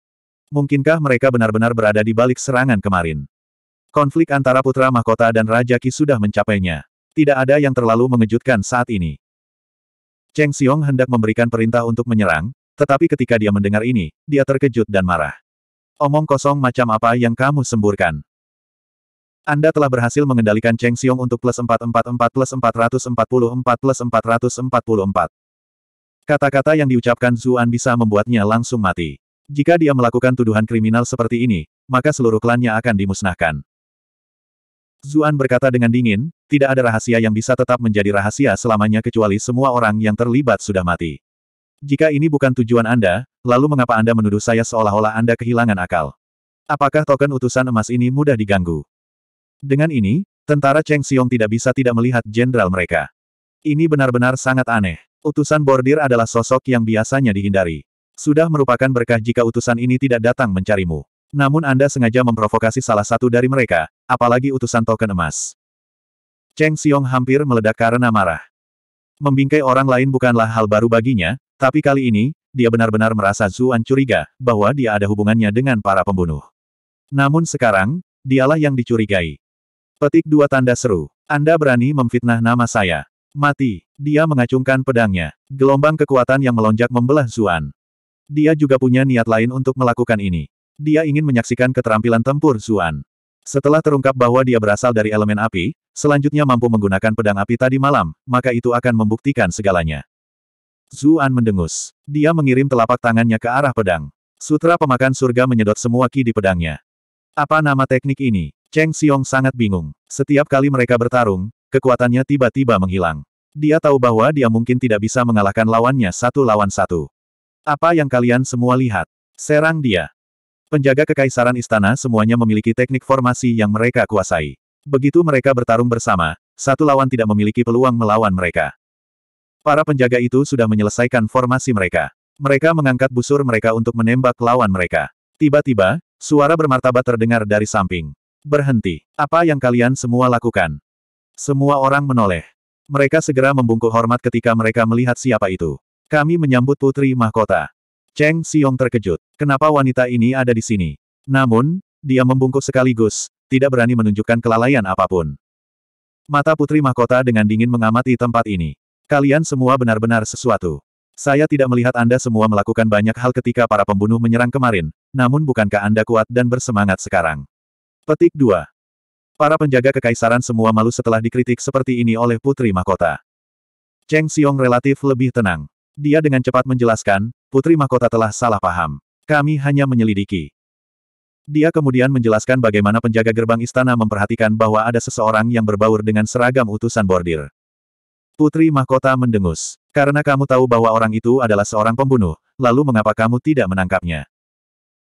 Mungkinkah mereka benar-benar berada di balik serangan kemarin? Konflik antara putra mahkota dan Rajaki sudah mencapainya. Tidak ada yang terlalu mengejutkan saat ini. Cheng Xiong hendak memberikan perintah untuk menyerang, tetapi ketika dia mendengar ini, dia terkejut dan marah. Omong kosong macam apa yang kamu semburkan. Anda telah berhasil mengendalikan Cheng Xiong untuk plus 444 plus 444 plus 444. Kata-kata yang diucapkan Zuan bisa membuatnya langsung mati. Jika dia melakukan tuduhan kriminal seperti ini, maka seluruh klannya akan dimusnahkan. Zuan berkata dengan dingin, tidak ada rahasia yang bisa tetap menjadi rahasia selamanya kecuali semua orang yang terlibat sudah mati. Jika ini bukan tujuan Anda, lalu mengapa Anda menuduh saya seolah-olah Anda kehilangan akal? Apakah token utusan emas ini mudah diganggu? Dengan ini, tentara Cheng Xiong tidak bisa tidak melihat jenderal mereka. Ini benar-benar sangat aneh. Utusan bordir adalah sosok yang biasanya dihindari. Sudah merupakan berkah jika utusan ini tidak datang mencarimu. Namun Anda sengaja memprovokasi salah satu dari mereka, apalagi utusan token emas. Cheng Xiong hampir meledak karena marah. Membingkai orang lain bukanlah hal baru baginya, tapi kali ini, dia benar-benar merasa Zuan curiga bahwa dia ada hubungannya dengan para pembunuh. Namun sekarang, dialah yang dicurigai. Petik dua tanda seru. Anda berani memfitnah nama saya. Mati. Dia mengacungkan pedangnya. Gelombang kekuatan yang melonjak membelah Zuan. Dia juga punya niat lain untuk melakukan ini. Dia ingin menyaksikan keterampilan tempur Zuan. Setelah terungkap bahwa dia berasal dari elemen api, selanjutnya mampu menggunakan pedang api tadi malam, maka itu akan membuktikan segalanya. Zuan mendengus. Dia mengirim telapak tangannya ke arah pedang. Sutra pemakan surga menyedot semua ki di pedangnya. Apa nama teknik ini? Cheng Xiong sangat bingung. Setiap kali mereka bertarung, kekuatannya tiba-tiba menghilang. Dia tahu bahwa dia mungkin tidak bisa mengalahkan lawannya satu lawan satu. Apa yang kalian semua lihat? Serang dia. Penjaga kekaisaran istana semuanya memiliki teknik formasi yang mereka kuasai. Begitu mereka bertarung bersama, satu lawan tidak memiliki peluang melawan mereka. Para penjaga itu sudah menyelesaikan formasi mereka. Mereka mengangkat busur mereka untuk menembak lawan mereka. Tiba-tiba, suara bermartabat terdengar dari samping. Berhenti. Apa yang kalian semua lakukan? Semua orang menoleh. Mereka segera membungkuk hormat ketika mereka melihat siapa itu. Kami menyambut Putri Mahkota. Cheng Xiong terkejut. Kenapa wanita ini ada di sini? Namun, dia membungkuk sekaligus, tidak berani menunjukkan kelalaian apapun. Mata Putri Mahkota dengan dingin mengamati tempat ini. Kalian semua benar-benar sesuatu. Saya tidak melihat Anda semua melakukan banyak hal ketika para pembunuh menyerang kemarin, namun bukankah Anda kuat dan bersemangat sekarang? Petik 2. Para penjaga kekaisaran semua malu setelah dikritik seperti ini oleh Putri Mahkota. Cheng Xiong relatif lebih tenang. Dia dengan cepat menjelaskan, Putri Mahkota telah salah paham. Kami hanya menyelidiki. Dia kemudian menjelaskan bagaimana penjaga gerbang istana memperhatikan bahwa ada seseorang yang berbaur dengan seragam utusan bordir. Putri Mahkota mendengus. Karena kamu tahu bahwa orang itu adalah seorang pembunuh, lalu mengapa kamu tidak menangkapnya?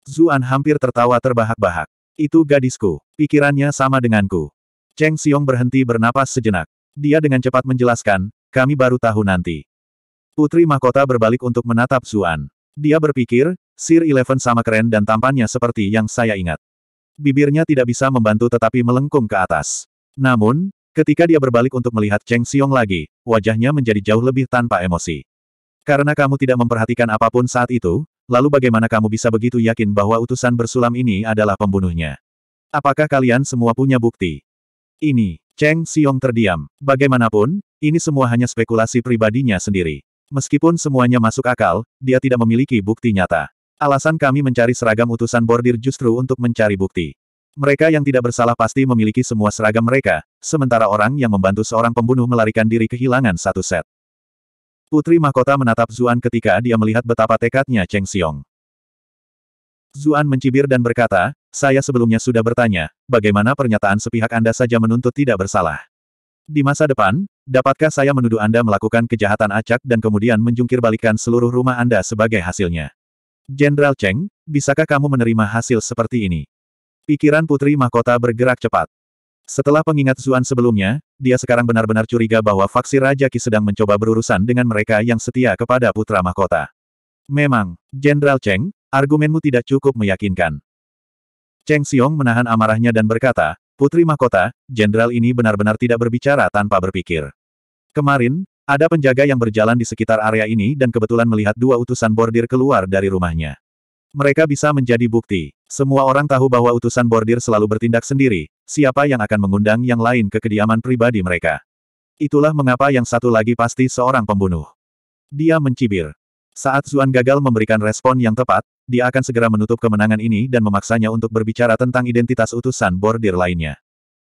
Zuan hampir tertawa terbahak-bahak. Itu gadisku. Pikirannya sama denganku. Cheng Xiong berhenti bernapas sejenak. Dia dengan cepat menjelaskan, kami baru tahu nanti. Putri Mahkota berbalik untuk menatap Zuan. Dia berpikir, Sir Eleven sama keren dan tampannya seperti yang saya ingat. Bibirnya tidak bisa membantu tetapi melengkung ke atas. Namun, ketika dia berbalik untuk melihat Cheng Xiong lagi, wajahnya menjadi jauh lebih tanpa emosi. Karena kamu tidak memperhatikan apapun saat itu, lalu bagaimana kamu bisa begitu yakin bahwa utusan bersulam ini adalah pembunuhnya? Apakah kalian semua punya bukti? Ini, Cheng Xiong terdiam. Bagaimanapun, ini semua hanya spekulasi pribadinya sendiri. Meskipun semuanya masuk akal, dia tidak memiliki bukti nyata. Alasan kami mencari seragam utusan bordir justru untuk mencari bukti. Mereka yang tidak bersalah pasti memiliki semua seragam mereka, sementara orang yang membantu seorang pembunuh melarikan diri kehilangan satu set. Putri Mahkota menatap Zuan ketika dia melihat betapa tekadnya Cheng Xiong. Zuan mencibir dan berkata, saya sebelumnya sudah bertanya, bagaimana pernyataan sepihak Anda saja menuntut tidak bersalah. Di masa depan, dapatkah saya menuduh Anda melakukan kejahatan acak dan kemudian menjungkir seluruh rumah Anda sebagai hasilnya? Jenderal Cheng, bisakah kamu menerima hasil seperti ini? Pikiran Putri Mahkota bergerak cepat. Setelah pengingat Zuan sebelumnya, dia sekarang benar-benar curiga bahwa faksi Raja Ki sedang mencoba berurusan dengan mereka yang setia kepada Putra Mahkota. Memang, Jenderal Cheng, argumenmu tidak cukup meyakinkan. Cheng Xiong menahan amarahnya dan berkata, Putri Mahkota, jenderal ini benar-benar tidak berbicara tanpa berpikir. Kemarin, ada penjaga yang berjalan di sekitar area ini dan kebetulan melihat dua utusan bordir keluar dari rumahnya. Mereka bisa menjadi bukti. Semua orang tahu bahwa utusan bordir selalu bertindak sendiri, siapa yang akan mengundang yang lain ke kediaman pribadi mereka. Itulah mengapa yang satu lagi pasti seorang pembunuh. Dia mencibir. Saat Zuan gagal memberikan respon yang tepat, dia akan segera menutup kemenangan ini dan memaksanya untuk berbicara tentang identitas utusan bordir lainnya.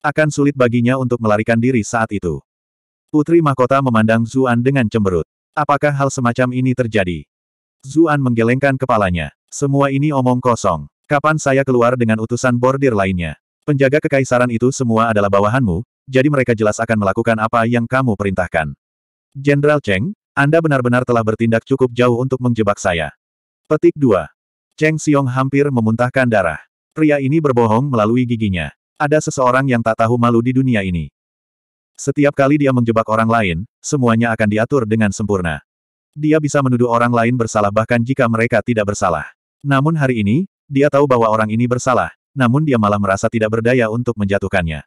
Akan sulit baginya untuk melarikan diri saat itu. Putri Mahkota memandang Zuan dengan cemberut. Apakah hal semacam ini terjadi? Zuan menggelengkan kepalanya. Semua ini omong kosong. Kapan saya keluar dengan utusan bordir lainnya? Penjaga kekaisaran itu semua adalah bawahanmu, jadi mereka jelas akan melakukan apa yang kamu perintahkan. Jenderal Cheng, Anda benar-benar telah bertindak cukup jauh untuk menjebak saya. Petik 2. Cheng Xiong hampir memuntahkan darah. Pria ini berbohong melalui giginya. Ada seseorang yang tak tahu malu di dunia ini. Setiap kali dia menjebak orang lain, semuanya akan diatur dengan sempurna. Dia bisa menuduh orang lain bersalah bahkan jika mereka tidak bersalah. Namun hari ini, dia tahu bahwa orang ini bersalah, namun dia malah merasa tidak berdaya untuk menjatuhkannya.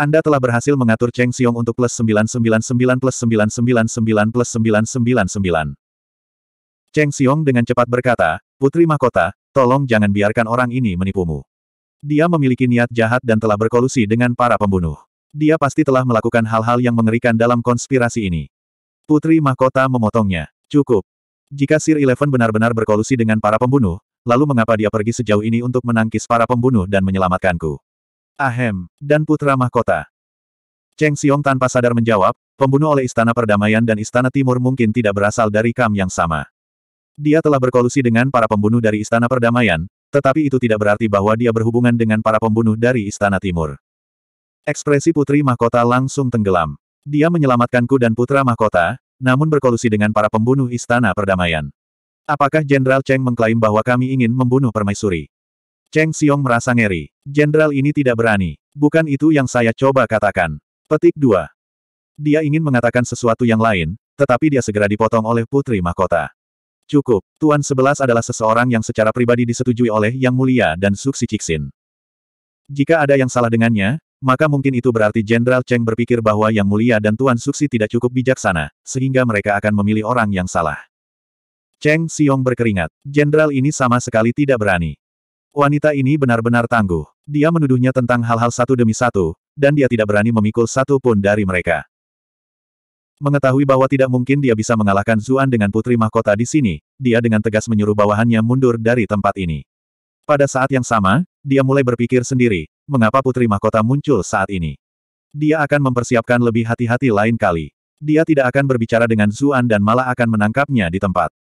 Anda telah berhasil mengatur Cheng Xiong untuk plus 999 plus 999 plus 999. Cheng Xiong dengan cepat berkata, Putri Mahkota, tolong jangan biarkan orang ini menipumu. Dia memiliki niat jahat dan telah berkolusi dengan para pembunuh. Dia pasti telah melakukan hal-hal yang mengerikan dalam konspirasi ini. Putri Mahkota memotongnya. Cukup. Jika Sir Eleven benar-benar berkolusi dengan para pembunuh, lalu mengapa dia pergi sejauh ini untuk menangkis para pembunuh dan menyelamatkanku? Ahem, dan Putra Mahkota. Cheng Xiong tanpa sadar menjawab, pembunuh oleh Istana Perdamaian dan Istana Timur mungkin tidak berasal dari kam yang sama. Dia telah berkolusi dengan para pembunuh dari Istana Perdamaian, tetapi itu tidak berarti bahwa dia berhubungan dengan para pembunuh dari Istana Timur. Ekspresi Putri Mahkota langsung tenggelam. Dia menyelamatkanku dan Putra Mahkota, namun berkolusi dengan para pembunuh Istana Perdamaian. Apakah Jenderal Cheng mengklaim bahwa kami ingin membunuh permaisuri? Cheng Xiong merasa ngeri. Jenderal ini tidak berani. Bukan itu yang saya coba katakan. Petik 2. Dia ingin mengatakan sesuatu yang lain, tetapi dia segera dipotong oleh Putri Mahkota. Cukup, Tuan Sebelas adalah seseorang yang secara pribadi disetujui oleh Yang Mulia dan Suksi Cixin. Jika ada yang salah dengannya, maka mungkin itu berarti Jenderal Cheng berpikir bahwa Yang Mulia dan Tuan Suksi tidak cukup bijaksana, sehingga mereka akan memilih orang yang salah. Cheng Xiong berkeringat. Jenderal ini sama sekali tidak berani. Wanita ini benar-benar tangguh. Dia menuduhnya tentang hal-hal satu demi satu, dan dia tidak berani memikul satu pun dari mereka. Mengetahui bahwa tidak mungkin dia bisa mengalahkan Zuan dengan putri mahkota di sini, dia dengan tegas menyuruh bawahannya mundur dari tempat ini. Pada saat yang sama, dia mulai berpikir sendiri, mengapa putri mahkota muncul saat ini. Dia akan mempersiapkan lebih hati-hati lain kali. Dia tidak akan berbicara dengan Zuan dan malah akan menangkapnya di tempat.